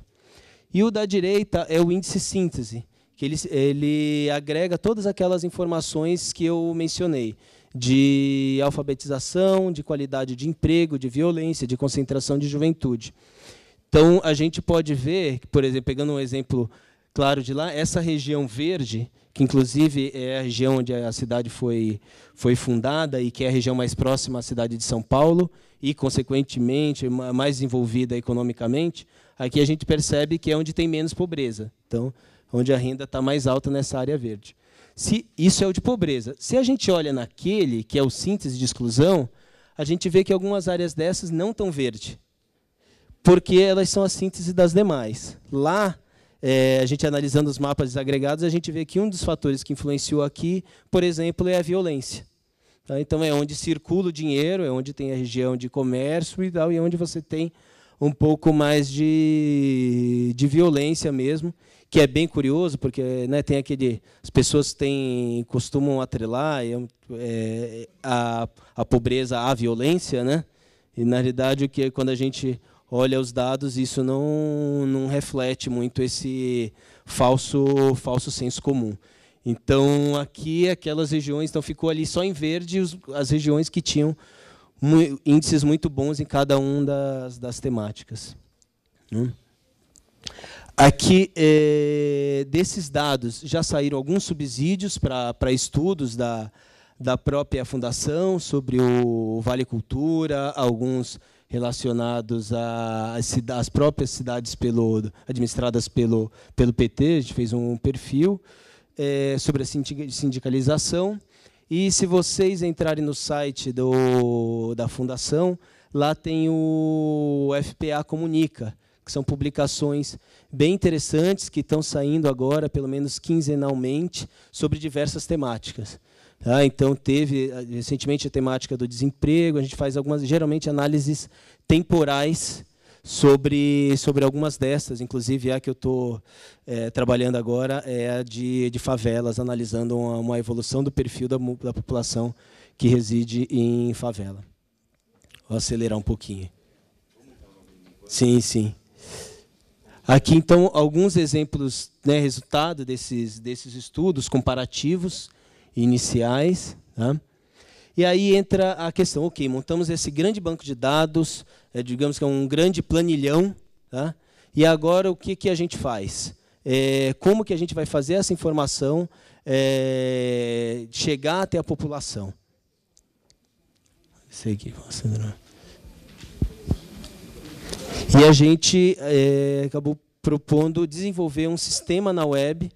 E o da direita é o índice síntese, que ele, ele agrega todas aquelas informações que eu mencionei, de alfabetização, de qualidade de emprego, de violência, de concentração de juventude. Então, a gente pode ver, por exemplo, pegando um exemplo claro de lá, essa região verde, que inclusive é a região onde a cidade foi, foi fundada e que é a região mais próxima à cidade de São Paulo e, consequentemente, mais envolvida economicamente, aqui a gente percebe que é onde tem menos pobreza, então, onde a renda está mais alta nessa área verde. Se Isso é o de pobreza. Se a gente olha naquele, que é o síntese de exclusão, a gente vê que algumas áreas dessas não estão verde, porque elas são a síntese das demais. Lá, é, a gente analisando os mapas desagregados, a gente vê que um dos fatores que influenciou aqui, por exemplo, é a violência. Tá? Então é onde circula o dinheiro, é onde tem a região de comércio e tal, e é onde você tem um pouco mais de, de violência mesmo, que é bem curioso, porque né, tem aquele. As pessoas têm, costumam atrelar é, é a, a pobreza à violência, né? E na realidade o que é quando a gente olha os dados, isso não, não reflete muito esse falso, falso senso comum. Então, aqui, aquelas regiões, então ficou ali só em verde os, as regiões que tinham índices muito bons em cada uma das, das temáticas. Hum. Aqui, é, desses dados, já saíram alguns subsídios para estudos da, da própria fundação sobre o Vale Cultura, alguns relacionados às próprias cidades pelo, administradas pelo, pelo PT. A gente fez um perfil é, sobre a sindicalização. E se vocês entrarem no site do, da Fundação, lá tem o FPA Comunica, que são publicações bem interessantes que estão saindo agora, pelo menos quinzenalmente, sobre diversas temáticas. Ah, então teve ah, recentemente a temática do desemprego. A gente faz algumas, geralmente análises temporais sobre sobre algumas dessas. Inclusive a que eu estou eh, é, trabalhando agora é a de, de favelas, analisando uma, uma evolução do perfil da, da população que reside em favela. Vou acelerar um pouquinho. Sim, sim. Aqui, então, alguns exemplos, né, resultado desses, desses estudos comparativos iniciais. Né? E aí entra a questão, ok, montamos esse grande banco de dados, é, digamos que é um grande planilhão, tá? e agora o que, que a gente faz? É, como que a gente vai fazer essa informação é, chegar até a população? E a gente é, acabou propondo desenvolver um sistema na web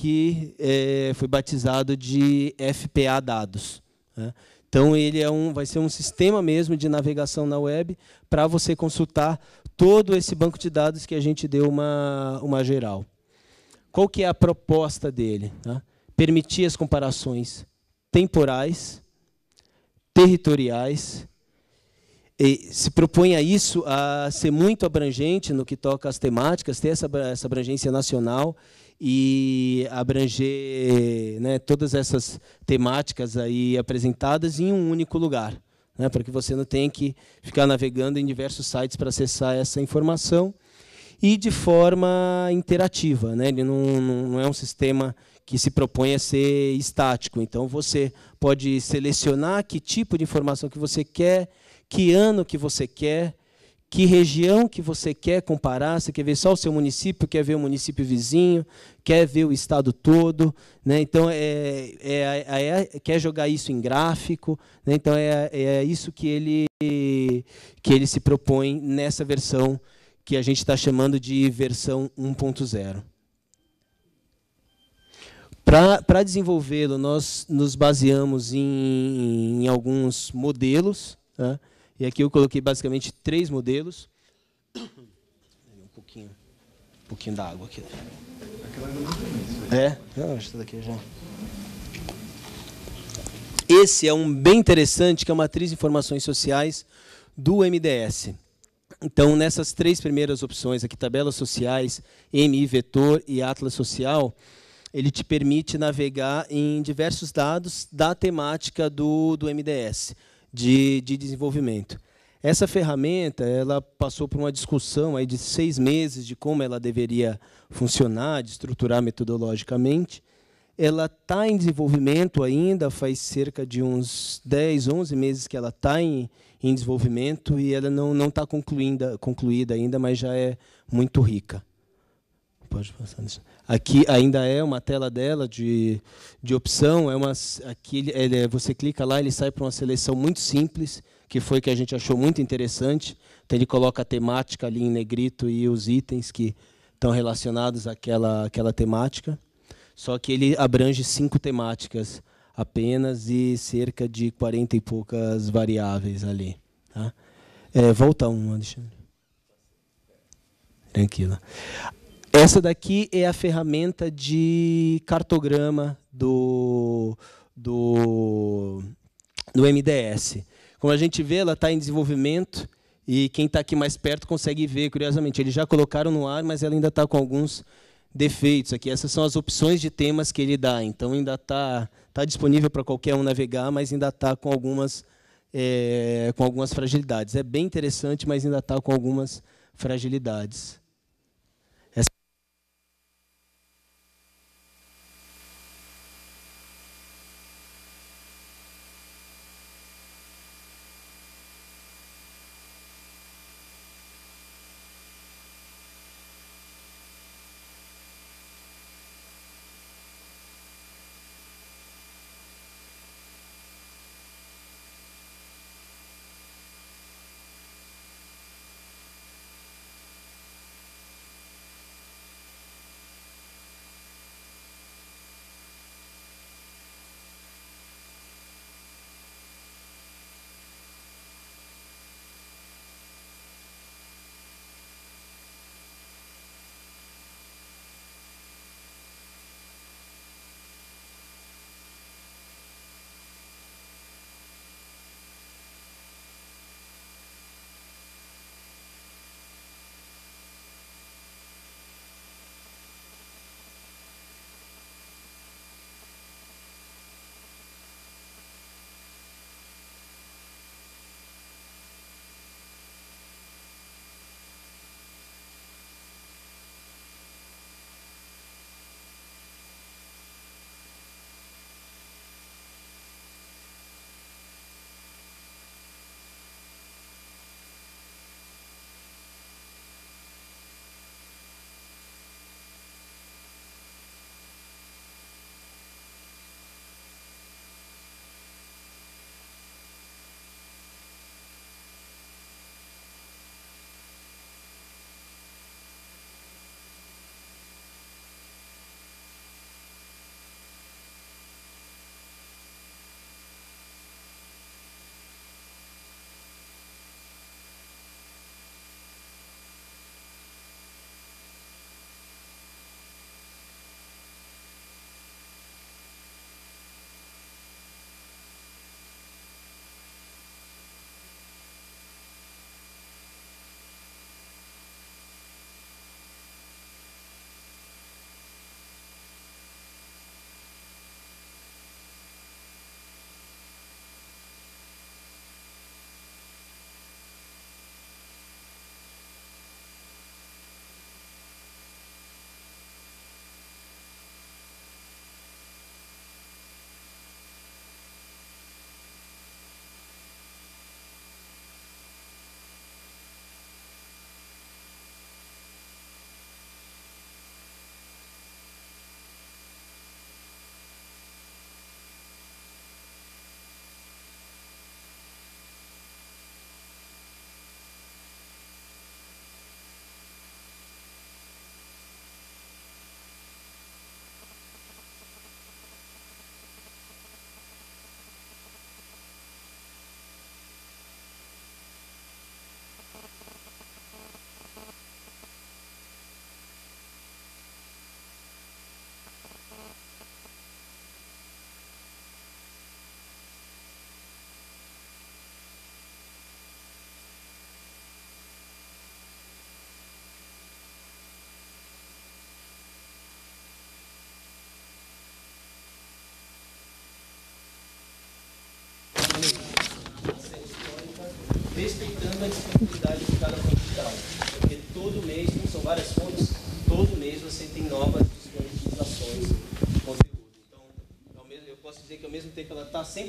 que é, foi batizado de FPA Dados. Né? Então ele é um, vai ser um sistema mesmo de navegação na web para você consultar todo esse banco de dados que a gente deu uma, uma geral. Qual que é a proposta dele? Né? Permitir as comparações temporais, territoriais, e se propõe a isso, a ser muito abrangente no que toca às temáticas, ter essa, essa abrangência nacional e abranger né, todas essas temáticas aí apresentadas em um único lugar, né, para que você não tenha que ficar navegando em diversos sites para acessar essa informação e de forma interativa. Né? Ele não, não, é um sistema que se propõe a ser estático. Então, você pode selecionar que tipo de informação que você quer, que ano que você quer, que região que você quer comparar, você quer ver só o seu município, quer ver o município vizinho, quer ver o estado todo, né? então é, é, é, é quer jogar isso em gráfico, né? então é, é isso que ele, que ele se propõe nessa versão que a gente está chamando de versão 1.0. Para desenvolvê-lo, nós nos baseamos em, em alguns modelos, né? E aqui eu coloquei basicamente três modelos. Um pouquinho, um pouquinho da água aqui. não É? Não, daqui já. Esse é um bem interessante, que é a matriz de informações sociais do MDS. Então, nessas três primeiras opções aqui, tabelas sociais, MI vetor e atlas social, ele te permite navegar em diversos dados da temática do, do MDS de, de desenvolvimento. Essa ferramenta ela passou por uma discussão aí de seis meses de como ela deveria funcionar, de estruturar metodologicamente. Ela está em desenvolvimento ainda, faz cerca de uns 10, 11 meses que ela está em, em desenvolvimento e ela não está concluída ainda, mas já é muito rica. Pode passar. Aqui ainda é uma tela dela de, de opção. É uma, aqui ele, ele, é, você clica lá, ele sai para uma seleção muito simples, que foi que a gente achou muito interessante. Então ele coloca a temática ali em negrito e os itens que estão relacionados àquela, aquela temática. Só que ele abrange cinco temáticas apenas e cerca de 40 e poucas variáveis ali. Tá? É, volta um, Alexandre. Tranquila. Essa daqui é a ferramenta de cartograma do, do, do MDS. Como a gente vê, ela está em desenvolvimento e quem está aqui mais perto consegue ver, curiosamente. Eles já colocaram no ar, mas ela ainda está com alguns defeitos aqui. Essas são as opções de temas que ele dá. Então, ainda está tá disponível para qualquer um navegar, mas ainda está com algumas é, com algumas fragilidades. É bem interessante, mas ainda está com algumas fragilidades.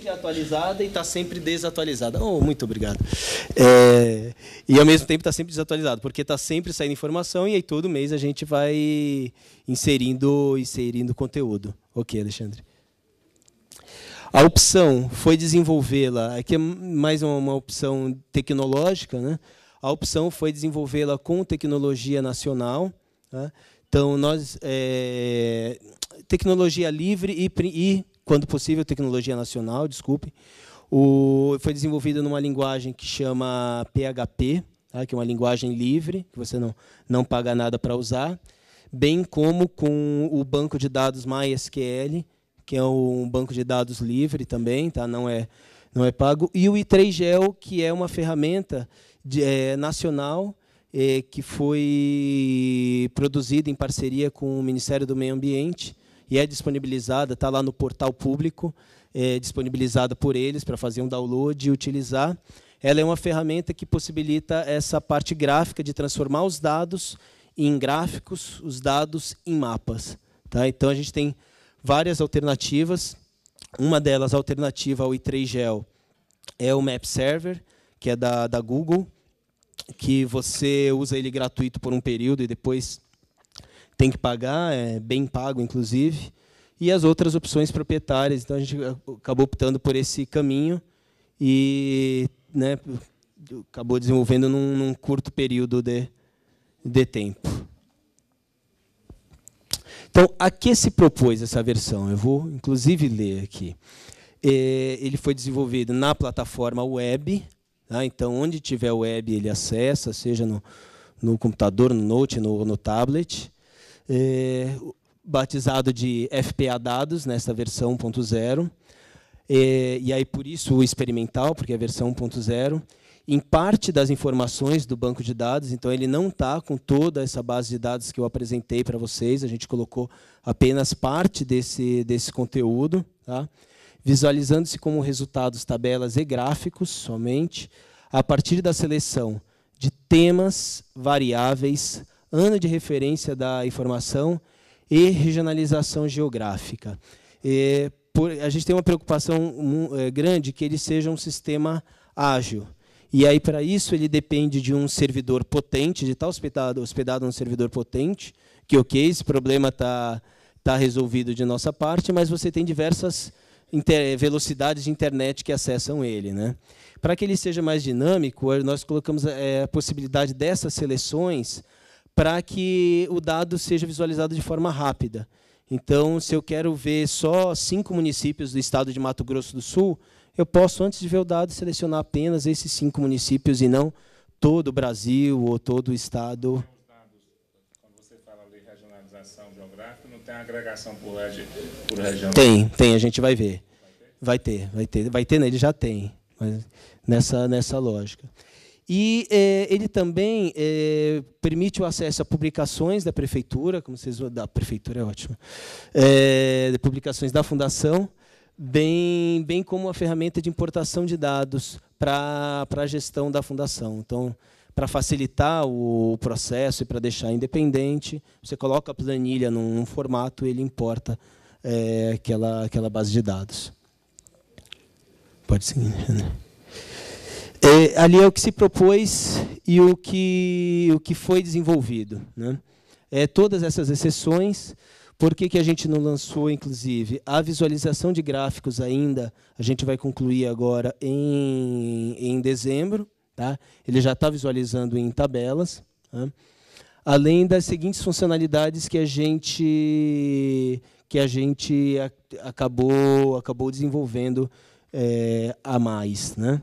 sempre atualizada e está sempre desatualizada. Oh, muito obrigado. É, e ao mesmo tempo está sempre desatualizado, porque está sempre saindo informação e aí todo mês a gente vai inserindo, inserindo conteúdo. Ok, Alexandre. A opção foi desenvolvê-la, aqui é, é mais uma opção tecnológica, né? A opção foi desenvolvê-la com tecnologia nacional. Né? Então, nós. É, tecnologia livre e, e quando possível, tecnologia nacional, desculpe. O, foi desenvolvido numa linguagem que chama PHP, tá? que é uma linguagem livre, que você não, não paga nada para usar, bem como com o banco de dados MySQL, que é um banco de dados livre também, tá? não, é, não é pago, e o i3GEL, que é uma ferramenta de, é, nacional é, que foi produzida em parceria com o Ministério do Meio Ambiente, e é disponibilizada, está lá no portal público, é disponibilizada por eles para fazer um download e utilizar. Ela é uma ferramenta que possibilita essa parte gráfica de transformar os dados em gráficos, os dados em mapas. Tá? Então a gente tem várias alternativas. Uma delas, a alternativa ao i3GEL, é o Map Server, que é da, da Google, que você usa ele gratuito por um período e depois tem que pagar, é bem pago, inclusive, e as outras opções proprietárias. Então, a gente acabou optando por esse caminho e né, acabou desenvolvendo num, num curto período de, de tempo. Então, a que se propôs essa versão? Eu vou, inclusive, ler aqui. É, ele foi desenvolvido na plataforma web, tá? então, onde tiver web, ele acessa, seja no, no computador, no note, no, no tablet é, batizado de FPA Dados, nesta versão 1.0. É, e aí, por isso, o experimental, porque é a versão 1.0 em parte das informações do banco de dados, então ele não está com toda essa base de dados que eu apresentei para vocês, a gente colocou apenas parte desse, desse conteúdo, tá? visualizando-se como resultados tabelas e gráficos somente, a partir da seleção de temas, variáveis, ano de referência da informação e regionalização geográfica. E, por, a gente tem uma preocupação eh, grande que ele seja um sistema ágil. E aí, para isso, ele depende de um servidor potente, de estar hospedado, hospedado um servidor potente, que, ok, esse problema está tá resolvido de nossa parte, mas você tem diversas velocidades de internet que acessam ele. Né? Para que ele seja mais dinâmico, nós colocamos eh, a possibilidade dessas seleções para que o dado seja visualizado de forma rápida. Então, se eu quero ver só cinco municípios do estado de Mato Grosso do Sul, eu posso, antes de ver o dado, selecionar apenas esses cinco municípios e não todo o Brasil ou todo o estado. Quando você fala de regionalização geográfica, não tem agregação por, região? Tem, tem, a gente vai ver. Vai ter, vai ter, vai ter, né? ele já tem, mas nessa, nessa lógica. E eh, ele também eh, permite o acesso a publicações da prefeitura, como vocês da prefeitura é ótimo, eh, de publicações da fundação, bem, bem como a ferramenta de importação de dados para a gestão da fundação. Então, para facilitar o processo e para deixar independente, você coloca a planilha num, formato e ele importa aquela, aquela base de dados. Pode seguir, né? É, ali é o que se propôs e o que, o que foi desenvolvido. Né? É, todas essas exceções, por que, que a gente não lançou, inclusive, a visualização de gráficos ainda, a gente vai concluir agora em, em dezembro, tá? ele já está visualizando em tabelas, tá? além das seguintes funcionalidades que a gente, que a gente acabou, acabou desenvolvendo é, a mais. Né?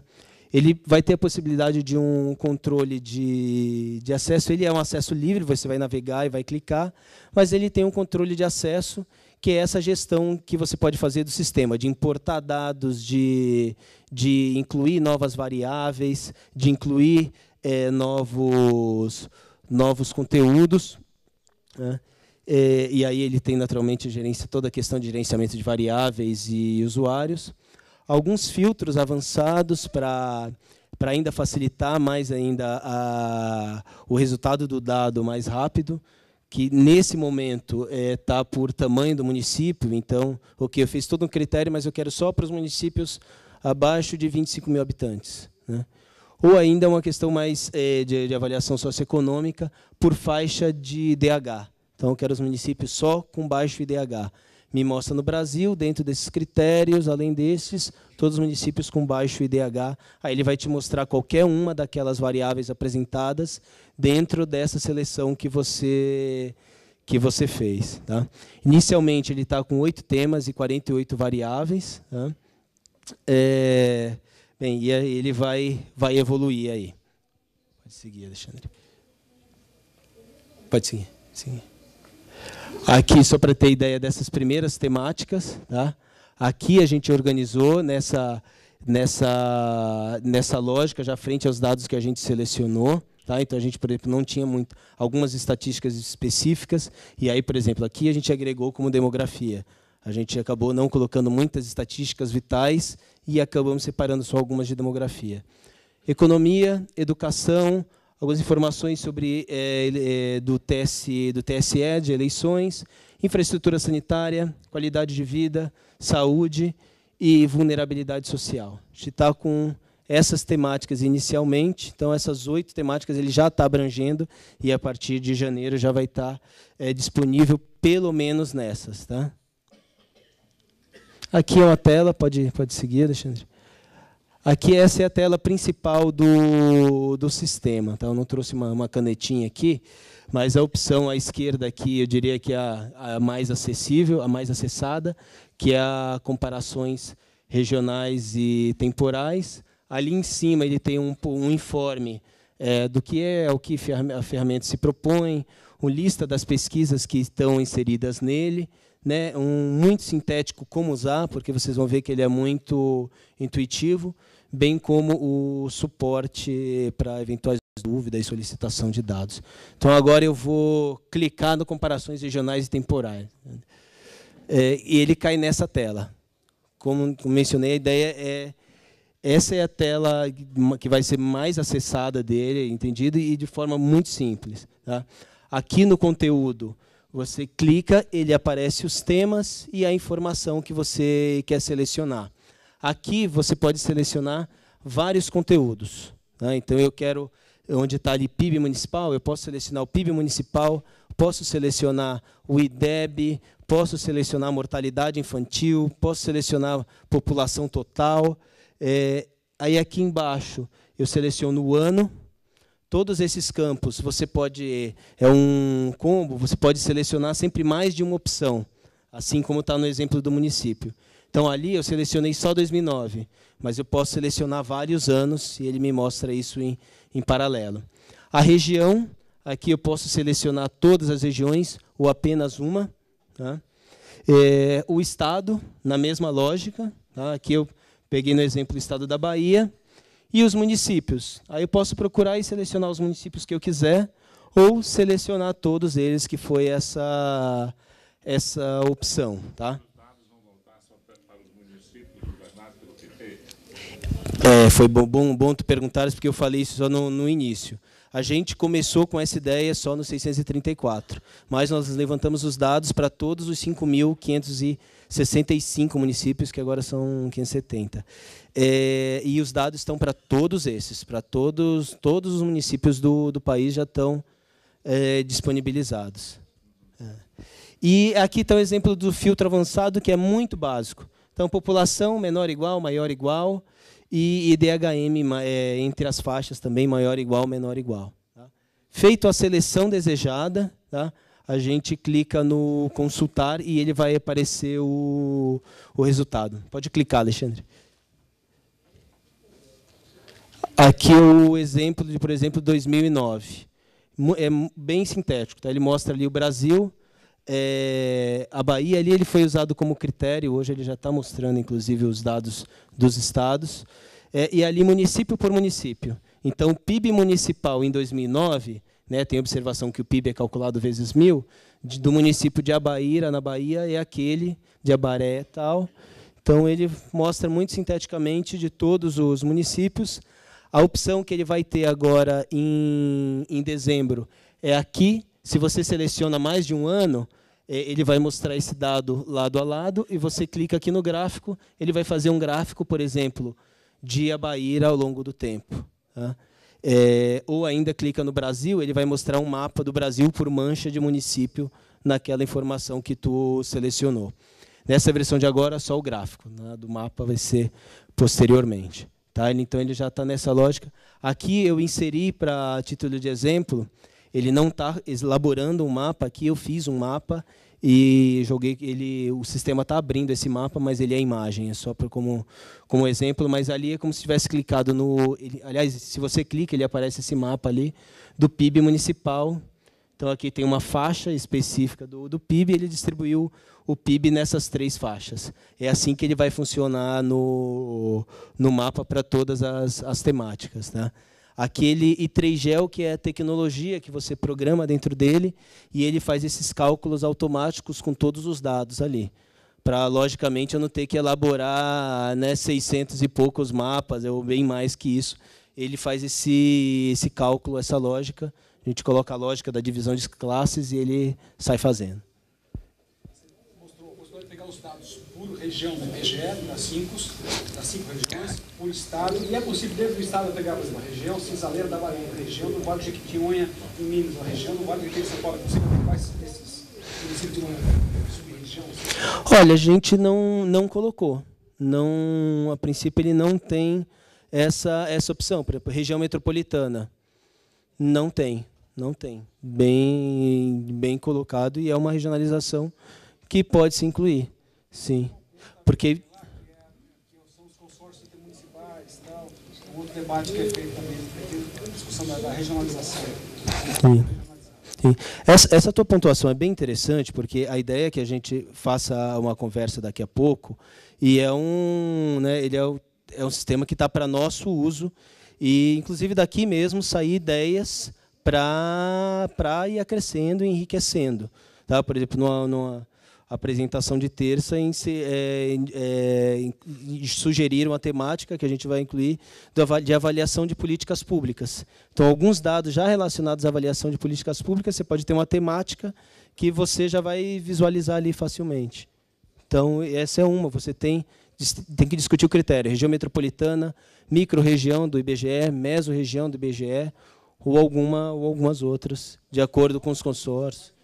ele vai ter a possibilidade de um controle de, de acesso. Ele é um acesso livre, você vai navegar e vai clicar, mas ele tem um controle de acesso, que é essa gestão que você pode fazer do sistema, de importar dados, de, de incluir novas variáveis, de incluir é, novos, novos conteúdos. Né? É, e aí ele tem, naturalmente, gerência, toda a questão de gerenciamento de variáveis e usuários alguns filtros avançados para para ainda facilitar mais ainda a, o resultado do dado mais rápido, que nesse momento está é, tá por tamanho do município. Então, ok, eu fiz todo um critério, mas eu quero só para os municípios abaixo de 25 mil habitantes. Né? Ou ainda uma questão mais é, de, de, avaliação socioeconômica por faixa de IDH. Então, eu quero os municípios só com baixo IDH me mostra no Brasil, dentro desses critérios, além desses, todos os municípios com baixo IDH. Aí ele vai te mostrar qualquer uma daquelas variáveis apresentadas dentro dessa seleção que você que você fez. Tá? Inicialmente ele está com oito temas e 48 variáveis. Tá? É, bem, e ele vai vai evoluir aí. Pode seguir, Alexandre. Pode seguir. seguir. Aqui, só para ter ideia dessas primeiras temáticas, tá? aqui a gente organizou nessa, nessa, nessa lógica, já frente aos dados que a gente selecionou. Tá? Então, a gente, por exemplo, não tinha muito, algumas estatísticas específicas. E aí, por exemplo, aqui a gente agregou como demografia. A gente acabou não colocando muitas estatísticas vitais e acabamos separando só algumas de demografia. Economia, educação, algumas informações sobre é, é do, TSE, do TSE, de eleições, infraestrutura sanitária, qualidade de vida, saúde e vulnerabilidade social. A gente está com essas temáticas inicialmente, então essas oito temáticas ele já está abrangendo e a partir de janeiro já vai estar tá, é, disponível pelo menos nessas. Tá? Aqui é uma tela, pode, pode seguir, Alexandre. Aqui essa é a tela principal do, do sistema. então Eu não trouxe uma, uma canetinha aqui, mas a opção à esquerda aqui, eu diria que é a, a mais acessível, a mais acessada, que é a comparações regionais e temporais. Ali em cima ele tem um, um informe é, do que é, o que a ferramenta se propõe, uma lista das pesquisas que estão inseridas nele, né, um muito sintético como usar, porque vocês vão ver que ele é muito intuitivo bem como o suporte para eventuais dúvidas e solicitação de dados. Então, agora eu vou clicar no comparações regionais e temporais. É, e ele cai nessa tela. Como, como mencionei, a ideia é essa é a tela que vai ser mais acessada dele, entendido? E de forma muito simples. Tá? Aqui no conteúdo, você clica, ele aparece os temas e a informação que você quer selecionar. Aqui você pode selecionar vários conteúdos. Né? Então, eu quero, onde está ali PIB municipal, eu posso selecionar o PIB municipal, posso selecionar o IDEB, posso selecionar a mortalidade infantil, posso selecionar a população total. É, aí aqui embaixo eu seleciono o ano. Todos esses campos você pode é um combo, você pode selecionar sempre mais de uma opção, assim como está no exemplo do município. Então ali eu selecionei só 2009, mas eu posso selecionar vários anos e ele me mostra isso em, em paralelo. A região, aqui eu posso selecionar todas as regiões ou apenas uma. Tá? É, o estado, na mesma lógica. Tá? Aqui eu peguei no exemplo o estado da Bahia. E os municípios. Aí eu posso procurar e selecionar os municípios que eu quiser ou selecionar todos eles, que foi essa, essa opção. Tá? É, foi bom, bom, bom tu porque eu falei isso só no, no início. A gente começou com essa ideia só no 634, mas nós levantamos os dados para todos os 5.565 municípios, que agora são 570. É, e os dados estão para todos esses, para todos, todos os municípios do, do país já estão é, disponibilizados. É. E aqui está o exemplo do filtro avançado, que é muito básico. Então, população menor igual, maior igual, e IDHM é, entre as faixas também, maior igual, menor igual. Tá? Feito a seleção desejada, tá? a gente clica no consultar e ele vai aparecer o, o resultado. Pode clicar, Alexandre. Aqui o exemplo de, por exemplo, 2009. É bem sintético. Tá? Ele mostra ali o Brasil, é, a Bahia ali ele foi usado como critério, hoje ele já está mostrando, inclusive, os dados dos estados, é, e ali município por município. Então, PIB municipal em 2009, né, tem observação que o PIB é calculado vezes mil, de, do município de Abaíra, na Bahia, é aquele, de Abaré e tal. Então, ele mostra muito sinteticamente de todos os municípios. A opção que ele vai ter agora em, em dezembro é aqui, se você seleciona mais de um ano, é, ele vai mostrar esse dado lado a lado e você clica aqui no gráfico, ele vai fazer um gráfico, por exemplo, de Abaíra ao longo do tempo. Tá? É, ou ainda clica no Brasil, ele vai mostrar um mapa do Brasil por mancha de município naquela informação que tu selecionou. Nessa versão de agora, só o gráfico, né? do mapa vai ser posteriormente. Tá? Então ele já está nessa lógica. Aqui eu inseri, para título de exemplo, ele não está elaborando um mapa aqui, eu fiz um mapa e joguei ele o sistema está abrindo esse mapa mas ele é imagem é só como como exemplo mas ali é como se tivesse clicado no ele, aliás se você clica ele aparece esse mapa ali do PIB municipal então aqui tem uma faixa específica do, do PIB ele distribuiu o PIB nessas três faixas é assim que ele vai funcionar no no mapa para todas as, as temáticas Né? Aquele i3GEL, que é a tecnologia que você programa dentro dele, e ele faz esses cálculos automáticos com todos os dados ali. Para, logicamente, eu não ter que elaborar né, 600 e poucos mapas, ou bem mais que isso. Ele faz esse, esse cálculo, essa lógica. A gente coloca a lógica da divisão de classes e ele sai fazendo. região do IBGE, das cinco, das cinco regiões, por estado, e é possível dentro do estado pegar, por exemplo, a região Cisaleira da Bahia, a região do Vale de Jequitinhonha, em Minas, a região do Vale de Jequitinhonha, São Paulo, você quais desses municípios de Olha, a gente não, não colocou. Não, a princípio ele não tem essa, essa opção. Por exemplo, região metropolitana. Não tem, não tem. Bem, bem colocado e é uma regionalização que pode se incluir. Sim. Porque debate que é feito também, discussão da, regionalização. Sim. Sim. Essa, essa tua pontuação é bem interessante, porque a ideia é que a gente faça uma conversa daqui a pouco, e é um, né, ele é, o, é um sistema que está para nosso uso, e inclusive daqui mesmo sair ideias para ir acrescendo e enriquecendo. Tá? Por exemplo, numa, numa apresentação de terça em, é, é, sugerir uma temática que a gente vai incluir de avaliação de políticas públicas. Então, alguns dados já relacionados à avaliação de políticas públicas, você pode ter uma temática que você já vai visualizar ali facilmente. Então, essa é uma. Você tem, tem que discutir o critério. Região metropolitana, micro-região do IBGE, meso-região do IBGE, ou, alguma, ou algumas outras, de acordo com os consórcios.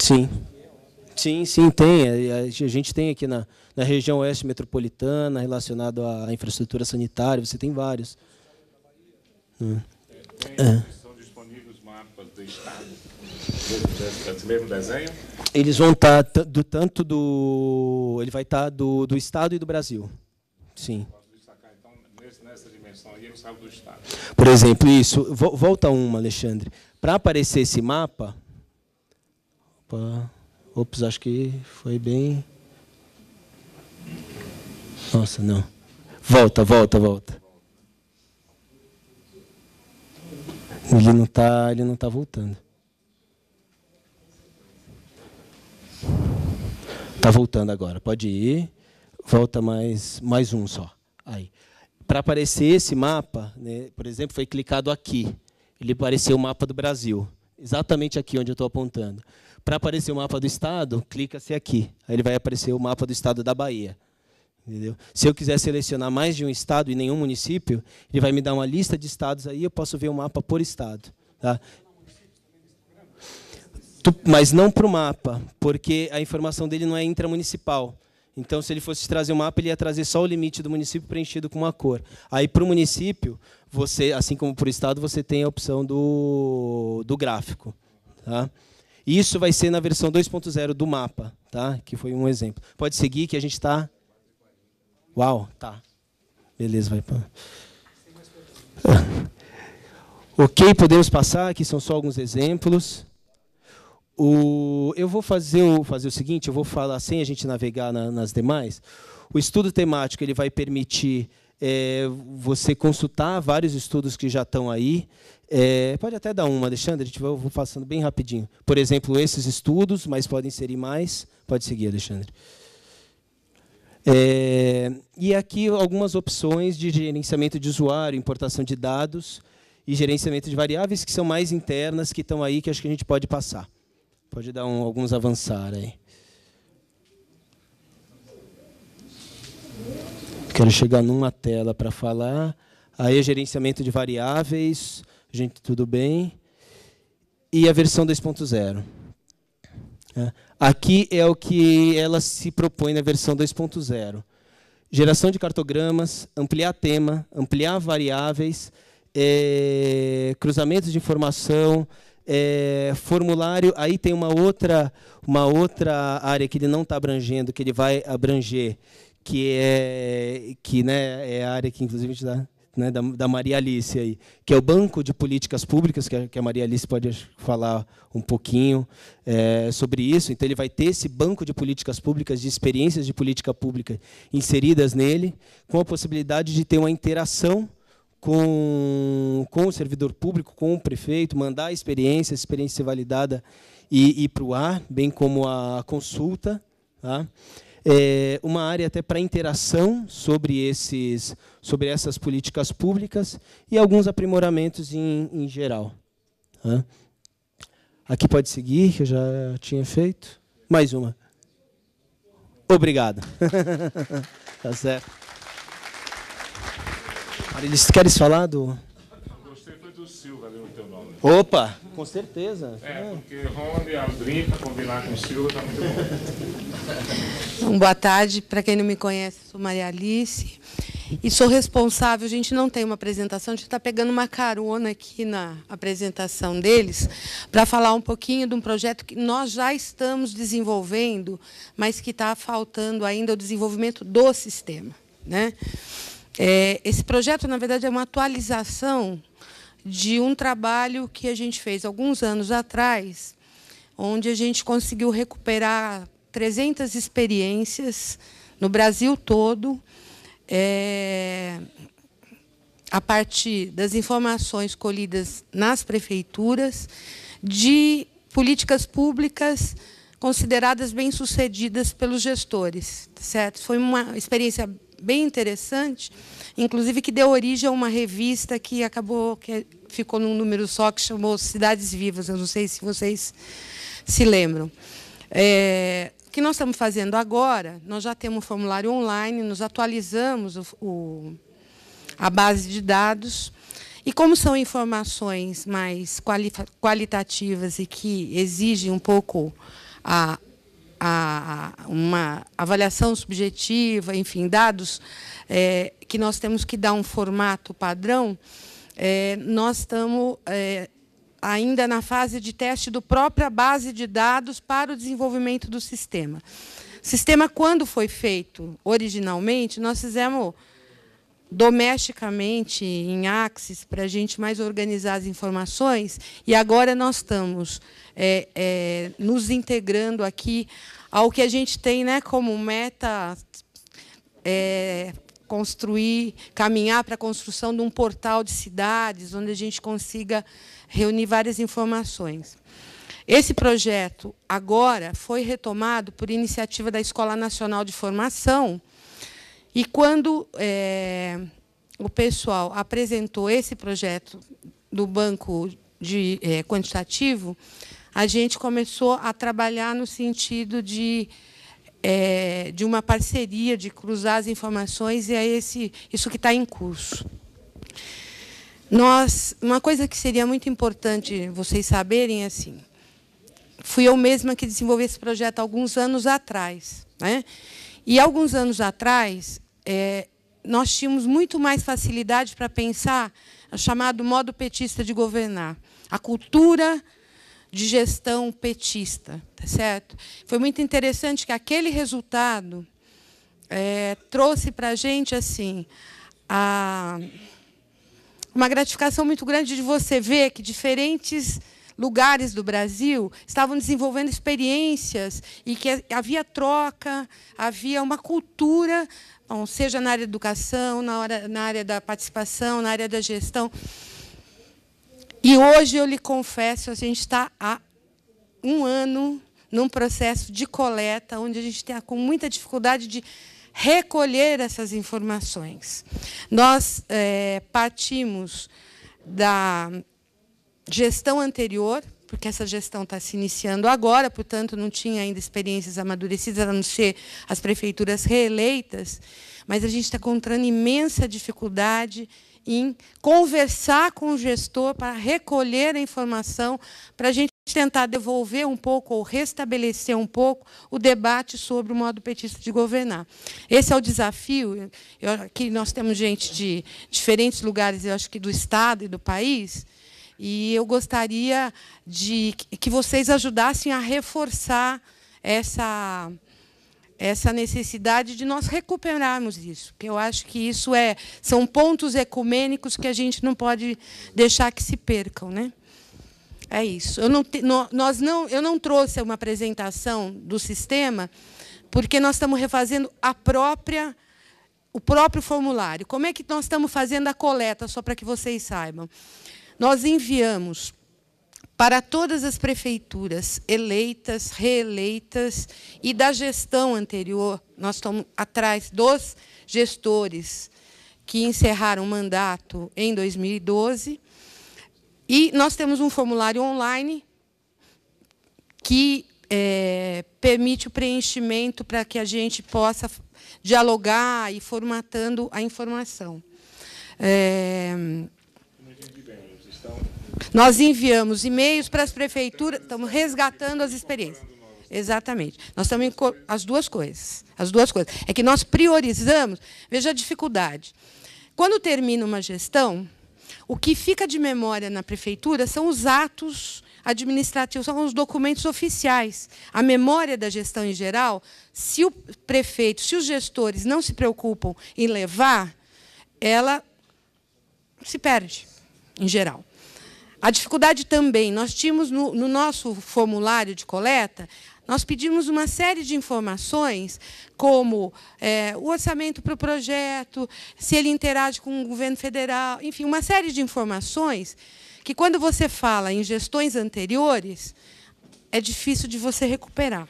Sim. Sim, sim, tem. A gente tem aqui na, na região oeste metropolitana, relacionado à infraestrutura sanitária, você tem vários. Hum. É. Estão disponíveis mapas do estado? Mesmo desenho? Eles vão estar tá do tanto do. Ele vai estar tá do, do estado e do Brasil. Sim. Por exemplo, isso. Volta uma, Alexandre. Para aparecer esse mapa, Ops, acho que foi bem. Nossa, não. Volta, volta, volta. Ele não tá, ele não tá voltando. Tá voltando agora. Pode ir. Volta mais mais um só. Aí. Para aparecer esse mapa, né, por exemplo, foi clicado aqui. Ele apareceu o mapa do Brasil, exatamente aqui onde eu estou apontando. Para aparecer o mapa do estado, clica-se aqui. Aí ele vai aparecer o mapa do estado da Bahia. Entendeu? Se eu quiser selecionar mais de um estado e nenhum município, ele vai me dar uma lista de estados aí, eu posso ver o mapa por estado. Tá? mas não para o mapa, porque a informação dele não é intramunicipal. Então, se ele fosse trazer o um mapa, ele ia trazer só o limite do município preenchido com uma cor. Aí, para o município, você, assim como para o estado, você tem a opção do, do gráfico. Tá? E isso vai ser na versão 2.0 do mapa, tá? que foi um exemplo. Pode seguir que a gente está... Uau, tá. Beleza, vai para... ok, podemos passar, aqui são só alguns exemplos. O, eu vou fazer o, fazer o seguinte, eu vou falar sem a gente navegar na, nas demais. O estudo temático ele vai permitir é, você consultar vários estudos que já estão aí, é, pode até dar uma, Alexandre, a gente vai, vou passando bem rapidinho. Por exemplo, esses estudos, mas podem inserir mais. Pode seguir, Alexandre. É, e aqui algumas opções de gerenciamento de usuário, importação de dados e gerenciamento de variáveis que são mais internas, que estão aí, que acho que a gente pode passar. Pode dar um, alguns avançar aí. Quero chegar numa tela para falar. Aí é gerenciamento de variáveis, Gente, tudo bem? E a versão 2.0. É. Aqui é o que ela se propõe na versão 2.0. Geração de cartogramas, ampliar tema, ampliar variáveis, é, cruzamentos de informação, é, formulário. Aí tem uma outra, uma outra área que ele não está abrangendo, que ele vai abranger, que é que né, é a área que inclusive a gente dá né, da, da, Maria Alice, aí, que é o Banco de Políticas Públicas, que a, que a Maria Alice pode falar um pouquinho é, sobre isso. Então, ele vai ter esse banco de políticas públicas, de experiências de política pública inseridas nele, com a possibilidade de ter uma interação com, com o servidor público, com o prefeito, mandar a experiência, a experiência ser validada e ir para o ar, bem como a consulta. Tá? é, uma área até para interação sobre, esses, sobre essas políticas públicas e alguns aprimoramentos em, em geral. Hã? Aqui pode seguir, que eu já tinha feito. Mais uma. Obrigado. tá certo. Eles querem falar do. Opa! Com certeza. É, porque Rony, Aldrin, para combinar com o Silva, está muito bom. Então, boa tarde. Para quem não me conhece, sou Maria Alice. E sou responsável, a gente não tem uma apresentação, a gente está pegando uma carona aqui na apresentação deles para falar um pouquinho de um projeto que nós já estamos desenvolvendo, mas que está faltando ainda o desenvolvimento do sistema. Né? É, esse projeto, na verdade, é uma atualização de um trabalho que a gente fez alguns anos atrás, onde a gente conseguiu recuperar 300 experiências no Brasil todo, é, a partir das informações colhidas nas prefeituras, de políticas públicas consideradas bem-sucedidas pelos gestores, certo? Foi uma experiência bem interessante, inclusive que deu origem a uma revista que acabou, que ficou num número só, que chamou Cidades Vivas. Eu não sei se vocês se lembram. É, o que nós estamos fazendo agora, nós já temos um formulário online, nos atualizamos o, o, a base de dados. E como são informações mais quali, qualitativas e que exigem um pouco a a, uma avaliação subjetiva, enfim, dados é, que nós temos que dar um formato padrão, é, nós estamos é, ainda na fase de teste do própria base de dados para o desenvolvimento do sistema. O sistema, quando foi feito originalmente, nós fizemos domesticamente em Axis para a gente mais organizar as informações e agora nós estamos é, é, nos integrando aqui ao que a gente tem né, como meta é, construir, caminhar para a construção de um portal de cidades onde a gente consiga reunir várias informações. Esse projeto agora foi retomado por iniciativa da Escola Nacional de Formação, e quando é, o pessoal apresentou esse projeto do banco de é, quantitativo, a gente começou a trabalhar no sentido de é, de uma parceria, de cruzar as informações, e é esse, isso que está em curso. Nós, uma coisa que seria muito importante vocês saberem, é assim, fui eu mesma que desenvolvi esse projeto alguns anos atrás. Né? E alguns anos atrás, é, nós tínhamos muito mais facilidade para pensar o chamado modo petista de governar, a cultura de gestão petista, tá certo? Foi muito interessante que aquele resultado é, trouxe para a gente assim a, uma gratificação muito grande de você ver que diferentes lugares do Brasil estavam desenvolvendo experiências e que havia troca, havia uma cultura, seja na área da educação, na, hora, na área da participação, na área da gestão. E hoje, eu lhe confesso, a gente está há um ano num processo de coleta, onde a gente está com muita dificuldade de recolher essas informações. Nós é, partimos da gestão anterior, porque essa gestão está se iniciando agora, portanto, não tinha ainda experiências amadurecidas, a não ser as prefeituras reeleitas, mas a gente está encontrando imensa dificuldade em conversar com o gestor para recolher a informação, para a gente tentar devolver um pouco ou restabelecer um pouco o debate sobre o modo petista de governar. Esse é o desafio. Eu, aqui nós temos gente de diferentes lugares, eu acho que do Estado e do país, e eu gostaria de que vocês ajudassem a reforçar essa essa necessidade de nós recuperarmos isso, porque eu acho que isso é são pontos ecumênicos que a gente não pode deixar que se percam, né? É isso. Eu não, nós não, eu não trouxe uma apresentação do sistema, porque nós estamos refazendo a própria o próprio formulário. Como é que nós estamos fazendo a coleta, só para que vocês saibam? Nós enviamos para todas as prefeituras eleitas, reeleitas e da gestão anterior, nós estamos atrás dos gestores que encerraram o mandato em 2012. E nós temos um formulário online que é, permite o preenchimento para que a gente possa dialogar e formatando a informação. É, nós enviamos e-mails para as prefeituras, estamos resgatando as experiências. Exatamente. Nós estamos em as duas coisas. As duas coisas. É que nós priorizamos, veja a dificuldade. Quando termina uma gestão, o que fica de memória na prefeitura são os atos administrativos, são os documentos oficiais. A memória da gestão em geral, se o prefeito, se os gestores não se preocupam em levar, ela se perde, em geral. A dificuldade também, nós tínhamos no, no nosso formulário de coleta nós pedimos uma série de informações, como é, o orçamento para o projeto, se ele interage com o governo federal, enfim, uma série de informações que, quando você fala em gestões anteriores, é difícil de você recuperar.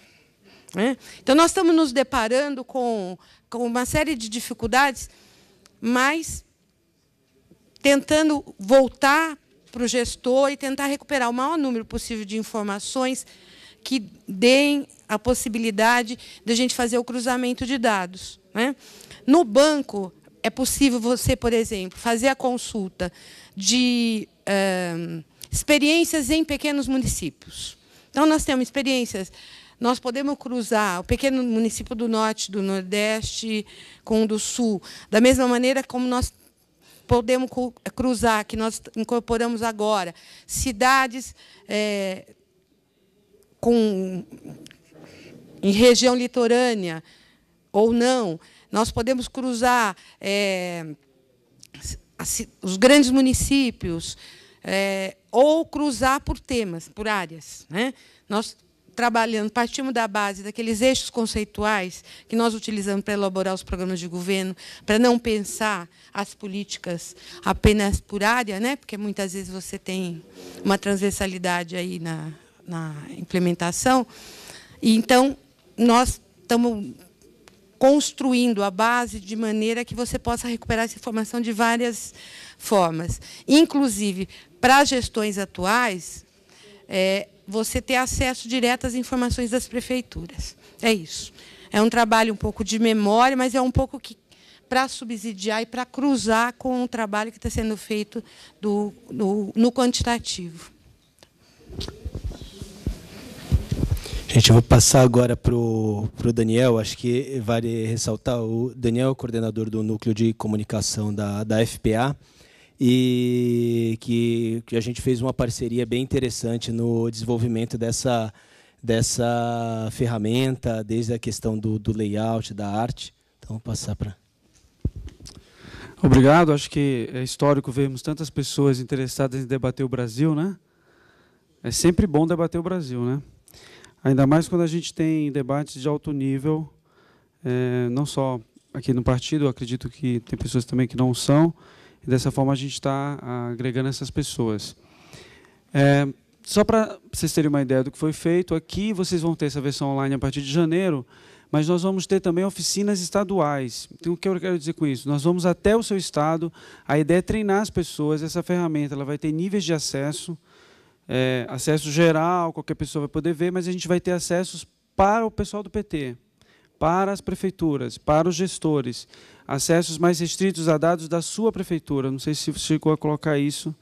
Né? Então, nós estamos nos deparando com, com uma série de dificuldades, mas tentando voltar para o gestor e tentar recuperar o maior número possível de informações que deem a possibilidade de a gente fazer o cruzamento de dados. Né? No banco, é possível você, por exemplo, fazer a consulta de eh, experiências em pequenos municípios. Então, nós temos experiências. Nós podemos cruzar o pequeno município do norte, do nordeste, com o do sul, da mesma maneira como nós podemos eh, cruzar, que nós incorporamos agora, cidades é, com, em região litorânea ou não, nós podemos cruzar é, os grandes municípios é, ou cruzar por temas, por áreas. Né? Nós trabalhando, partimos da base daqueles eixos conceituais que nós utilizamos para elaborar os programas de governo, para não pensar as políticas apenas por área, né? porque muitas vezes você tem uma transversalidade aí na, na implementação. E, então, nós estamos construindo a base de maneira que você possa recuperar essa informação de várias formas. Inclusive, para as gestões atuais, é, você ter acesso direto às informações das prefeituras. É isso. É um trabalho um pouco de memória, mas é um pouco que para subsidiar e para cruzar com o trabalho que está sendo feito do, do, no quantitativo. Gente, eu vou passar agora para o Daniel. Acho que vale ressaltar o Daniel, é coordenador do Núcleo de Comunicação da, da FPA e que, que a gente fez uma parceria bem interessante no desenvolvimento dessa, dessa ferramenta, desde a questão do, do layout, da arte. Então, vou passar para. Obrigado. Acho que é histórico vermos tantas pessoas interessadas em debater o Brasil, né? É sempre bom debater o Brasil, né? Ainda mais quando a gente tem debates de alto nível, é, não só aqui no partido, acredito que tem pessoas também que não são, e dessa forma a gente está agregando essas pessoas. É, só para vocês terem uma ideia do que foi feito, aqui vocês vão ter essa versão online a partir de janeiro, mas nós vamos ter também oficinas estaduais. Então, o que eu quero dizer com isso? Nós vamos até o seu estado, a ideia é treinar as pessoas, essa ferramenta ela vai ter níveis de acesso, é, acesso geral, qualquer pessoa vai poder ver, mas a gente vai ter acessos para o pessoal do PT, para as prefeituras, para os gestores acessos mais restritos a dados da sua prefeitura. Não sei se chegou a colocar isso,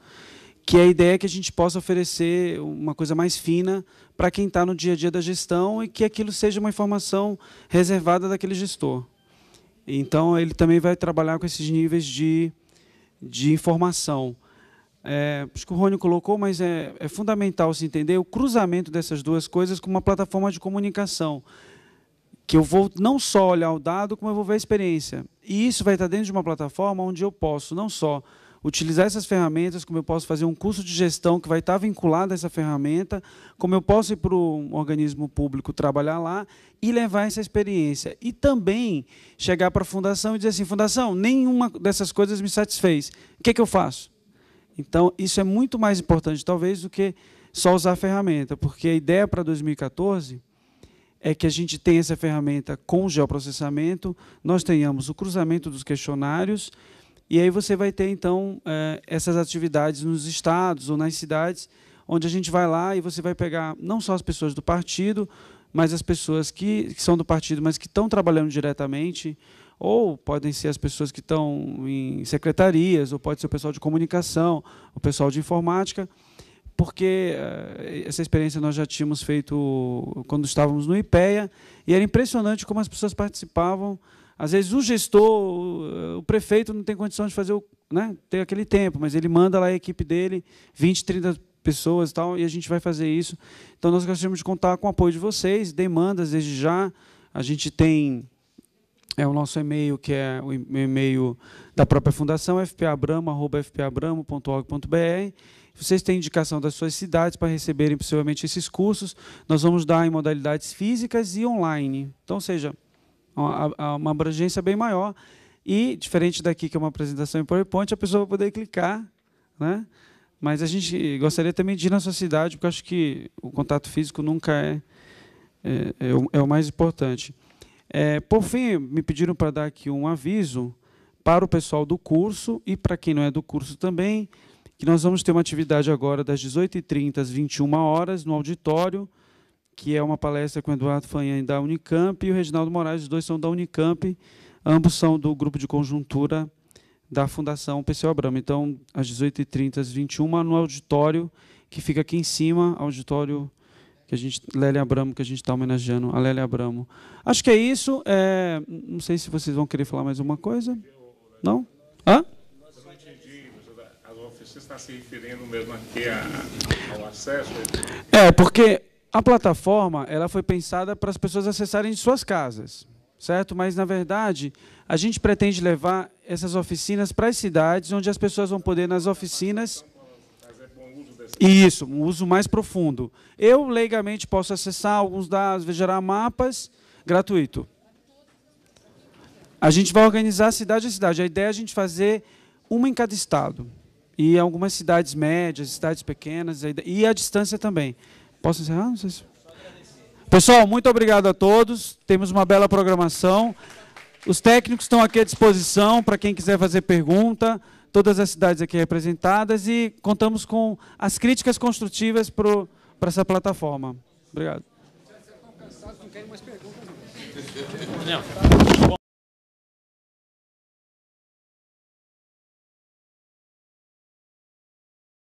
que é a ideia é que a gente possa oferecer uma coisa mais fina para quem está no dia a dia da gestão e que aquilo seja uma informação reservada daquele gestor. Então, ele também vai trabalhar com esses níveis de, de informação. É, acho que o Rony colocou, mas é, é fundamental se entender o cruzamento dessas duas coisas com uma plataforma de comunicação que eu vou não só olhar o dado, como eu vou ver a experiência. E isso vai estar dentro de uma plataforma onde eu posso não só utilizar essas ferramentas, como eu posso fazer um curso de gestão que vai estar vinculado a essa ferramenta, como eu posso ir para um organismo público trabalhar lá e levar essa experiência. E também chegar para a fundação e dizer assim, fundação, nenhuma dessas coisas me satisfez. O que, é que eu faço? Então, isso é muito mais importante, talvez, do que só usar a ferramenta, porque a ideia para 2014 é que a gente tenha essa ferramenta com geoprocessamento, nós tenhamos o cruzamento dos questionários, e aí você vai ter, então, é, essas atividades nos estados ou nas cidades, onde a gente vai lá e você vai pegar não só as pessoas do partido, mas as pessoas que, que são do partido, mas que estão trabalhando diretamente, ou podem ser as pessoas que estão em secretarias, ou pode ser o pessoal de comunicação, o pessoal de informática, porque eh, essa experiência nós já tínhamos feito quando estávamos no IPEA, e era impressionante como as pessoas participavam. Às vezes o gestor, o prefeito não tem condição de fazer o, né, ter aquele tempo, mas ele manda lá a equipe dele, 20, 30 pessoas e tal, e a gente vai fazer isso. Então nós gostaríamos de contar com o apoio de vocês, demandas desde já. A gente tem é o nosso e-mail, que é o e-mail da própria fundação, fpabramo.org.br. Vocês têm indicação das suas cidades para receberem possivelmente esses cursos. Nós vamos dar em modalidades físicas e online. Então, seja uma, uma abrangência bem maior. E, diferente daqui, que é uma apresentação em PowerPoint, a pessoa vai poder clicar. Né? Mas a gente gostaria também de ir na sua cidade, porque acho que o contato físico nunca é, é, é, o, é o, mais importante. É, por fim, me pediram para dar aqui um aviso para o pessoal do curso e para quem não é do curso também que nós vamos ter uma atividade agora das 18h30 às 21 horas no auditório, que é uma palestra com o Eduardo Fanhan da Unicamp e o Reginaldo Moraes, os dois são da Unicamp, ambos são do grupo de conjuntura da Fundação PC Abramo. Então, às 18h30 às 21 no auditório que fica aqui em cima, auditório que a gente Lélia Abramo que a gente está homenageando a Lélia Abramo. Acho que é isso. É, não sei se vocês vão querer falar mais alguma coisa. Não? Hã? está se referindo mesmo aqui a, ao acesso? É, porque a plataforma ela foi pensada para as pessoas acessarem de suas casas, certo? Mas, na verdade, a gente pretende levar essas oficinas para as cidades, onde as pessoas vão poder, nas oficinas... Isso, um uso mais profundo. Eu, leigamente, posso acessar alguns dados, gerar mapas, gratuito. A gente vai organizar cidade a cidade. A ideia é a gente fazer uma em cada estado e algumas cidades médias, cidades pequenas e a distância também. Posso encerrar? Não sei se... Pessoal, muito obrigado a todos. Temos uma bela programação. Os técnicos estão aqui à disposição para quem quiser fazer pergunta. Todas as cidades aqui representadas e contamos com as críticas construtivas para essa plataforma. Obrigado. Não.